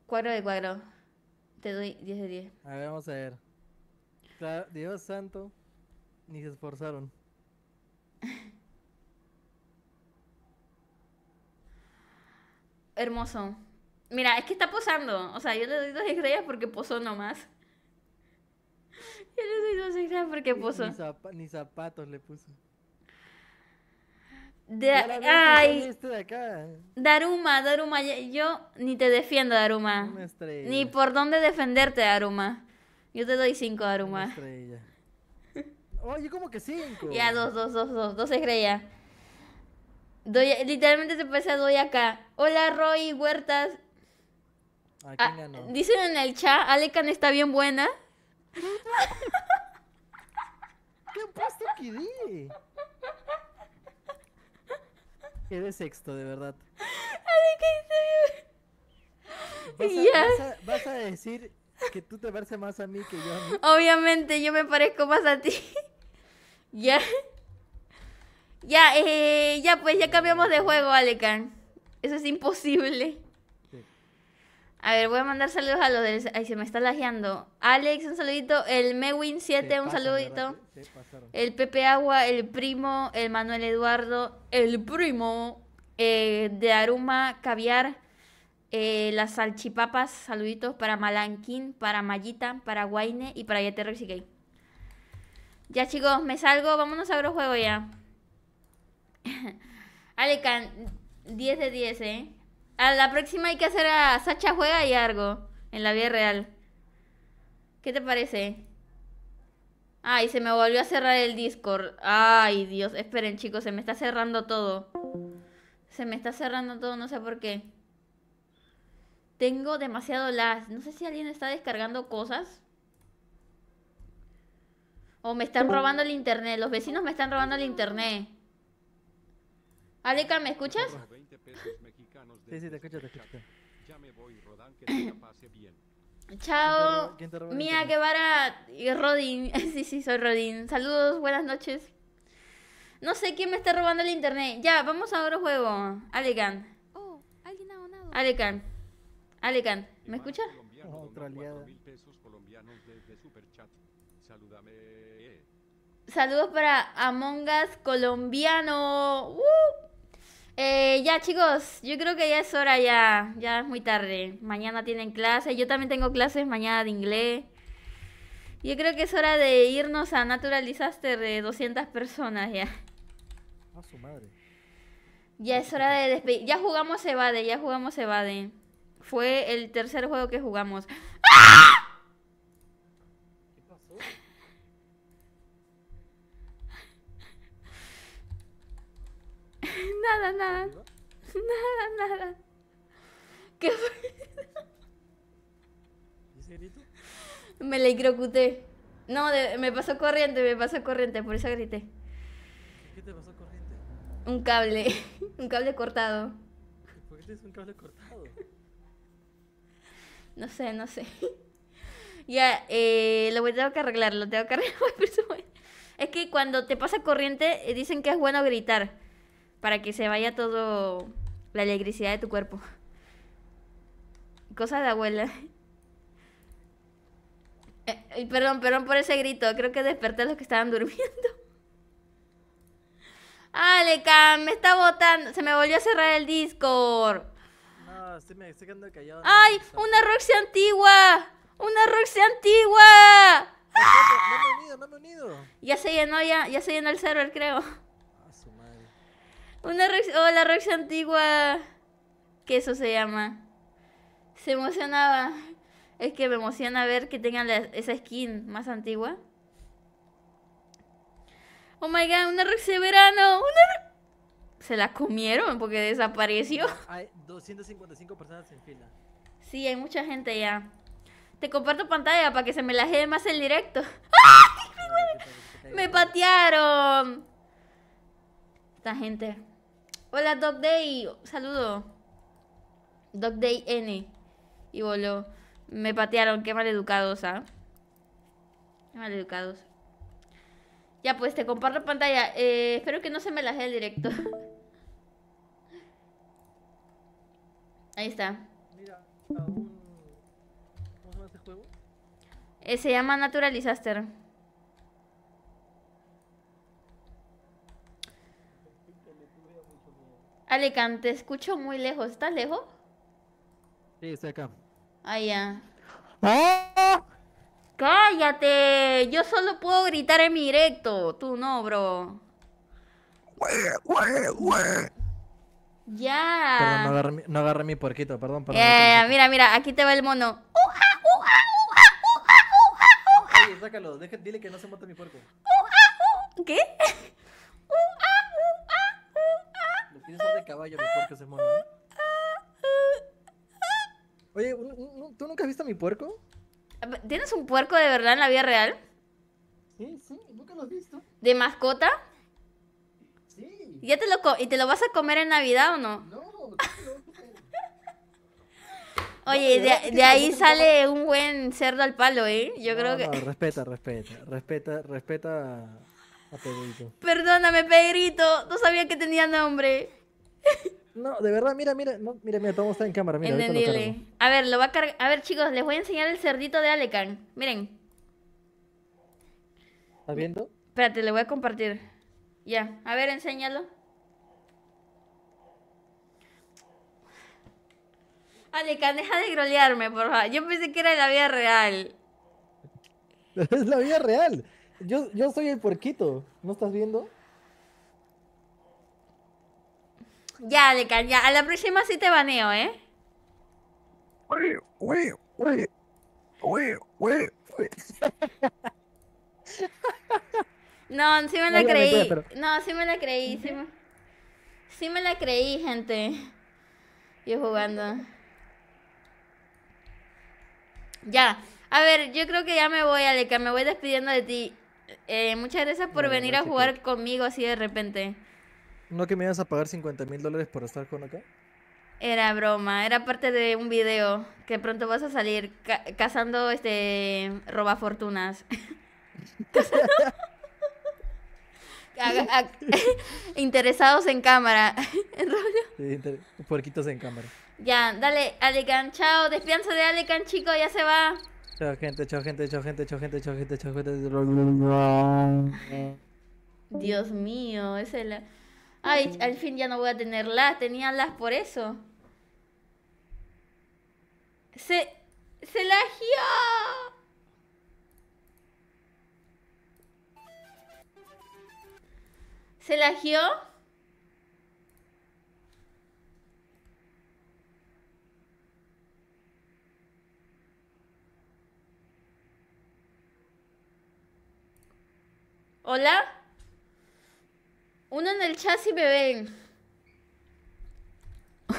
Cuadro de cuadro. Te doy 10 de 10. A ver, vamos a ver. Dios santo. Ni se esforzaron. Hermoso. Mira, es que está posando. O sea, yo le doy dos estrellas porque posó nomás. Yo le doy dos estrellas porque posó. Ni, zapatos le puso. ay, Daruma, Daruma, yo ni te defiendo, Daruma. Ni por dónde defenderte, Daruma. Yo te doy cinco, Daruma. Una Oye, como que cinco. Ya, dos, dos, dos, dos, dos estrellas literalmente se pasa doy acá. Hola Roy Huertas. Ah, dicen en el chat, Alecan está bien buena. ¿Qué que di? eres sexto, de verdad. Vas, a decir que tú te pareces más a mí que yo a mí. Obviamente, yo me parezco más a ti. ya. Ya, eh, ya pues, ya cambiamos de juego, Alecán Eso es imposible. A ver, voy a mandar saludos a los del... Ay, se me está lajeando. Alex, un saludito. El Mewin7, un saludito. El Pepe Agua, el Primo, el Manuel Eduardo, el Primo, eh, de Aruma Caviar, eh, las Salchipapas, saluditos para Malanquín, para Mayita, para Guaine y para Yeterrexigay Ya chicos, me salgo, vámonos a otro juego ya. Alecan, 10 de 10, ¿eh? A la próxima hay que hacer a Sacha Juega y algo en la vida real. ¿Qué te parece? Ay, se me volvió a cerrar el Discord. Ay, Dios, esperen chicos, se me está cerrando todo. Se me está cerrando todo, no sé por qué. Tengo demasiado las. No sé si alguien está descargando cosas. O me están robando el internet. Los vecinos me están robando el internet. Alecan, ¿me escuchas? Sí, sí, te este escucho, te escucho. Ya me voy, Rodán, que pase bien. Chao, Mía Guevara y Rodin. sí, sí, soy Rodin. Saludos, buenas noches. No sé quién me está robando el internet. Ya, vamos a otro juego. Alecan. Oh, Alecan. Alecan, ¿me escuchas? Eh. Saludos para Among Us colombiano. ¡Uh! Eh, ya chicos, yo creo que ya es hora ya, ya es muy tarde. Mañana tienen clases, yo también tengo clases mañana de inglés. Yo creo que es hora de irnos a Natural Disaster de 200 personas ya. A su madre. Ya es hora de despedir. Ya jugamos Evade, ya jugamos Evade. Fue el tercer juego que jugamos. ¡Ah! Nada, nada. Nada, nada. ¿Qué fue? grito? Me le crocuté. No, me pasó corriente, me pasó corriente, por eso grité. ¿Qué te pasó corriente? Un cable, un cable cortado. ¿Por qué tienes un cable cortado? No sé, no sé. Ya, eh, lo tengo que arreglar, lo tengo que arreglar. Es que cuando te pasa corriente eh, dicen que es bueno gritar para que se vaya todo la electricidad de tu cuerpo. Cosa de abuela. Eh, perdón, perdón por ese grito. Creo que desperté a los que estaban durmiendo. Alecan, me está botando. Se me volvió a cerrar el Discord. No, ¡Ay! ¡Una Roxy antigua! ¡Una Roxy antigua! unido, no me he unido. Ya se llenó, ya, ya se llenó el server, creo. Una Rex. Oh, la Rex antigua. Que eso se llama. Se emocionaba. Es que me emociona ver que tengan esa skin más antigua. Oh my god, una Rex de verano. Una Se la comieron porque desapareció. Hay 255 personas en fila. Sí, hay mucha gente ya. Te comparto pantalla para que se me la más el directo. Me patearon. Esta gente. Hola, Dog Day. Saludo. Dog Day N. Y voló. Me patearon. Qué maleducados, ¿ah? qué Qué maleducados. Ya, pues te comparto pantalla. Eh, espero que no se me laje el directo. Ahí está. Mira, ¿Cómo se llama este juego? Eh, se llama Natural Disaster. te escucho muy lejos. ¿Estás lejos? Sí, estoy acá. Ah, ya. ¡Oh! ¡Cállate! Yo solo puedo gritar en mi directo. Tú no, bro. Ya. Perdón, no agarré, no agarré mi puerquito, perdón. perdón mira, mira, aquí te va el mono. Oye, sácalo, dile que no se mate mi puerco. ¿Qué? Tienes de caballo ¿eh? Oye, ¿tú nunca has visto a mi puerco? ¿Tienes un puerco de verdad en la vida real? Sí, sí, nunca lo has visto. ¿De mascota? Sí. ¿Y, te lo ¿Y te lo vas a comer en Navidad o no? No, Oye, de, ahí sale un buen cerdo al palo, ¿eh? Yo creo que. respeta, respeta, respeta, respeta a Pedrito. Perdóname, Pedrito, no sabía que tenía nombre. No, de verdad, mira, mira, no, mira, mira, todo está en cámara, mira. Entendible. A ver, lo va a cargar. A ver, chicos, les voy a enseñar el cerdito de Alecan. Miren. ¿Estás viendo? Espérate, le voy a compartir. Ya, a ver, enséñalo. Alecan, deja de grolearme, por Yo pensé que era la vida real. es la vida real. Yo, yo soy el puerquito. ¿No estás viendo? Ya, Aleka, ya. A la próxima sí te baneo, ¿eh? No, sí me la creí. No, sí me la creí. Sí me... la creí, gente. Yo jugando. Ya. A ver, yo creo que ya me voy, Aleca. Me voy despidiendo de ti. Eh, muchas gracias por venir a jugar conmigo así de repente. ¿No que me ibas a pagar 50 mil dólares por estar con acá? Era broma, era parte de un video que pronto vas a salir cazando este roba fortunas. interesados en cámara. ¿En rollo? puerquitos en cámara. Ya, dale, Alecan, chao, despianza de Alecan, chico, ya se va. Chao, gente, chao, gente, chao, gente, chao, gente, chao, gente, chao, gente. Dios mío, es el... Ay, al fin ya no voy a tener las, por eso. Se, se gió ¿Se lagió? ¿Hola? Uno en el chat si me ven.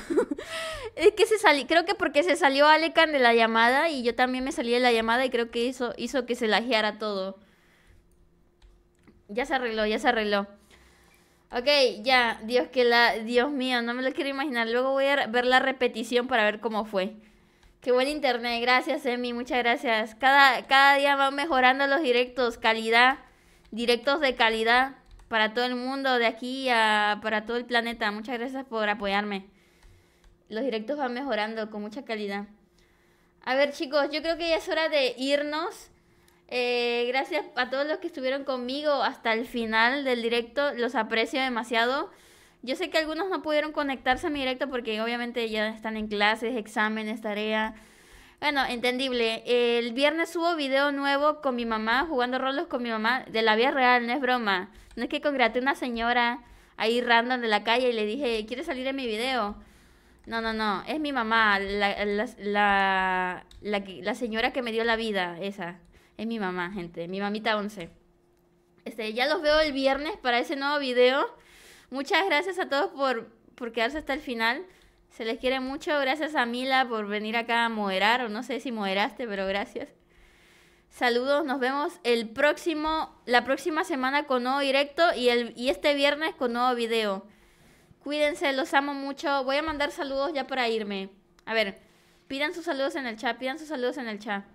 es que se salió, creo que porque se salió Alecan de la llamada y yo también me salí de la llamada y creo que hizo, hizo que se lajeara todo. Ya se arregló, ya se arregló. Ok, ya, Dios que la, Dios mío, no me lo quiero imaginar. Luego voy a ver la repetición para ver cómo fue. Qué buen internet, gracias Emi, muchas gracias. Cada, cada día van mejorando los directos, calidad, directos de calidad para todo el mundo de aquí, a, para todo el planeta. Muchas gracias por apoyarme. Los directos van mejorando con mucha calidad. A ver chicos, yo creo que ya es hora de irnos. Eh, gracias a todos los que estuvieron conmigo hasta el final del directo. Los aprecio demasiado. Yo sé que algunos no pudieron conectarse a mi directo porque obviamente ya están en clases, exámenes, tarea. Bueno, entendible. El viernes subo video nuevo con mi mamá, jugando rolos con mi mamá de la vida real, no es broma. No es que contraté a una señora ahí random de la calle y le dije, ¿quieres salir en mi video? No, no, no, es mi mamá, la, señora que me dio la vida, esa. Es mi mamá, gente, mi mamita once. Este, ya los veo el viernes para ese nuevo video. Muchas gracias a todos por, por quedarse hasta el final. Se les quiere mucho. Gracias a Mila por venir acá a moderar, o no sé si moderaste, pero gracias. Saludos, nos vemos el próximo, la próxima semana con nuevo directo y, el, este viernes con nuevo video. Cuídense, los amo mucho. Voy a mandar saludos ya para irme. A ver, pidan sus saludos en el chat, pidan sus saludos en el chat.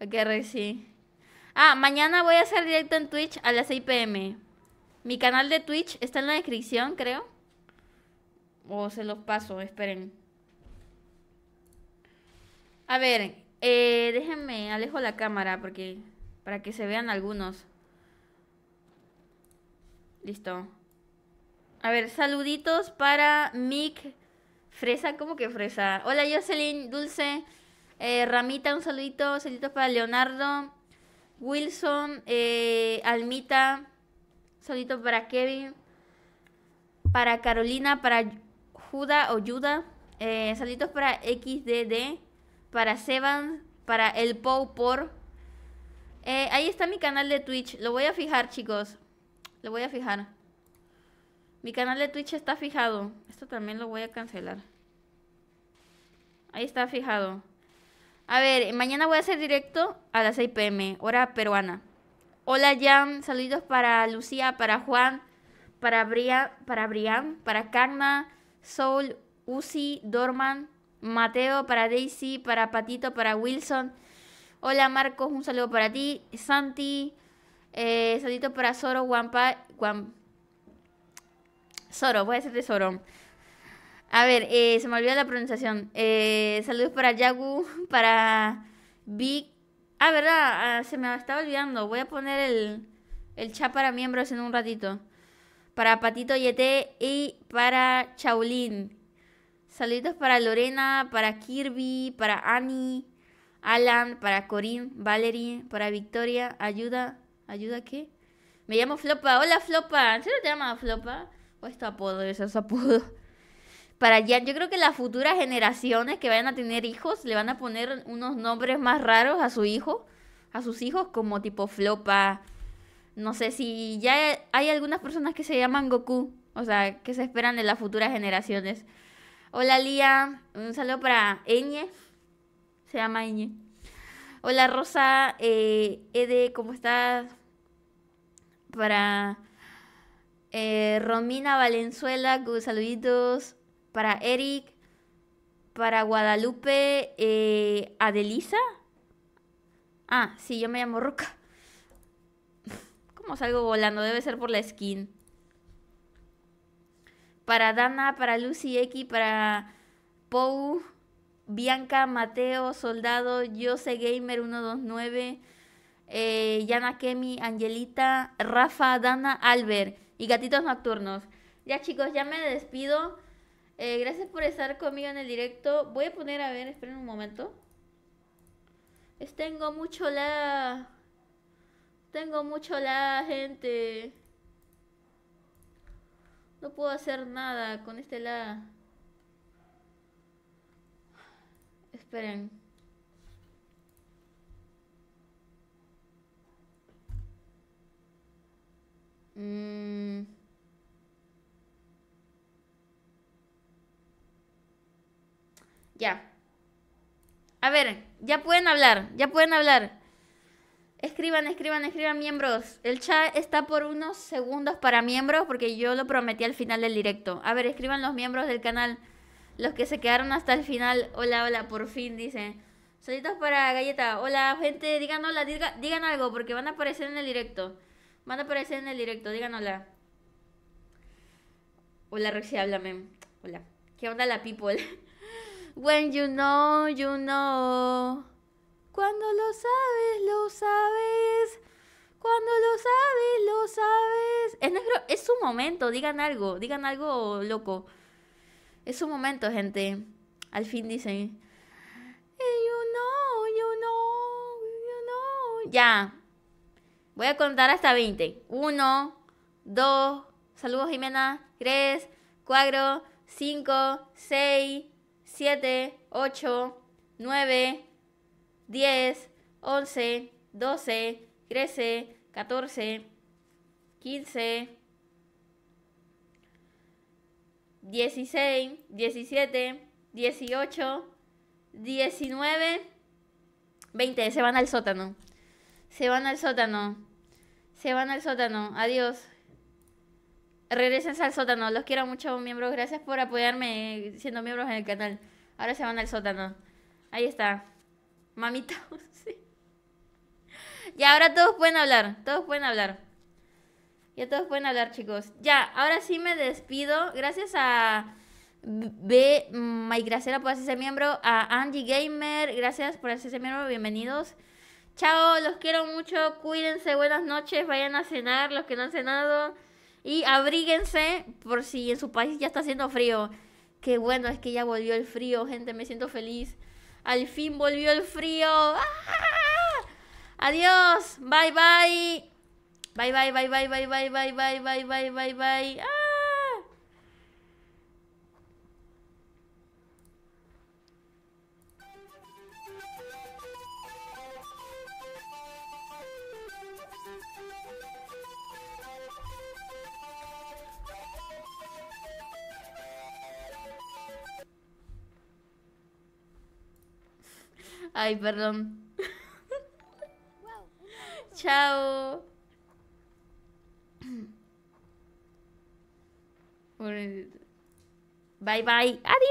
Ok, recién. Ah, mañana voy a hacer directo en Twitch a las 6 pm. Mi canal de Twitch está en la descripción, creo. O se los paso, esperen. A ver, eh, déjenme, alejo la cámara porque para que se vean algunos. Listo. A ver, saluditos para Mick Fresa, ¿cómo que Fresa? Hola Jocelyn, Dulce, eh, Ramita, un saludito, saluditos para Leonardo, Wilson, eh, Almita, saludito para Kevin, para Carolina, para Juda o Yuda, eh, saluditos para XDD, para Seban, para el Pou por. Eh, ahí está mi canal de Twitch. Lo voy a fijar, chicos. Lo voy a fijar. Mi canal de Twitch está fijado. Esto también lo voy a cancelar. Ahí está fijado. A ver, mañana voy a hacer directo a las 6 pm, hora peruana. Hola Jan, saludos para Lucía, para Juan, para Brian, para Brian, para Karma, Soul, Uzi, Dorman, Mateo, para Daisy, para Patito, para Wilson. Hola Marcos, un saludo para ti. Santi, eh, para Zoro, Guampa. Zoro, voy a decirte Zoro. A ver, eh, se me olvidó la pronunciación. Eh, saludos para Yagu, para Vic. Ah, verdad, ah, se me estaba olvidando. Voy a poner el, el chat para miembros en un ratito. Para Patito Yete y para Chaulín. Saludos para Lorena, para Kirby, para Annie, Alan, para Corinne, Valerie, para Victoria. Ayuda, ayuda qué? Me llamo Flopa. Hola Flopa. ¿se lo te llama Flopa? O esto apodo, eso es apodo. Para Jan, yo creo que las futuras generaciones que vayan a tener hijos le van a poner unos nombres más raros a su hijo, a sus hijos, como tipo Flopa. No sé si ya hay algunas personas que se llaman Goku, o sea, que se esperan de las futuras generaciones. Hola Lía, un saludo para Eñe. Se llama Eñe. Hola Rosa, eh, Ede, ¿cómo estás? Para eh, Romina Valenzuela, saluditos. Para Eric, para Guadalupe, eh, Adelisa. Ah, sí, yo me llamo Roca. ¿Cómo salgo volando? Debe ser por la skin para Dana, para Lucy X, para Pou, Bianca, Mateo, Soldado, Jose Gamer 129, eh, Yana Kemi, Angelita, Rafa, Dana, Albert y Gatitos Nocturnos. Ya chicos, ya me despido. Eh, gracias por estar conmigo en el directo. Voy a poner, a ver, esperen un momento. tengo mucho la... Tengo mucho la gente. No puedo hacer nada con este lado, Esperen. Mm. Ya. A ver, ya pueden hablar, ya pueden hablar. Escriban, escriban, escriban miembros. El chat está por unos segundos para miembros porque yo lo prometí al final del directo. A ver, escriban los miembros del canal. Los que se quedaron hasta el final. Hola, hola, por fin, dice Solitos para galleta. Hola, gente. Digan hola, digan algo porque van a aparecer en el directo. Van a aparecer en el directo. Digan hola. Hola, Roxy, háblame. Hola. ¿Qué onda la people? When you know, you know. Cuando lo sabes, lo sabes. Cuando lo sabes, lo sabes. Es negro, es un momento, digan algo, digan algo loco. Es un momento, gente. Al fin dicen. you know, you know, you know. Ya. Voy a contar hasta 20. 1, 2, saludos Jimena. 3, 4, 5, 6, 7, 8, 9. 10, 11, 12, 13, 14, 15, 16, 17, 18, 19, 20. Se van al sótano. Se van al sótano. Se van al sótano. Adiós. regresen al sótano. Los quiero mucho, miembros. Gracias por apoyarme eh, siendo miembros en el canal. Ahora se van al sótano. Ahí está. Mamita, sí. Y ahora todos pueden hablar, todos pueden hablar. Ya todos pueden hablar, chicos. Ya, ahora sí me despido. Gracias a B. Gracera por hacerse miembro. A Angie Gamer, gracias por hacerse miembro. Bienvenidos. Chao, los quiero mucho. Cuídense, buenas noches. Vayan a cenar los que no han cenado. Y abríguense por si en su país ya está haciendo frío. qué bueno, es que ya volvió el frío, gente. Me siento feliz. Al fin volvió el frío. Adiós. Bye bye. Bye bye bye bye bye bye bye bye bye bye bye bye. Ay, perdón. Chao. Bye bye. Adiós.